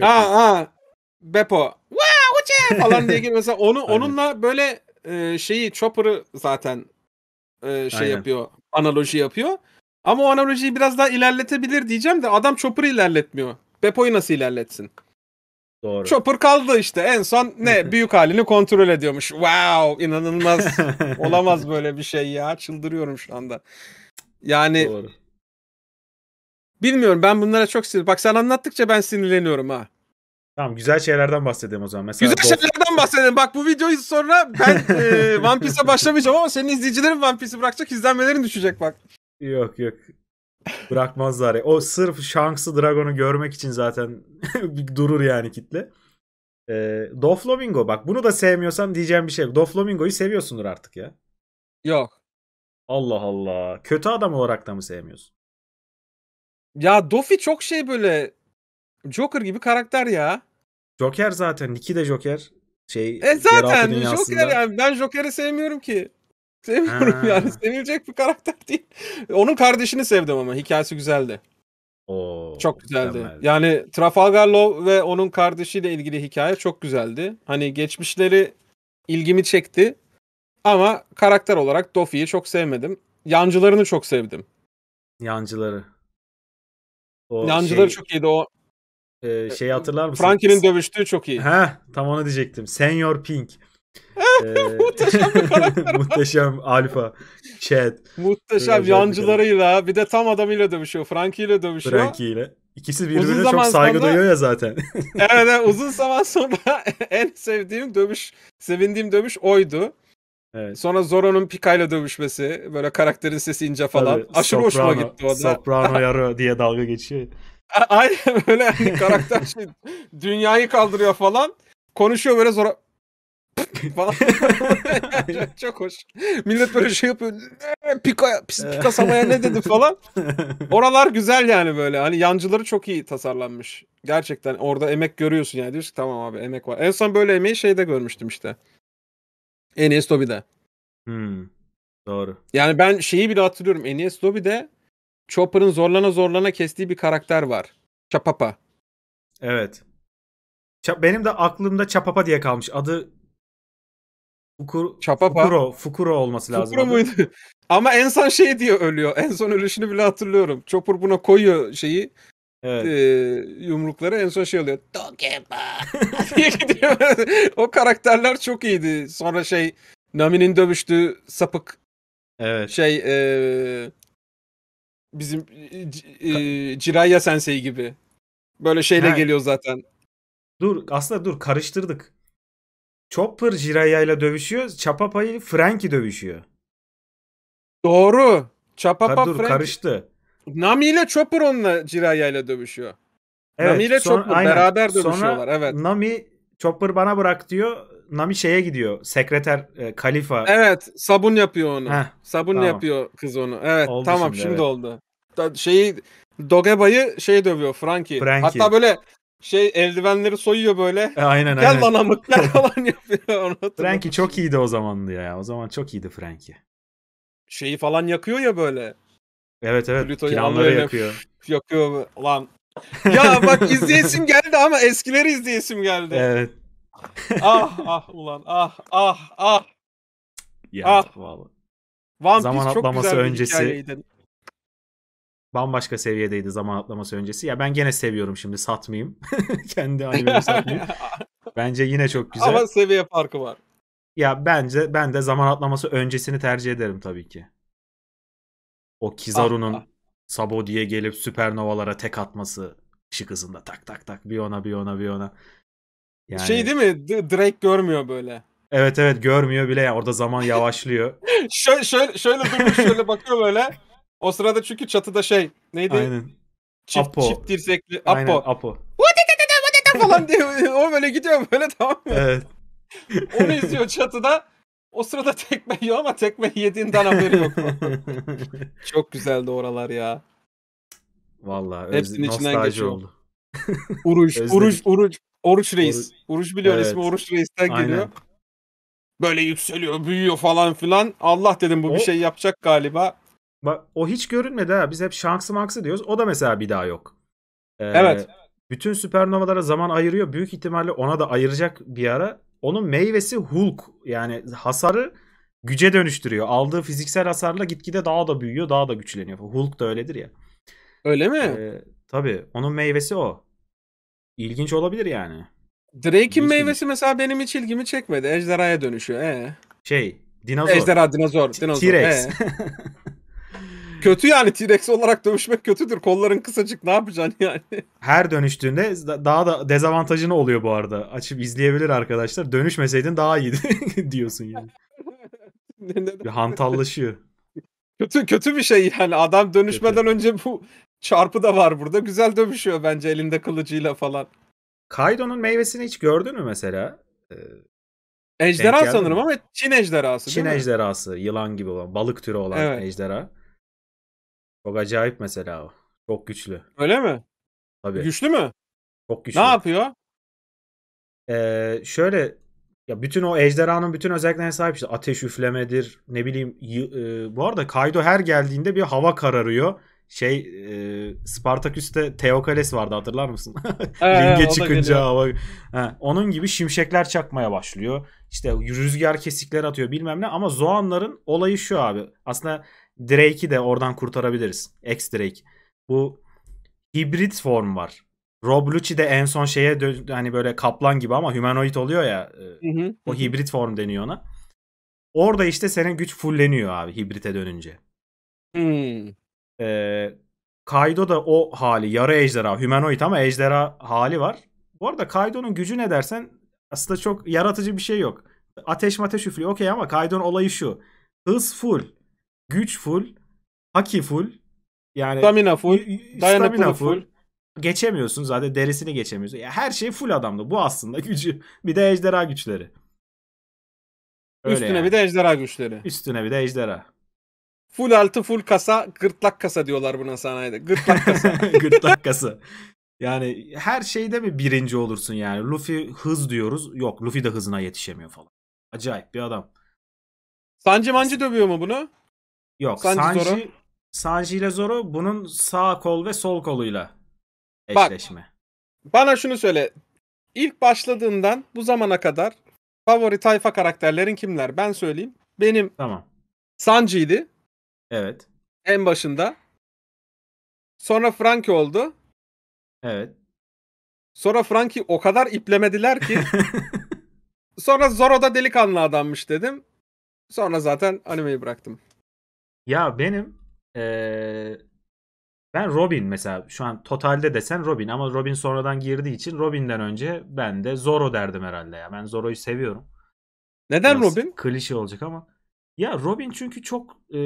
S3: ha
S2: ha. Bepo.
S3: Wow,
S2: falan diye gibi mesela onu onunla böyle e, şeyi Chopper'ı zaten e, şey Aynen. yapıyor. Analoji yapıyor. Ama o analojiyi biraz daha ilerletebilir diyeceğim de adam Chopper'ı ilerletmiyor. Bepo'yu nasıl ilerletsin? Doğru. Chopper kaldı işte. En son ne büyük halini kontrol ediyormuş. Wow inanılmaz. Olamaz böyle bir şey ya. Çıldırıyorum şu anda. Yani Doğru. Bilmiyorum ben bunlara çok sinir. Bak sen anlattıkça ben sinirleniyorum
S1: ha. Tamam güzel şeylerden bahsedelim o zaman. Mesela güzel Dolph...
S2: şeylerden bahsedeyim Bak bu videoyu sonra ben e, One Piece'e başlamayacağım ama senin izleyicilerin One Piece'i bırakacak izlenmelerin düşecek bak.
S1: Yok yok bırakmazlar ya. O sırf şanslı Dragon'u görmek için zaten durur yani kitle. E, ee, Doflamingo bak bunu da sevmiyorsan diyeceğim bir şey yok. Doflamingo'yu seviyorsundur artık ya. Yok. Allah Allah. Kötü adam olarak da mı sevmiyorsun? Ya Dofi çok şey böyle Joker gibi karakter ya. Joker zaten. Nicky de Joker. Şey, e
S2: zaten Joker yani. Ben Joker'i sevmiyorum ki. Sevmiyorum Ha. yani sevilecek bir karakter değil. Onun kardeşini sevdim ama hikayesi güzeldi. Oo, Çok güzeldi. mükemmel. Yani Trafalgar Law ve onun kardeşiyle ilgili hikaye çok güzeldi. Hani geçmişleri ilgimi çekti ama karakter olarak Doffy'yi çok sevmedim. Yancılarını çok sevdim.
S1: Yancıları. O
S3: Yancıları şey, çok iyiydi. O e, şeyi hatırlar mısın? Frankie'nin
S1: dövüştüğü çok iyi. Heh, tam onu diyecektim. Senior Pink ee, muhteşem bir karakter. muhteşem alfa. Chad. Muhteşem ee, yancılarıyla
S2: bir de tam adamıyla dövüşüyor. Frankie ile dövüşüyor. Frankie
S1: ile. İkisi birbirine çok saygı sonra, duyuyor ya zaten.
S2: evet, evet uzun zaman sonra en sevdiğim dövüş, sevindiğim dövüş oydu. Evet. Sonra Zoro'nun Pika'yla dövüşmesi, böyle karakterin sesi ince falan. Tabii, Aşırı soprano, hoşuma gitti o da. Soprano
S1: yarı diye dalga geçiyor.
S2: Aynen böyle hani karakter şey dünyayı kaldırıyor falan. Konuşuyor böyle sonra falan. çok, çok hoş. Millet böyle şey yapıyor. Pika, pika samaya ne dedi falan. Oralar güzel yani böyle. Hani yancıları çok iyi tasarlanmış. Gerçekten orada emek görüyorsun yani. Diyorsun ki tamam abi emek var. En son böyle emeği şeyde görmüştüm işte. Enes Dobby'de. Hmm, doğru. Yani ben şeyi bile hatırlıyorum. Enes Dobby'de Chopper'ın zorlana zorlana kestiği bir karakter var. Çapapa. Evet.
S1: Benim de aklımda Çapapa diye kalmış. Adı Fukur, Çapapa. Fukuro, Fukuro olması lazım. Fukuro muydu? Ama en son şey diyor ölüyor. En son
S2: ölüşünü bile hatırlıyorum. Chopper buna koyuyor şeyi. Evet. E, yumrukları en son şey oluyor.
S3: Dokeba
S2: o karakterler çok iyiydi. Sonra şey Nami'nin dövüştüğü sapık evet. şey e, bizim e, Jiraiya Sensei gibi. Böyle şeyle ha. geliyor zaten.
S1: Dur aslında dur karıştırdık. Chopper Jiraiya ile dövüşüyor. Chapapa ile Frankie dövüşüyor. Doğru. Chapapa Dur Frankie. karıştı. Nami ile Chopper onunla Jiraiya ile dövüşüyor. Evet, Nami ile Chopper aynen. beraber dövüşüyorlar. Sonra evet. Nami Chopper bana bırak diyor. Nami şeye gidiyor. Sekreter e, Kalifa.
S2: Evet, sabun yapıyor onu. Heh, sabun tamam. yapıyor kız onu. Evet, oldu tamam şimdi, şimdi evet. oldu. Da, şeyi Dogeba'yı şey dövüyor Frankie. Frankie. Hatta böyle şey eldivenleri soyuyor böyle.
S1: E, aynen gel aynen. Gel lan amık falan yapıyor. Frankie çok iyiydi o zamandı ya. O zaman çok iyiydi Frankie.
S2: Şeyi falan yakıyor ya böyle.
S1: Evet evet Plüto'yu planları yakıyor.
S2: Yakıyor lan. Ya bak izleyesim geldi ama eskileri izleyesim geldi. Evet. ah ah ulan ah ah ah.
S3: Ya ah. vallahi. One Zaman Piece atlaması çok güzel öncesi. Hikayeydi
S1: bambaşka seviyedeydi zaman atlaması öncesi. Ya ben gene seviyorum şimdi satmayayım.
S2: Kendi animemi satmayayım.
S1: Bence yine çok güzel. Ama
S2: seviye farkı var.
S1: Ya bence ben de zaman atlaması öncesini tercih ederim tabii ki. O Kizaru'nun ah, ah. Sabo diye gelip süpernovalara tek atması ışık hızında tak tak tak bir ona bir ona bir ona. Yani... Şey değil
S2: mi? D- Drake görmüyor böyle.
S1: Evet evet görmüyor bile yani orada zaman yavaşlıyor.
S2: şöyle, şöyle şöyle durmuş şöyle bakıyor böyle. O sırada çünkü çatıda şey neydi? Aynen.
S1: Çift, Apo. çift
S2: dirsekli Apo. Aynen Apo. falan diye o böyle gidiyor böyle tamam mı? Evet. Onu izliyor çatıda. O sırada tekme yiyor ama tekme yediğinden haberi yok. Çok güzeldi oralar ya. Vallahi öz, Hepsinin içinden geçiyor. oldu.
S3: Uruş Uruş Uruç, Oruç Reis. Oruç biliyor evet. ismi Oruç Reis'ten Aynen. geliyor. Böyle
S1: yükseliyor, büyüyor falan filan. Allah dedim bu o... bir şey yapacak galiba. Bak o hiç görünmedi ha. Biz hep şansı maksı diyoruz. O da mesela bir daha yok. Ee, evet. Bütün süpernovalara zaman ayırıyor. Büyük ihtimalle ona da ayıracak bir ara. Onun meyvesi Hulk. Yani hasarı güce dönüştürüyor. Aldığı fiziksel hasarla gitgide daha da büyüyor, daha da güçleniyor. Hulk da öyledir ya. Öyle mi? Ee, tabii. Onun meyvesi o. İlginç olabilir yani. Drake'in meyvesi gibi. mesela benim hiç ilgimi çekmedi. Ejderhaya dönüşüyor. Ee?
S2: Şey,
S3: dinozor. Ejderha,
S2: dinozor. dinozor. T-Rex. Ee? kötü yani T-Rex
S1: olarak dövüşmek kötüdür. Kolların kısacık ne yapacaksın yani? Her dönüştüğünde daha da dezavantajını oluyor bu arada. Açıp izleyebilir arkadaşlar. Dönüşmeseydin daha iyiydi diyorsun yani. bir hantallaşıyor. Kötü kötü bir şey yani adam
S2: dönüşmeden kötü. önce bu çarpı da var burada. Güzel dövüşüyor bence elinde kılıcıyla falan.
S1: Kaido'nun meyvesini hiç gördün mü mesela?
S3: Ee, ejderha sanırım mi? ama
S2: Çin
S1: ejderhası. Çin ejderhası, yılan gibi olan, balık türü olan evet. ejderha. Çok acayip mesela o. Çok güçlü. Öyle mi? Tabii. Güçlü mü? Çok güçlü. Ne yapıyor? Ee, şöyle ya bütün o ejderhanın bütün özelliklerine sahip işte ateş üflemedir ne bileyim e, bu arada Kaido her geldiğinde bir hava kararıyor. Şey e, Spartaküs'te Teokales vardı hatırlar mısın? Ee, Ringe çıkınca hava. Ha, onun gibi şimşekler çakmaya başlıyor. İşte rüzgar kesikler atıyor bilmem ne ama Zoanların olayı şu abi. Aslında Drake'i de oradan kurtarabiliriz. X Drake. Bu hibrit form var. Rob Lucci de en son şeye hani böyle kaplan gibi ama humanoid oluyor ya. E, hı hı. O hibrit form deniyor ona. Orada işte senin güç fulleniyor abi hibrite dönünce. Hmm. Ee, Kaido da o hali yarı ejderha humanoid ama ejderha hali var. Bu arada Kaido'nun gücü ne dersen aslında çok yaratıcı bir şey yok. Ateş mateş üflüyor okey ama Kaido'nun olayı şu. Hız full güç full, haki full, yani stamina full, dayanıklılık full. full. Geçemiyorsun zaten derisini geçemiyorsun. Yani her şey full adamda. Bu aslında gücü. Bir de ejderha güçleri. Öyle Üstüne yani. bir de ejderha güçleri. Üstüne bir de ejderha. Full altı full kasa, gırtlak kasa
S2: diyorlar buna sanayide.
S1: Gırtlak kasa. gırtlak kasa. Yani her şeyde mi birinci olursun yani? Luffy hız diyoruz. Yok Luffy de hızına yetişemiyor falan. Acayip bir adam. Sancı mancı dövüyor mu bunu?
S3: Yok Sanji, Sanji Zoro.
S1: Sanji ile Zoro bunun sağ kol ve sol koluyla eşleşme. Bak, bana şunu söyle.
S2: İlk başladığından bu zamana kadar favori tayfa karakterlerin kimler? Ben söyleyeyim. Benim Tamam. Sanji'ydi. Evet. En başında. Sonra Frankie oldu. Evet. Sonra Frankie o kadar iplemediler ki. sonra Zoro da delikanlı adammış dedim.
S1: Sonra zaten animeyi bıraktım. Ya benim ee, ben Robin mesela şu an totalde desen Robin ama Robin sonradan girdiği için Robin'den önce ben de Zoro derdim herhalde ya. Ben Zoro'yu seviyorum. Neden Biraz Robin? Klişe olacak ama. Ya Robin çünkü çok e,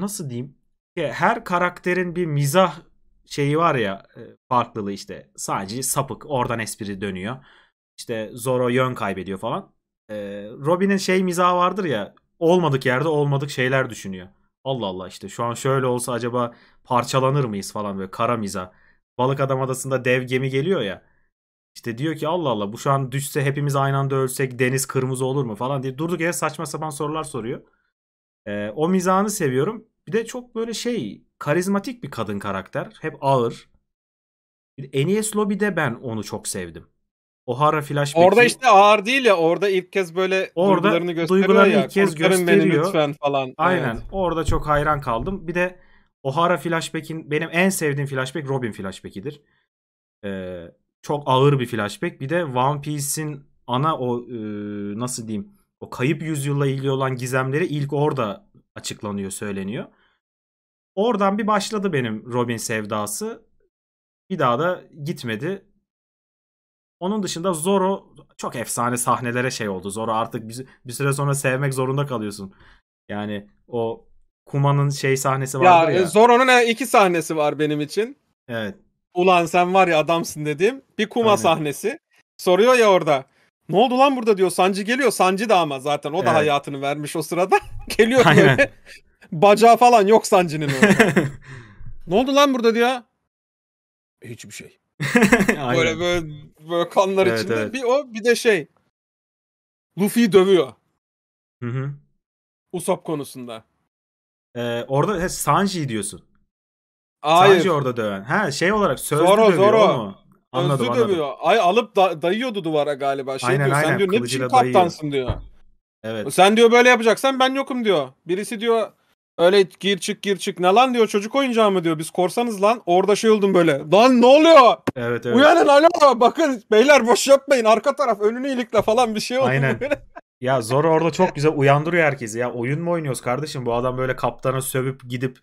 S1: nasıl diyeyim? Ya her karakterin bir mizah şeyi var ya e, farklılığı işte. Sadece sapık oradan espri dönüyor. İşte Zoro yön kaybediyor falan. E, Robin'in şey mizahı vardır ya olmadık yerde olmadık şeyler düşünüyor. Allah Allah işte şu an şöyle olsa acaba parçalanır mıyız falan böyle kara miza. Balık Adam Adası'nda dev gemi geliyor ya. İşte diyor ki Allah Allah bu şu an düşse hepimiz aynı anda ölsek deniz kırmızı olur mu falan diye durduk yere saçma sapan sorular soruyor. Ee, o mizahını seviyorum. Bir de çok böyle şey karizmatik bir kadın karakter. Hep ağır. Bir de Enies Lobby'de ben onu çok sevdim. O'Hara Flash Orada işte
S2: ağır değil ya orada ilk kez böyle orada duygularını gösteriyor duygularını ya. ilk kez gösteriyor. Beni lütfen falan. Aynen. Evet.
S1: Orada çok hayran kaldım. Bir de O'Hara Flashback'in benim en sevdiğim flashback Robin Flashback'idir. Ee, çok ağır bir flashback. Bir de One Piece'in ana o e, nasıl diyeyim o kayıp yüzyılla ilgili olan gizemleri ilk orada açıklanıyor, söyleniyor. Oradan bir başladı benim Robin sevdası. Bir daha da gitmedi. Onun dışında Zoro çok efsane sahnelere şey oldu. Zoro artık bir, bir süre sonra sevmek zorunda kalıyorsun. Yani o Kuma'nın şey sahnesi var ya. ya. E,
S2: Zoro'nun e, iki sahnesi var benim için. Evet. Ulan sen var ya adamsın dediğim. Bir Kuma Aynen. sahnesi. Soruyor ya orada. Ne oldu lan burada diyor. Sancı geliyor. Sancı da ama zaten o evet. da hayatını vermiş o sırada. geliyor Aynen. böyle. Bacağı falan yok Sancı'nın. ne oldu lan burada diyor. Hiçbir şey. böyle böyle böyle kanlar evet, içinde. Evet. Bir o bir de şey Luffy dövüyor. Hı hı. Usopp konusunda.
S1: Ee, orada he, Sanji diyorsun.
S2: Hayır. Sanji orada
S1: döven. Ha şey olarak sözlü Zoro, dövüyor Zoro. mu? Anladım, anladım. dövüyor.
S2: Ay alıp da, dayıyordu duvara galiba. Şey aynen, diyor aynen. sen diyor ne biçim kaptansın diyor.
S1: Evet. Sen diyor böyle
S2: yapacaksan ben yokum diyor. Birisi diyor Öyle gir çık gir çık. Ne lan diyor çocuk oyuncağı mı diyor. Biz korsanız lan. Orada şey oldum böyle. Lan ne oluyor?
S1: Evet evet. Uyanın
S2: alo bakın beyler
S1: boş yapmayın. Arka taraf önünü ilikle falan bir şey oldu. Aynen. Böyle. ya Zoro orada çok güzel uyandırıyor herkesi. Ya oyun mu oynuyoruz kardeşim? Bu adam böyle kaptana sövüp gidip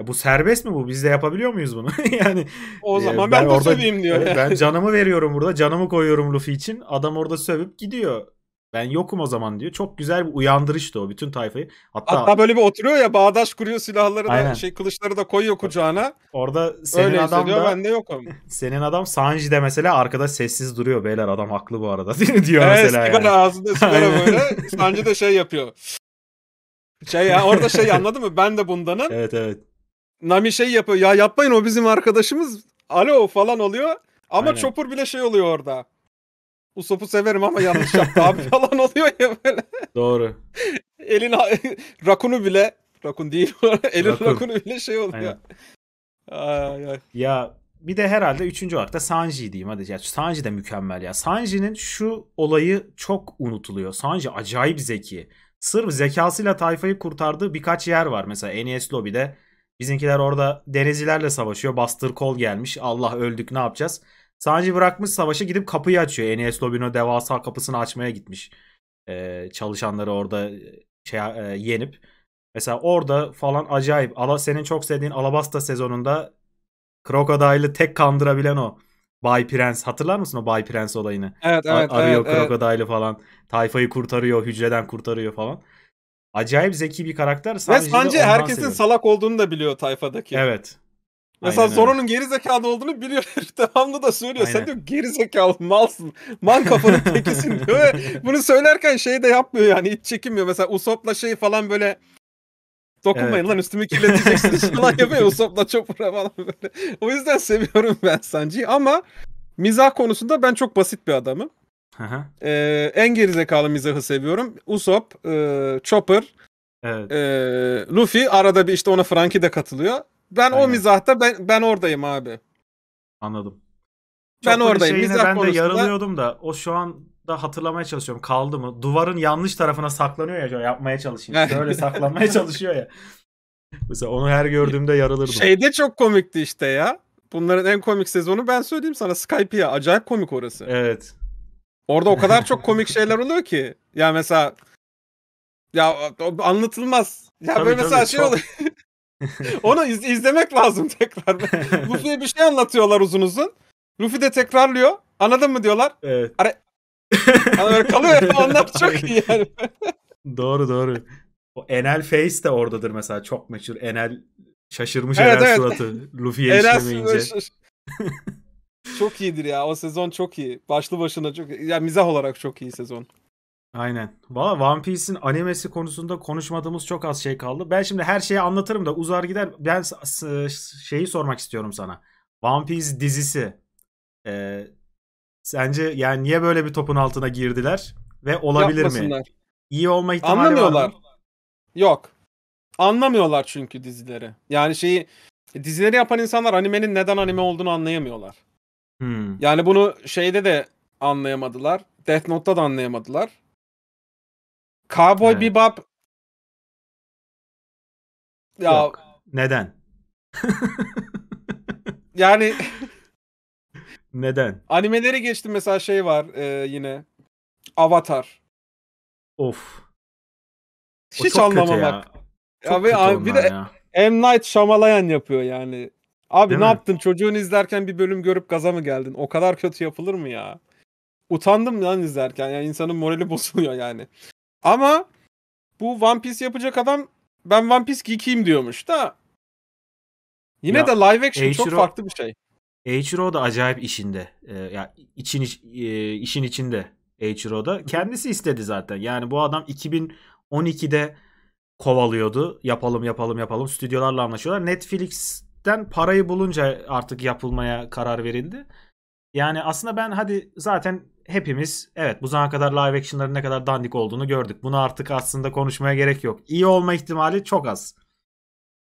S1: ya bu serbest mi bu? Biz de yapabiliyor muyuz bunu? yani o e, zaman ben, ben de orada, söveyim diyor. E, ben canımı veriyorum burada. Canımı koyuyorum Luffy için. Adam orada sövüp gidiyor. Ben yokum o zaman diyor. Çok güzel bir uyandırıştı o bütün tayfayı. Hatta, Hatta böyle bir oturuyor ya bağdaş kuruyor silahları da Aynen. şey kılıçları da koyuyor kucağına. Orada senin Öyle adam da ben de yokum. Senin adam Sanji de mesela arkada sessiz duruyor beyler adam haklı bu arada diyor evet, mesela. Evet sigara yani. ağzında
S3: sigara böyle. Sanji
S2: de şey yapıyor. Şey ya orada şey anladın mı? Ben de bundanım. Evet evet. Nami şey yapıyor. Ya yapmayın o bizim arkadaşımız. Alo falan oluyor. Ama Aynen. Chopper bile şey oluyor orada. Usopp'u severim ama yanlış yaptı abi falan oluyor ya böyle.
S1: Doğru. Elin rakunu bile rakun değil elin rakun. rakunu bile şey oluyor. Ay, ay. Ya bir de herhalde üçüncü olarak da Sanji diyeyim hadi. Ya Sanji de mükemmel ya. Sanji'nin şu olayı çok unutuluyor. Sanji acayip zeki. Sırf zekasıyla tayfayı kurtardığı birkaç yer var. Mesela NES Lobby'de Bizimkiler orada denizcilerle savaşıyor. Bastır kol gelmiş. Allah öldük ne yapacağız? Sanji bırakmış savaşı gidip kapıyı açıyor. NES Lobino devasa kapısını açmaya gitmiş. Ee, çalışanları orada e, şey, e, yenip. Mesela orada falan acayip. Ala, senin çok sevdiğin Alabasta sezonunda Krokodile'ı tek kandırabilen o. Bay Prens. Hatırlar mısın o Bay Prens olayını? Evet evet. A- arıyor evet, Krokodile'ı evet. falan. Tayfayı kurtarıyor. Hücreden kurtarıyor falan. Acayip zeki bir karakter. Sanji'de Ve Sanji herkesin seviyorum.
S2: salak olduğunu da biliyor tayfadaki. Evet. Mesela Aynen Zoro'nun geri zekalı olduğunu biliyor. Devamlı da söylüyor. Aynen. Sen diyor geri zekalı malsın. Man kafanın tekisin diyor. Ve bunu söylerken şey de yapmıyor yani. Hiç çekinmiyor. Mesela Usopp'la şey falan böyle Dokunmayın evet. lan üstümü kirleteceksiniz falan yapıyor Usopp'la Chopper'a falan böyle. O yüzden seviyorum ben Sanji'yi ama mizah konusunda ben çok basit bir adamım. Ee, en gerizekalı mizahı seviyorum. Usopp, e, Chopper, evet. e, Luffy arada bir işte ona Franky de katılıyor. Ben Aynen. o
S1: mizahta ben ben oradayım abi. Anladım.
S2: Çok ben oradayım. Mizah ben konusunda... de yarılıyordum
S1: da o şu an da hatırlamaya çalışıyorum. Kaldı mı? Duvarın yanlış tarafına saklanıyor ya yapmaya çalışayım. Böyle saklanmaya çalışıyor ya. Mesela onu her gördüğümde yarılırdım. de
S2: çok komikti işte ya. Bunların en komik sezonu ben söyleyeyim sana Skype ya. Acayip komik orası. Evet. Orada o kadar çok komik şeyler oluyor ki. Ya mesela ya anlatılmaz. Ya tabii, böyle mesela tabii, şey oluyor. Onu iz- izlemek lazım tekrar. Luffy'ye bir şey anlatıyorlar uzun uzun. Luffy de tekrarlıyor. Anladın mı diyorlar.
S1: Evet. Are- yani kalıyor ya. Onlar çok iyi yani. doğru doğru. O Enel Face de oradadır mesela. Çok meşhur. Enel şaşırmış evet, Enel evet. suratı. Luffy'ye işlemeyince.
S2: çok iyidir ya. O sezon çok iyi. Başlı
S1: başına çok iyi. Yani mizah olarak çok iyi sezon. Aynen. Valla One Piece'in animesi konusunda konuşmadığımız çok az şey kaldı. Ben şimdi her şeyi anlatırım da uzar gider. Ben şeyi sormak istiyorum sana. One Piece dizisi. Ee, sence yani niye böyle bir topun altına girdiler? Ve olabilir mi? İyi olma ihtimali Anlamıyorlar. var mı?
S2: Yok. Anlamıyorlar çünkü dizileri. Yani şeyi dizileri yapan insanlar animenin neden anime olduğunu anlayamıyorlar. Hmm. Yani bunu şeyde de anlayamadılar. Death Note'da da anlayamadılar. Cowboy evet. Bebop ya Yok.
S1: neden? yani neden?
S2: animeleri geçtim mesela şey var e, yine Avatar. Of.
S3: Hiç anlamamak. Ya. Abi, abi bir de ya.
S2: M Night Shyamalan yapıyor yani. Abi Değil ne mi? yaptın? Çocuğun izlerken bir bölüm görüp gaza mı geldin? O kadar kötü yapılır mı ya? Utandım lan izlerken. Yani insanın morali bozuluyor yani. Ama bu One Piece yapacak adam ben One Piece geekiyim diyormuş da
S1: yine ya, de live action Eiichiro, çok farklı bir şey. Eiichiro da acayip işinde. Ee, ya yani için e, işin içinde Eiichiro da kendisi istedi zaten. Yani bu adam 2012'de kovalıyordu. Yapalım yapalım yapalım. Stüdyolarla anlaşıyorlar. Netflix'ten parayı bulunca artık yapılmaya karar verildi. Yani aslında ben hadi zaten hepimiz evet bu zamana kadar live action'ların ne kadar dandik olduğunu gördük. Bunu artık aslında konuşmaya gerek yok. İyi olma ihtimali çok az.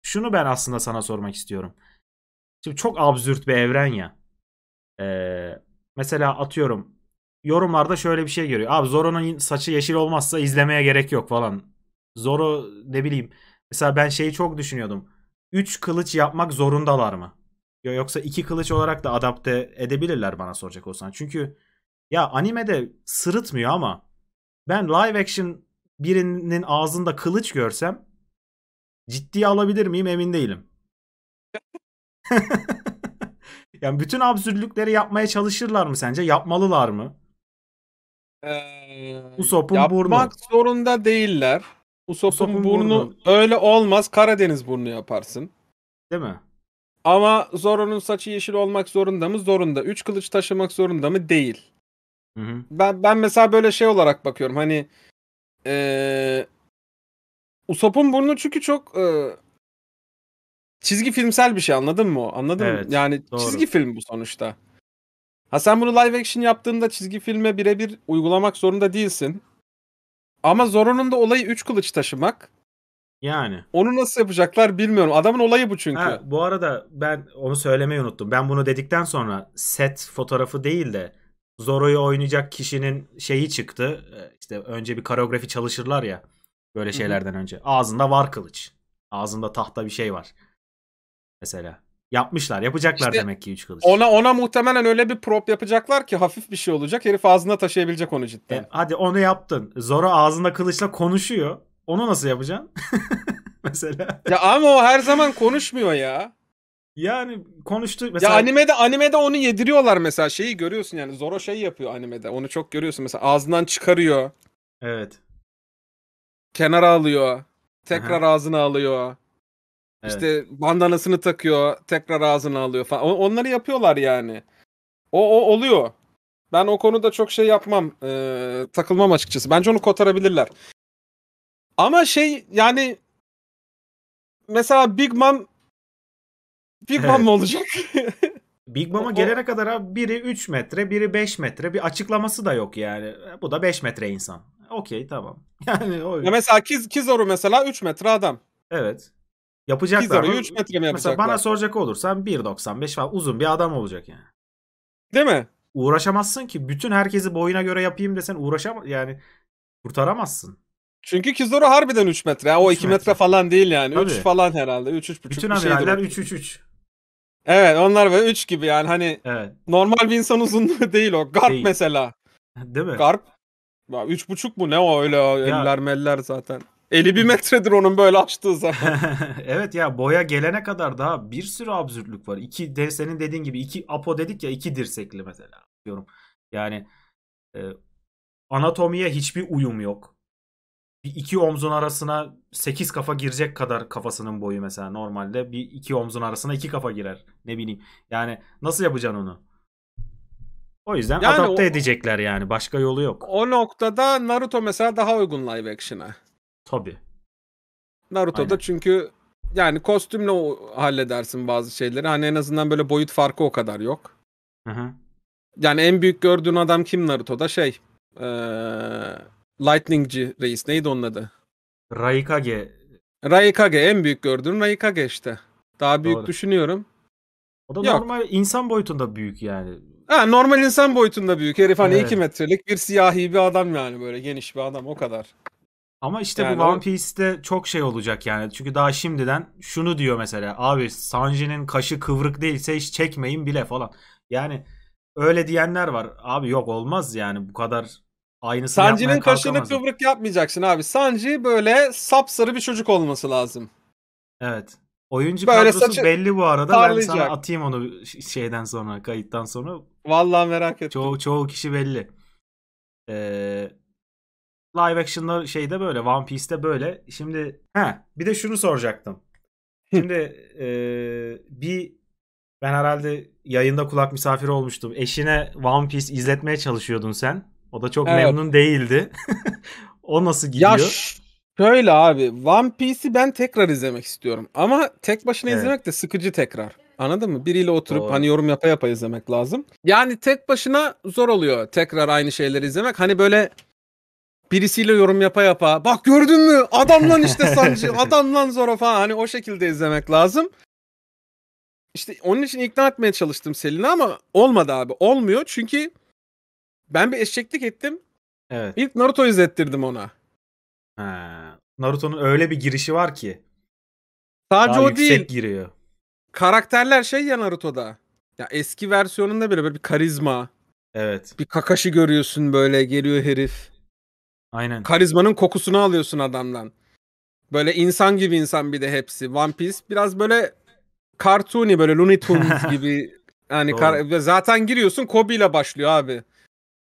S1: Şunu ben aslında sana sormak istiyorum. Şimdi çok absürt bir evren ya. Ee, mesela atıyorum yorumlarda şöyle bir şey görüyor. Abi Zoro'nun saçı yeşil olmazsa izlemeye gerek yok falan. Zoro ne bileyim. Mesela ben şeyi çok düşünüyordum. 3 kılıç yapmak zorundalar mı? Yoksa iki kılıç olarak da adapte edebilirler bana soracak olsan. Çünkü ya animede sırıtmıyor ama ben live action birinin ağzında kılıç görsem ciddiye alabilir miyim emin değilim. yani bütün absürtlükleri yapmaya çalışırlar mı sence? Yapmalılar mı?
S3: Ee, Usop'un yapmak burnu. Yapmak
S1: zorunda değiller.
S2: Usop'un, Usop'un burnu, burnu öyle olmaz. Karadeniz burnu yaparsın. Değil mi? Ama Zoro'nun saçı yeşil olmak zorunda mı? Zorunda. Üç kılıç taşımak zorunda mı? Değil. Ben ben mesela böyle şey olarak bakıyorum. Hani ee, Usopp'un burnu çünkü çok e, çizgi filmsel bir şey anladın mı? Anladın evet, mı? Yani doğru. çizgi film bu sonuçta. Ha sen bunu live action yaptığında çizgi filme birebir uygulamak zorunda değilsin. Ama Zoro'nun da olayı 3 kılıç taşımak. Yani. Onu nasıl yapacaklar bilmiyorum. Adamın olayı bu çünkü.
S1: Ha, bu arada ben onu söylemeyi unuttum. Ben bunu dedikten sonra set fotoğrafı değil de Zoro'yu oynayacak kişinin şeyi çıktı. Ee, işte önce bir koreografi çalışırlar ya böyle şeylerden önce. Ağzında var kılıç. Ağzında tahta bir şey var. Mesela yapmışlar. Yapacaklar işte demek ki 3 kılıç.
S2: Ona ona muhtemelen öyle bir prop yapacaklar ki hafif bir şey olacak.
S1: Herif ağzında taşıyabilecek onu cidden. E, hadi onu yaptın. Zoro ağzında kılıçla konuşuyor. Onu nasıl yapacaksın? Mesela. Ya ama o her zaman konuşmuyor ya. Yani konuştu mesela... Ya animede
S2: animede onu yediriyorlar mesela şeyi görüyorsun yani Zoro şey yapıyor animede. Onu çok görüyorsun mesela ağzından çıkarıyor. Evet. Kenara alıyor. Tekrar Aha. ağzına alıyor. Evet. İşte bandanasını takıyor, tekrar ağzına alıyor falan. Onları yapıyorlar yani. O, o oluyor. Ben o konuda çok şey yapmam, e, takılmam açıkçası. Bence onu kotarabilirler. Ama
S1: şey yani mesela Big Mom Big Bang mı olacak? Big Bang'a gelene kadar biri 3 metre, biri 5 metre. Bir açıklaması da yok yani. Bu da 5 metre insan. Okey tamam.
S3: Yani o... Ya mesela
S1: Kiz, Kizaru mesela 3 metre adam. Evet. Yapacaklar. Kizaru'yu 3 metre mi yapacaklar? Mesela bana soracak olursan 1.95 falan uzun bir adam olacak yani. Değil mi? Uğraşamazsın ki. Bütün herkesi boyuna göre yapayım desen uğraşam yani kurtaramazsın. Çünkü Kizaru harbiden
S2: 3 metre. Ya. O 3 2 metre. metre falan değil yani. Tabii. 3 falan herhalde. 3 3,5 Bütün bir şeydir. Bütün
S1: 3 3 3.
S2: Evet onlar böyle 3 gibi yani hani Evet. normal bir insan uzunluğu değil o. Garp Değil. mesela. Değil mi? Garp. Ya üç buçuk mu ne o öyle o Ya- eller meller zaten. Eli bir metredir onun böyle açtığı zaman.
S1: evet ya boya gelene kadar daha bir sürü absürtlük var. İki senin dediğin gibi iki apo dedik ya iki dirsekli mesela diyorum. Yani e, anatomiye hiçbir uyum yok bir iki omzun arasına 8 kafa girecek kadar kafasının boyu mesela normalde bir iki omzun arasına iki kafa girer. Ne bileyim. Yani nasıl yapacaksın onu? O yüzden yani adapte o, edecekler yani. Başka yolu yok. O noktada Naruto mesela daha uygun live action'a. Tabi.
S2: Naruto'da Aynen. çünkü yani kostümle halledersin bazı şeyleri. Hani en azından böyle boyut farkı o kadar yok. Hı hı. Yani en büyük gördüğün adam kim Naruto'da? Şey. Ee, Lightning'ci reis neydi onun adı? Raikage. Raikage en büyük gördüğüm Raikage işte. Daha büyük Doğru. düşünüyorum. O da Yok.
S3: normal
S1: insan boyutunda büyük yani.
S2: Ha, normal insan boyutunda büyük. Herif hani 2 evet. metrelik bir siyahi bir adam yani böyle geniş bir adam o kadar. Ama işte yani bu One
S1: Piece'te o... çok şey olacak yani. Çünkü daha şimdiden şunu diyor mesela. Abi Sanji'nin kaşı kıvrık değilse hiç çekmeyin bile falan. Yani öyle diyenler var. Abi yok olmaz yani bu kadar Aynısını Sancı'nın kaşını
S2: kıvrık yapmayacaksın abi. Sancı böyle sapsarı bir çocuk olması lazım.
S1: Evet. Oyuncu böyle kadrosu belli bu arada. Tarlayacak. Ben sana atayım onu şeyden sonra, kayıttan sonra. Vallahi merak ettim. Çoğu, çoğu kişi belli. Ee, live action'da şeyde böyle, One Piece'te böyle. Şimdi he, bir de şunu soracaktım. Şimdi e, bir ben herhalde yayında kulak misafiri olmuştum. Eşine One Piece izletmeye çalışıyordun sen. O da çok evet. memnun değildi. o nasıl gidiyor? Yaş, şöyle
S2: abi One Piece'i ben tekrar izlemek istiyorum. Ama tek başına evet. izlemek de sıkıcı tekrar. Anladın mı? Biriyle oturup Doğru. hani yorum yapa yapa izlemek lazım. Yani tek başına zor oluyor tekrar aynı şeyleri izlemek. Hani böyle birisiyle yorum yapa yapa bak gördün mü adam lan işte Sancı adam lan Zoro falan hani o şekilde izlemek lazım. İşte onun için ikna etmeye çalıştım Selin'i ama olmadı abi olmuyor çünkü ben bir eşeklik ettim. Evet. İlk Naruto izlettirdim ona. Ha. Naruto'nun öyle bir girişi var ki.
S1: Sadece daha o yüksek değil. giriyor.
S2: Karakterler şey ya Naruto'da. Ya eski versiyonunda böyle, böyle bir karizma. Evet. Bir Kakashi görüyorsun böyle geliyor herif. Aynen. Karizmanın kokusunu alıyorsun adamdan. Böyle insan gibi insan bir de hepsi. One Piece biraz böyle cartoony böyle Looney Tunes gibi. Yani kar- zaten giriyorsun Kobe ile başlıyor abi.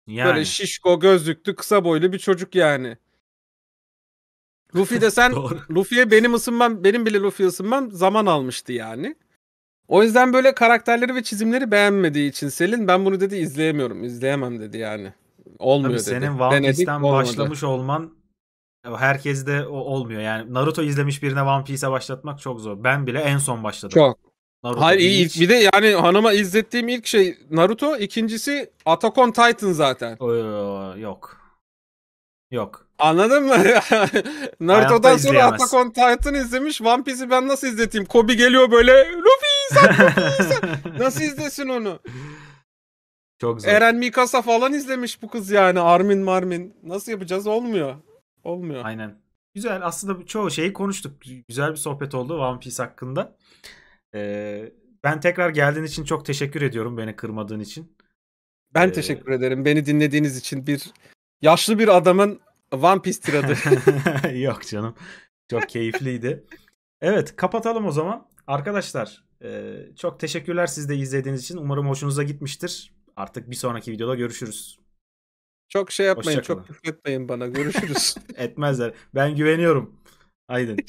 S2: Yani. Böyle şişko gözlüklü kısa boylu bir çocuk yani. Luffy desen sen Luffy'ye benim ısınmam benim bile Luffy ısınmam zaman almıştı yani. O yüzden böyle karakterleri ve çizimleri beğenmediği için Selin ben bunu dedi izleyemiyorum izleyemem dedi yani.
S1: Olmuyor Tabii dedi. Senin One Piece'den başlamış olman herkes de olmuyor. Yani Naruto izlemiş birine One Piece'e başlatmak çok zor. Ben bile en son başladım. Çok. Naruto Hayır iyi ilk bir de yani hanıma izlettiğim ilk şey Naruto, ikincisi Attack on Titan zaten.
S2: Oy, yok. Yok. Anladın mı? Naruto'dan sonra Attack on Titan izlemiş. One Piece'i ben nasıl izleteyim? Kobi geliyor böyle Luffy sen, Luffy sen. Nasıl izlesin onu? Çok zor. Eren Mikasa falan izlemiş
S1: bu kız yani. Armin Marmin. Nasıl yapacağız? Olmuyor. Olmuyor. Aynen. Güzel. Aslında çoğu şeyi konuştuk. Güzel bir sohbet oldu One Piece hakkında ben tekrar geldiğin için çok teşekkür ediyorum beni kırmadığın için. Ben ee... teşekkür ederim. Beni dinlediğiniz için bir yaşlı bir adamın One Piece tiradı. Yok canım. Çok keyifliydi. evet kapatalım o zaman. Arkadaşlar çok teşekkürler siz de izlediğiniz için. Umarım hoşunuza gitmiştir. Artık bir sonraki videoda görüşürüz. Çok şey
S2: yapmayın, çok
S1: küfretmeyin bana. Görüşürüz. Etmezler. Ben güveniyorum.
S2: Haydi.